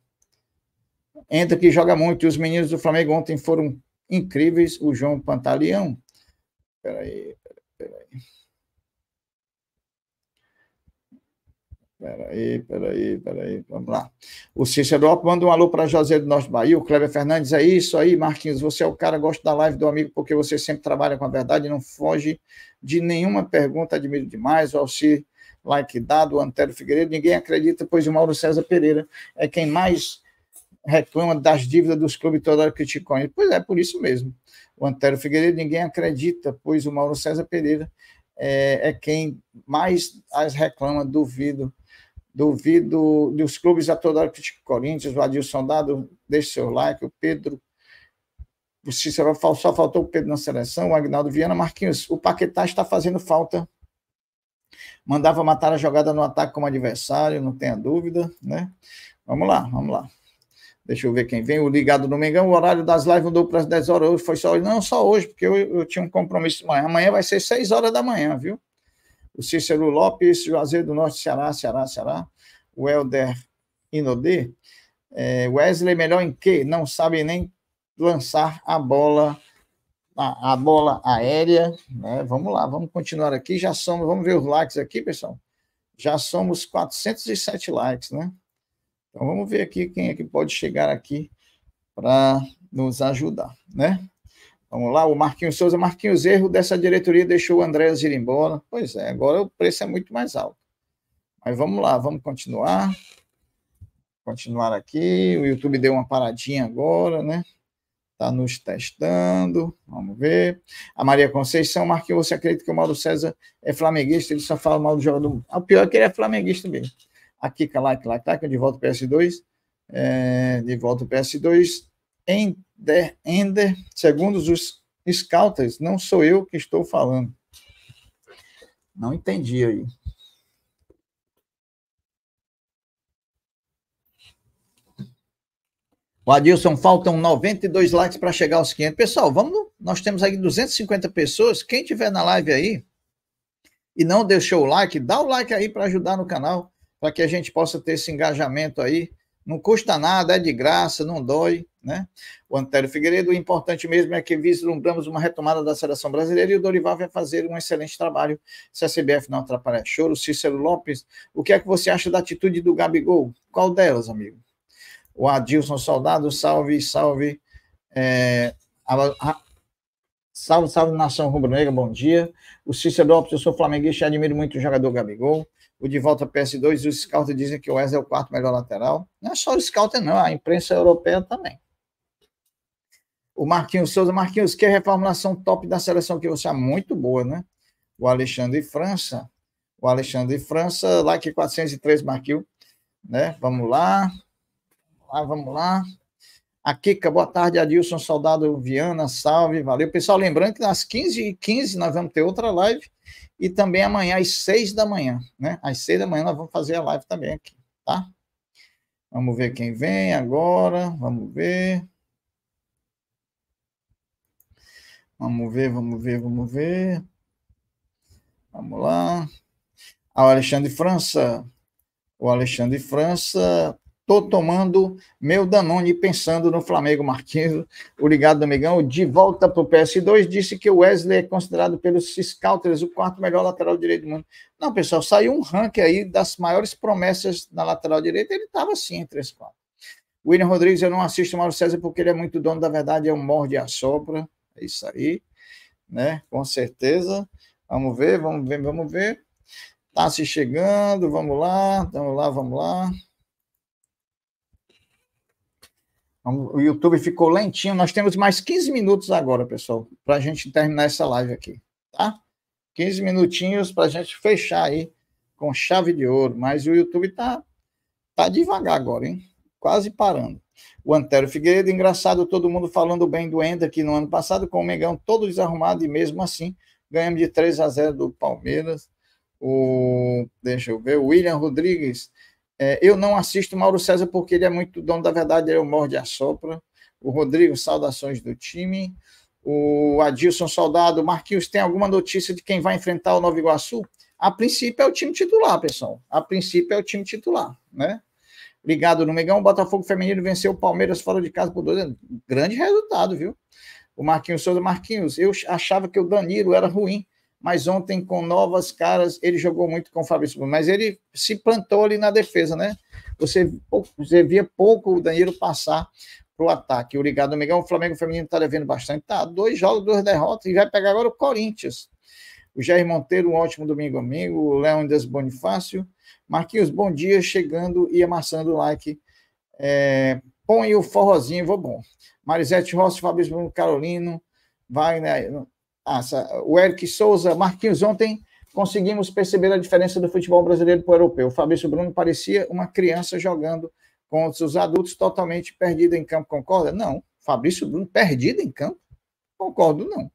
Hendrick joga muito. E os meninos do Flamengo ontem foram incríveis. O João Pantaleão. aí peraí, peraí. Peraí, peraí, peraí, vamos lá. O Cícero Lopes manda um alô para José do Norte Bahia, o Cleber Fernandes, é isso aí, Marquinhos, você é o cara, gosta da live do amigo, porque você sempre trabalha com a verdade, e não foge de nenhuma pergunta, admiro demais, o Alci like dado, o Antero Figueiredo, ninguém acredita, pois o Mauro César Pereira é quem mais reclama das dívidas dos clubes, toda hora te conhece. Pois é, por isso mesmo. O Antero Figueiredo, ninguém acredita, pois o Mauro César Pereira é, é quem mais as reclama, duvido, Duvido dos clubes a toda hora o Corinthians, o Adilson Dado, deixe seu like, o Pedro, o Cícero, só faltou o Pedro na seleção, o Agnaldo Viana, Marquinhos, o Paquetá está fazendo falta. Mandava matar a jogada no ataque como adversário, não tenha dúvida, né? Vamos lá, vamos lá. Deixa eu ver quem vem. O ligado no Mengão, o horário das lives mudou para as 10 horas. Hoje foi só hoje. Não, só hoje, porque eu, eu tinha um compromisso de Amanhã vai ser 6 horas da manhã, viu? o Cícero Lopes, Juazeiro do Norte, Ceará, Ceará, Ceará, o Helder Inodê, é, Wesley melhor em quê? Não sabe nem lançar a bola a, a bola aérea, né? Vamos lá, vamos continuar aqui, já somos, vamos ver os likes aqui, pessoal. Já somos 407 likes, né? Então vamos ver aqui quem é que pode chegar aqui para nos ajudar, né? Vamos lá, o Marquinhos Souza. Marquinhos, erro dessa diretoria deixou o André ir embora. Pois é, agora o preço é muito mais alto. Mas vamos lá, vamos continuar. Continuar aqui. O YouTube deu uma paradinha agora, né? Está nos testando. Vamos ver. A Maria Conceição, Marquinhos, você acredita que o Mauro César é flamenguista? Ele só fala mal do jogador. Ah, o pior é que ele é flamenguista mesmo. Aqui, calac, calac, de volta ao PS2. É, de volta ao PS2. Em der Ender, segundo os scouts, não sou eu que estou falando. Não entendi aí. O Adilson, faltam 92 likes para chegar aos 500. Pessoal, vamos. Nós temos aí 250 pessoas. Quem tiver na live aí e não deixou o like, dá o like aí para ajudar no canal, para que a gente possa ter esse engajamento aí não custa nada, é de graça, não dói, né? O Antério Figueiredo, o importante mesmo é que vislumbramos uma retomada da seleção brasileira e o Dorival vai fazer um excelente trabalho. Se a CBF não atrapalhar choro, Cícero Lopes, o que é que você acha da atitude do Gabigol? Qual delas, amigo? O Adilson Soldado, salve, salve. É, a, a, salve, salve, nação rubro-negra, bom dia. O Cícero Lopes, eu sou flamenguista e admiro muito o jogador Gabigol o de volta PS2 e os scouts dizem que o Wes é o quarto melhor lateral. Não é só o scout, não, a imprensa europeia também. O Marquinhos Souza, Marquinhos, que reformulação top da seleção que você é muito boa, né? O Alexandre França, o Alexandre França, like 403 Marquinhos, né? Vamos lá. Lá, vamos lá. A Kika, boa tarde, Adilson Soldado Viana, salve, valeu. Pessoal, lembrando que às 15h15 nós vamos ter outra live e também amanhã às 6 da manhã, né? Às 6 da manhã nós vamos fazer a live também aqui, tá? Vamos ver quem vem agora, vamos ver. Vamos ver, vamos ver, vamos ver. Vamos lá. Ah, o Alexandre França. O Alexandre França Tô tomando meu Danone pensando no Flamengo Marquinhos, o ligado do Migão, de volta para o PS2, disse que o Wesley é considerado pelos Scouters o quarto melhor lateral direito do mundo. Não, pessoal, saiu um ranking aí das maiores promessas na lateral direita, ele estava assim entre as quatro. William Rodrigues, eu não assisto o Mauro César porque ele é muito dono da verdade, é um morde a sopra, é isso aí, né? Com certeza. Vamos ver, vamos ver, vamos ver. Tá se chegando, vamos lá, vamos lá, vamos lá. Então, o YouTube ficou lentinho. Nós temos mais 15 minutos agora, pessoal, para a gente terminar essa live aqui, tá? 15 minutinhos para a gente fechar aí com chave de ouro. Mas o YouTube está tá devagar agora, hein? Quase parando. O Antero Figueiredo, engraçado, todo mundo falando bem do Enda aqui no ano passado, com o Mengão todo desarrumado e mesmo assim ganhamos de 3 a 0 do Palmeiras. O, deixa eu ver, o William Rodrigues é, eu não assisto Mauro César porque ele é muito dono da verdade, ele é o morde a sopra. O Rodrigo, saudações do time. O Adilson Soldado, Marquinhos, tem alguma notícia de quem vai enfrentar o Nova Iguaçu? A princípio é o time titular, pessoal. A princípio é o time titular, né? Ligado no Megão, o Botafogo Feminino venceu o Palmeiras fora de casa por dois anos. Grande resultado, viu? O Marquinhos Souza, Marquinhos, eu achava que o Danilo era ruim mas ontem com novas caras, ele jogou muito com o Fabrício Bruno, mas ele se plantou ali na defesa, né? Você, você via pouco o Danilo passar para o ataque. O ligado Miguel, o Flamengo Feminino está devendo bastante. Tá, dois jogos, duas derrotas, e vai pegar agora o Corinthians. O Jair Monteiro, um ótimo domingo, amigo. O Leondas Bonifácio. Marquinhos, bom dia, chegando e amassando o like. É, põe o forrozinho, vou bom. Marisete Rossi, Fabrício Bruno Carolino, Wagner, ah, o Eric Souza, Marquinhos, ontem conseguimos perceber a diferença do futebol brasileiro para o europeu. O Fabrício Bruno parecia uma criança jogando com os adultos totalmente perdido em campo, concorda? Não. Fabrício Bruno perdido em campo? Concordo, não.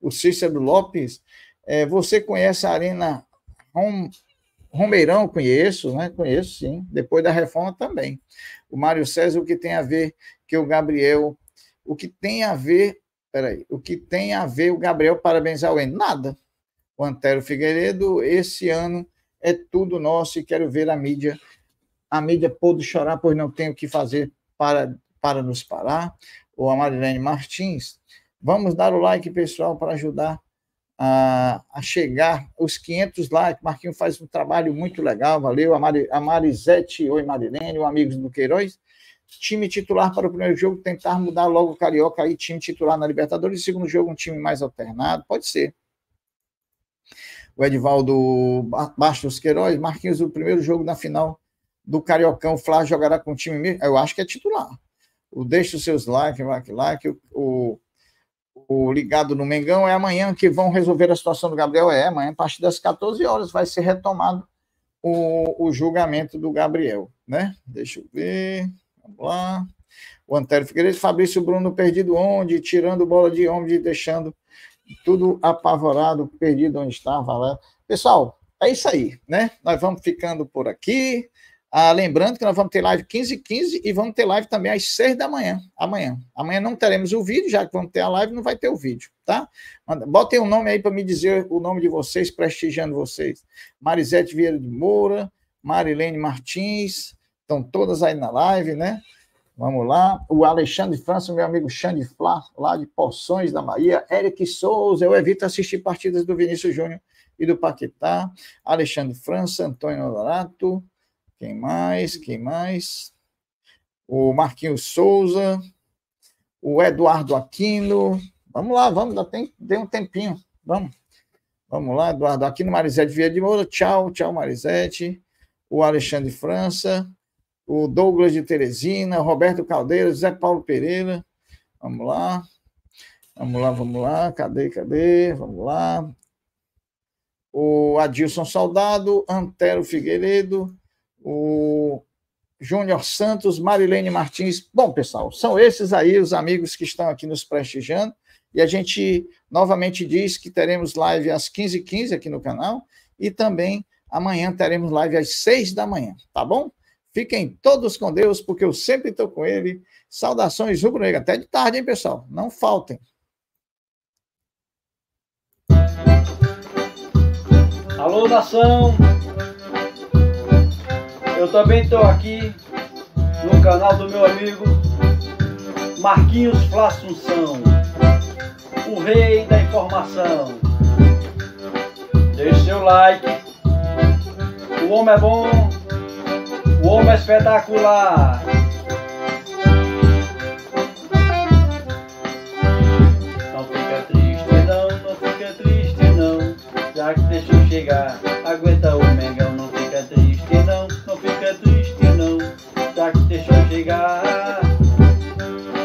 O Cícero Lopes, é, você conhece a Arena Romeirão? Conheço, né? Conheço, sim. Depois da reforma também. O Mário César, o que tem a ver que o Gabriel, o que tem a ver Peraí, o que tem a ver o Gabriel parabenizar o Enem. Nada. O Antero Figueiredo, esse ano é tudo nosso e quero ver a mídia. A mídia pôde chorar, pois não tem o que fazer para, para nos parar. o Amarilene Martins. Vamos dar o like, pessoal, para ajudar a, a chegar os 500 likes. Marquinho faz um trabalho muito legal, valeu. A, Mari, a Marisete, oi Marilene, o Amigos do Queiroz time titular para o primeiro jogo, tentar mudar logo o Carioca aí, time titular na Libertadores, e segundo jogo um time mais alternado, pode ser. O Edvaldo Bastos Queiroz, Marquinhos, o primeiro jogo na final do Cariocão, o Flá jogará com o time mesmo, eu acho que é titular. O deixa os seus likes, like, like, o, o, o ligado no Mengão é amanhã que vão resolver a situação do Gabriel, é amanhã a partir das 14 horas vai ser retomado o, o julgamento do Gabriel, né? Deixa eu ver. Vamos lá. O Antero Figueiredo, Fabrício Bruno perdido onde? Tirando bola de onde? Deixando tudo apavorado, perdido onde estava lá. Pessoal, é isso aí, né? Nós vamos ficando por aqui. Ah, lembrando que nós vamos ter live 15 e 15 e vamos ter live também às 6 da manhã. Amanhã. Amanhã não teremos o vídeo, já que vamos ter a live, não vai ter o vídeo, tá? Botem um nome aí para me dizer o nome de vocês, prestigiando vocês. Marisete Vieira de Moura, Marilene Martins, Estão todas aí na live, né? Vamos lá. O Alexandre França, meu amigo Xande Flá, lá de Poções da Bahia. Eric Souza, eu evito assistir partidas do Vinícius Júnior e do Paquetá. Alexandre França, Antônio Honorato. Quem mais? Quem mais? O Marquinhos Souza. O Eduardo Aquino. Vamos lá, vamos, dá tem, dê um tempinho. Vamos. Vamos lá, Eduardo Aquino, Marisete Vieira de Moura. Tchau, tchau, Marisete. O Alexandre França o Douglas de Teresina, Roberto Caldeira, Zé Paulo Pereira. Vamos lá. Vamos lá, vamos lá. Cadê, cadê? Vamos lá. O Adilson Soldado, Antero Figueiredo, o Júnior Santos, Marilene Martins. Bom, pessoal, são esses aí os amigos que estão aqui nos prestigiando. E a gente novamente diz que teremos live às 15h15 aqui no canal e também amanhã teremos live às 6 da manhã, tá bom? Fiquem todos com Deus, porque eu sempre estou com Ele. Saudações rubro negro Até de tarde, hein, pessoal? Não faltem. Alô, nação! Eu também estou aqui no canal do meu amigo Marquinhos Flassunção, o rei da informação. Deixe seu like. O homem é bom o homem é espetacular. Não fica triste não, não fica triste não, já que deixou chegar. Aguenta o mengão, não fica triste não, não fica triste não, já que deixou chegar.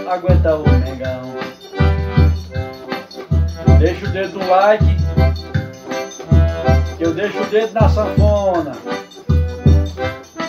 Aguenta o mengão. Deixa o dedo no like, que eu deixo o dedo na sanfona.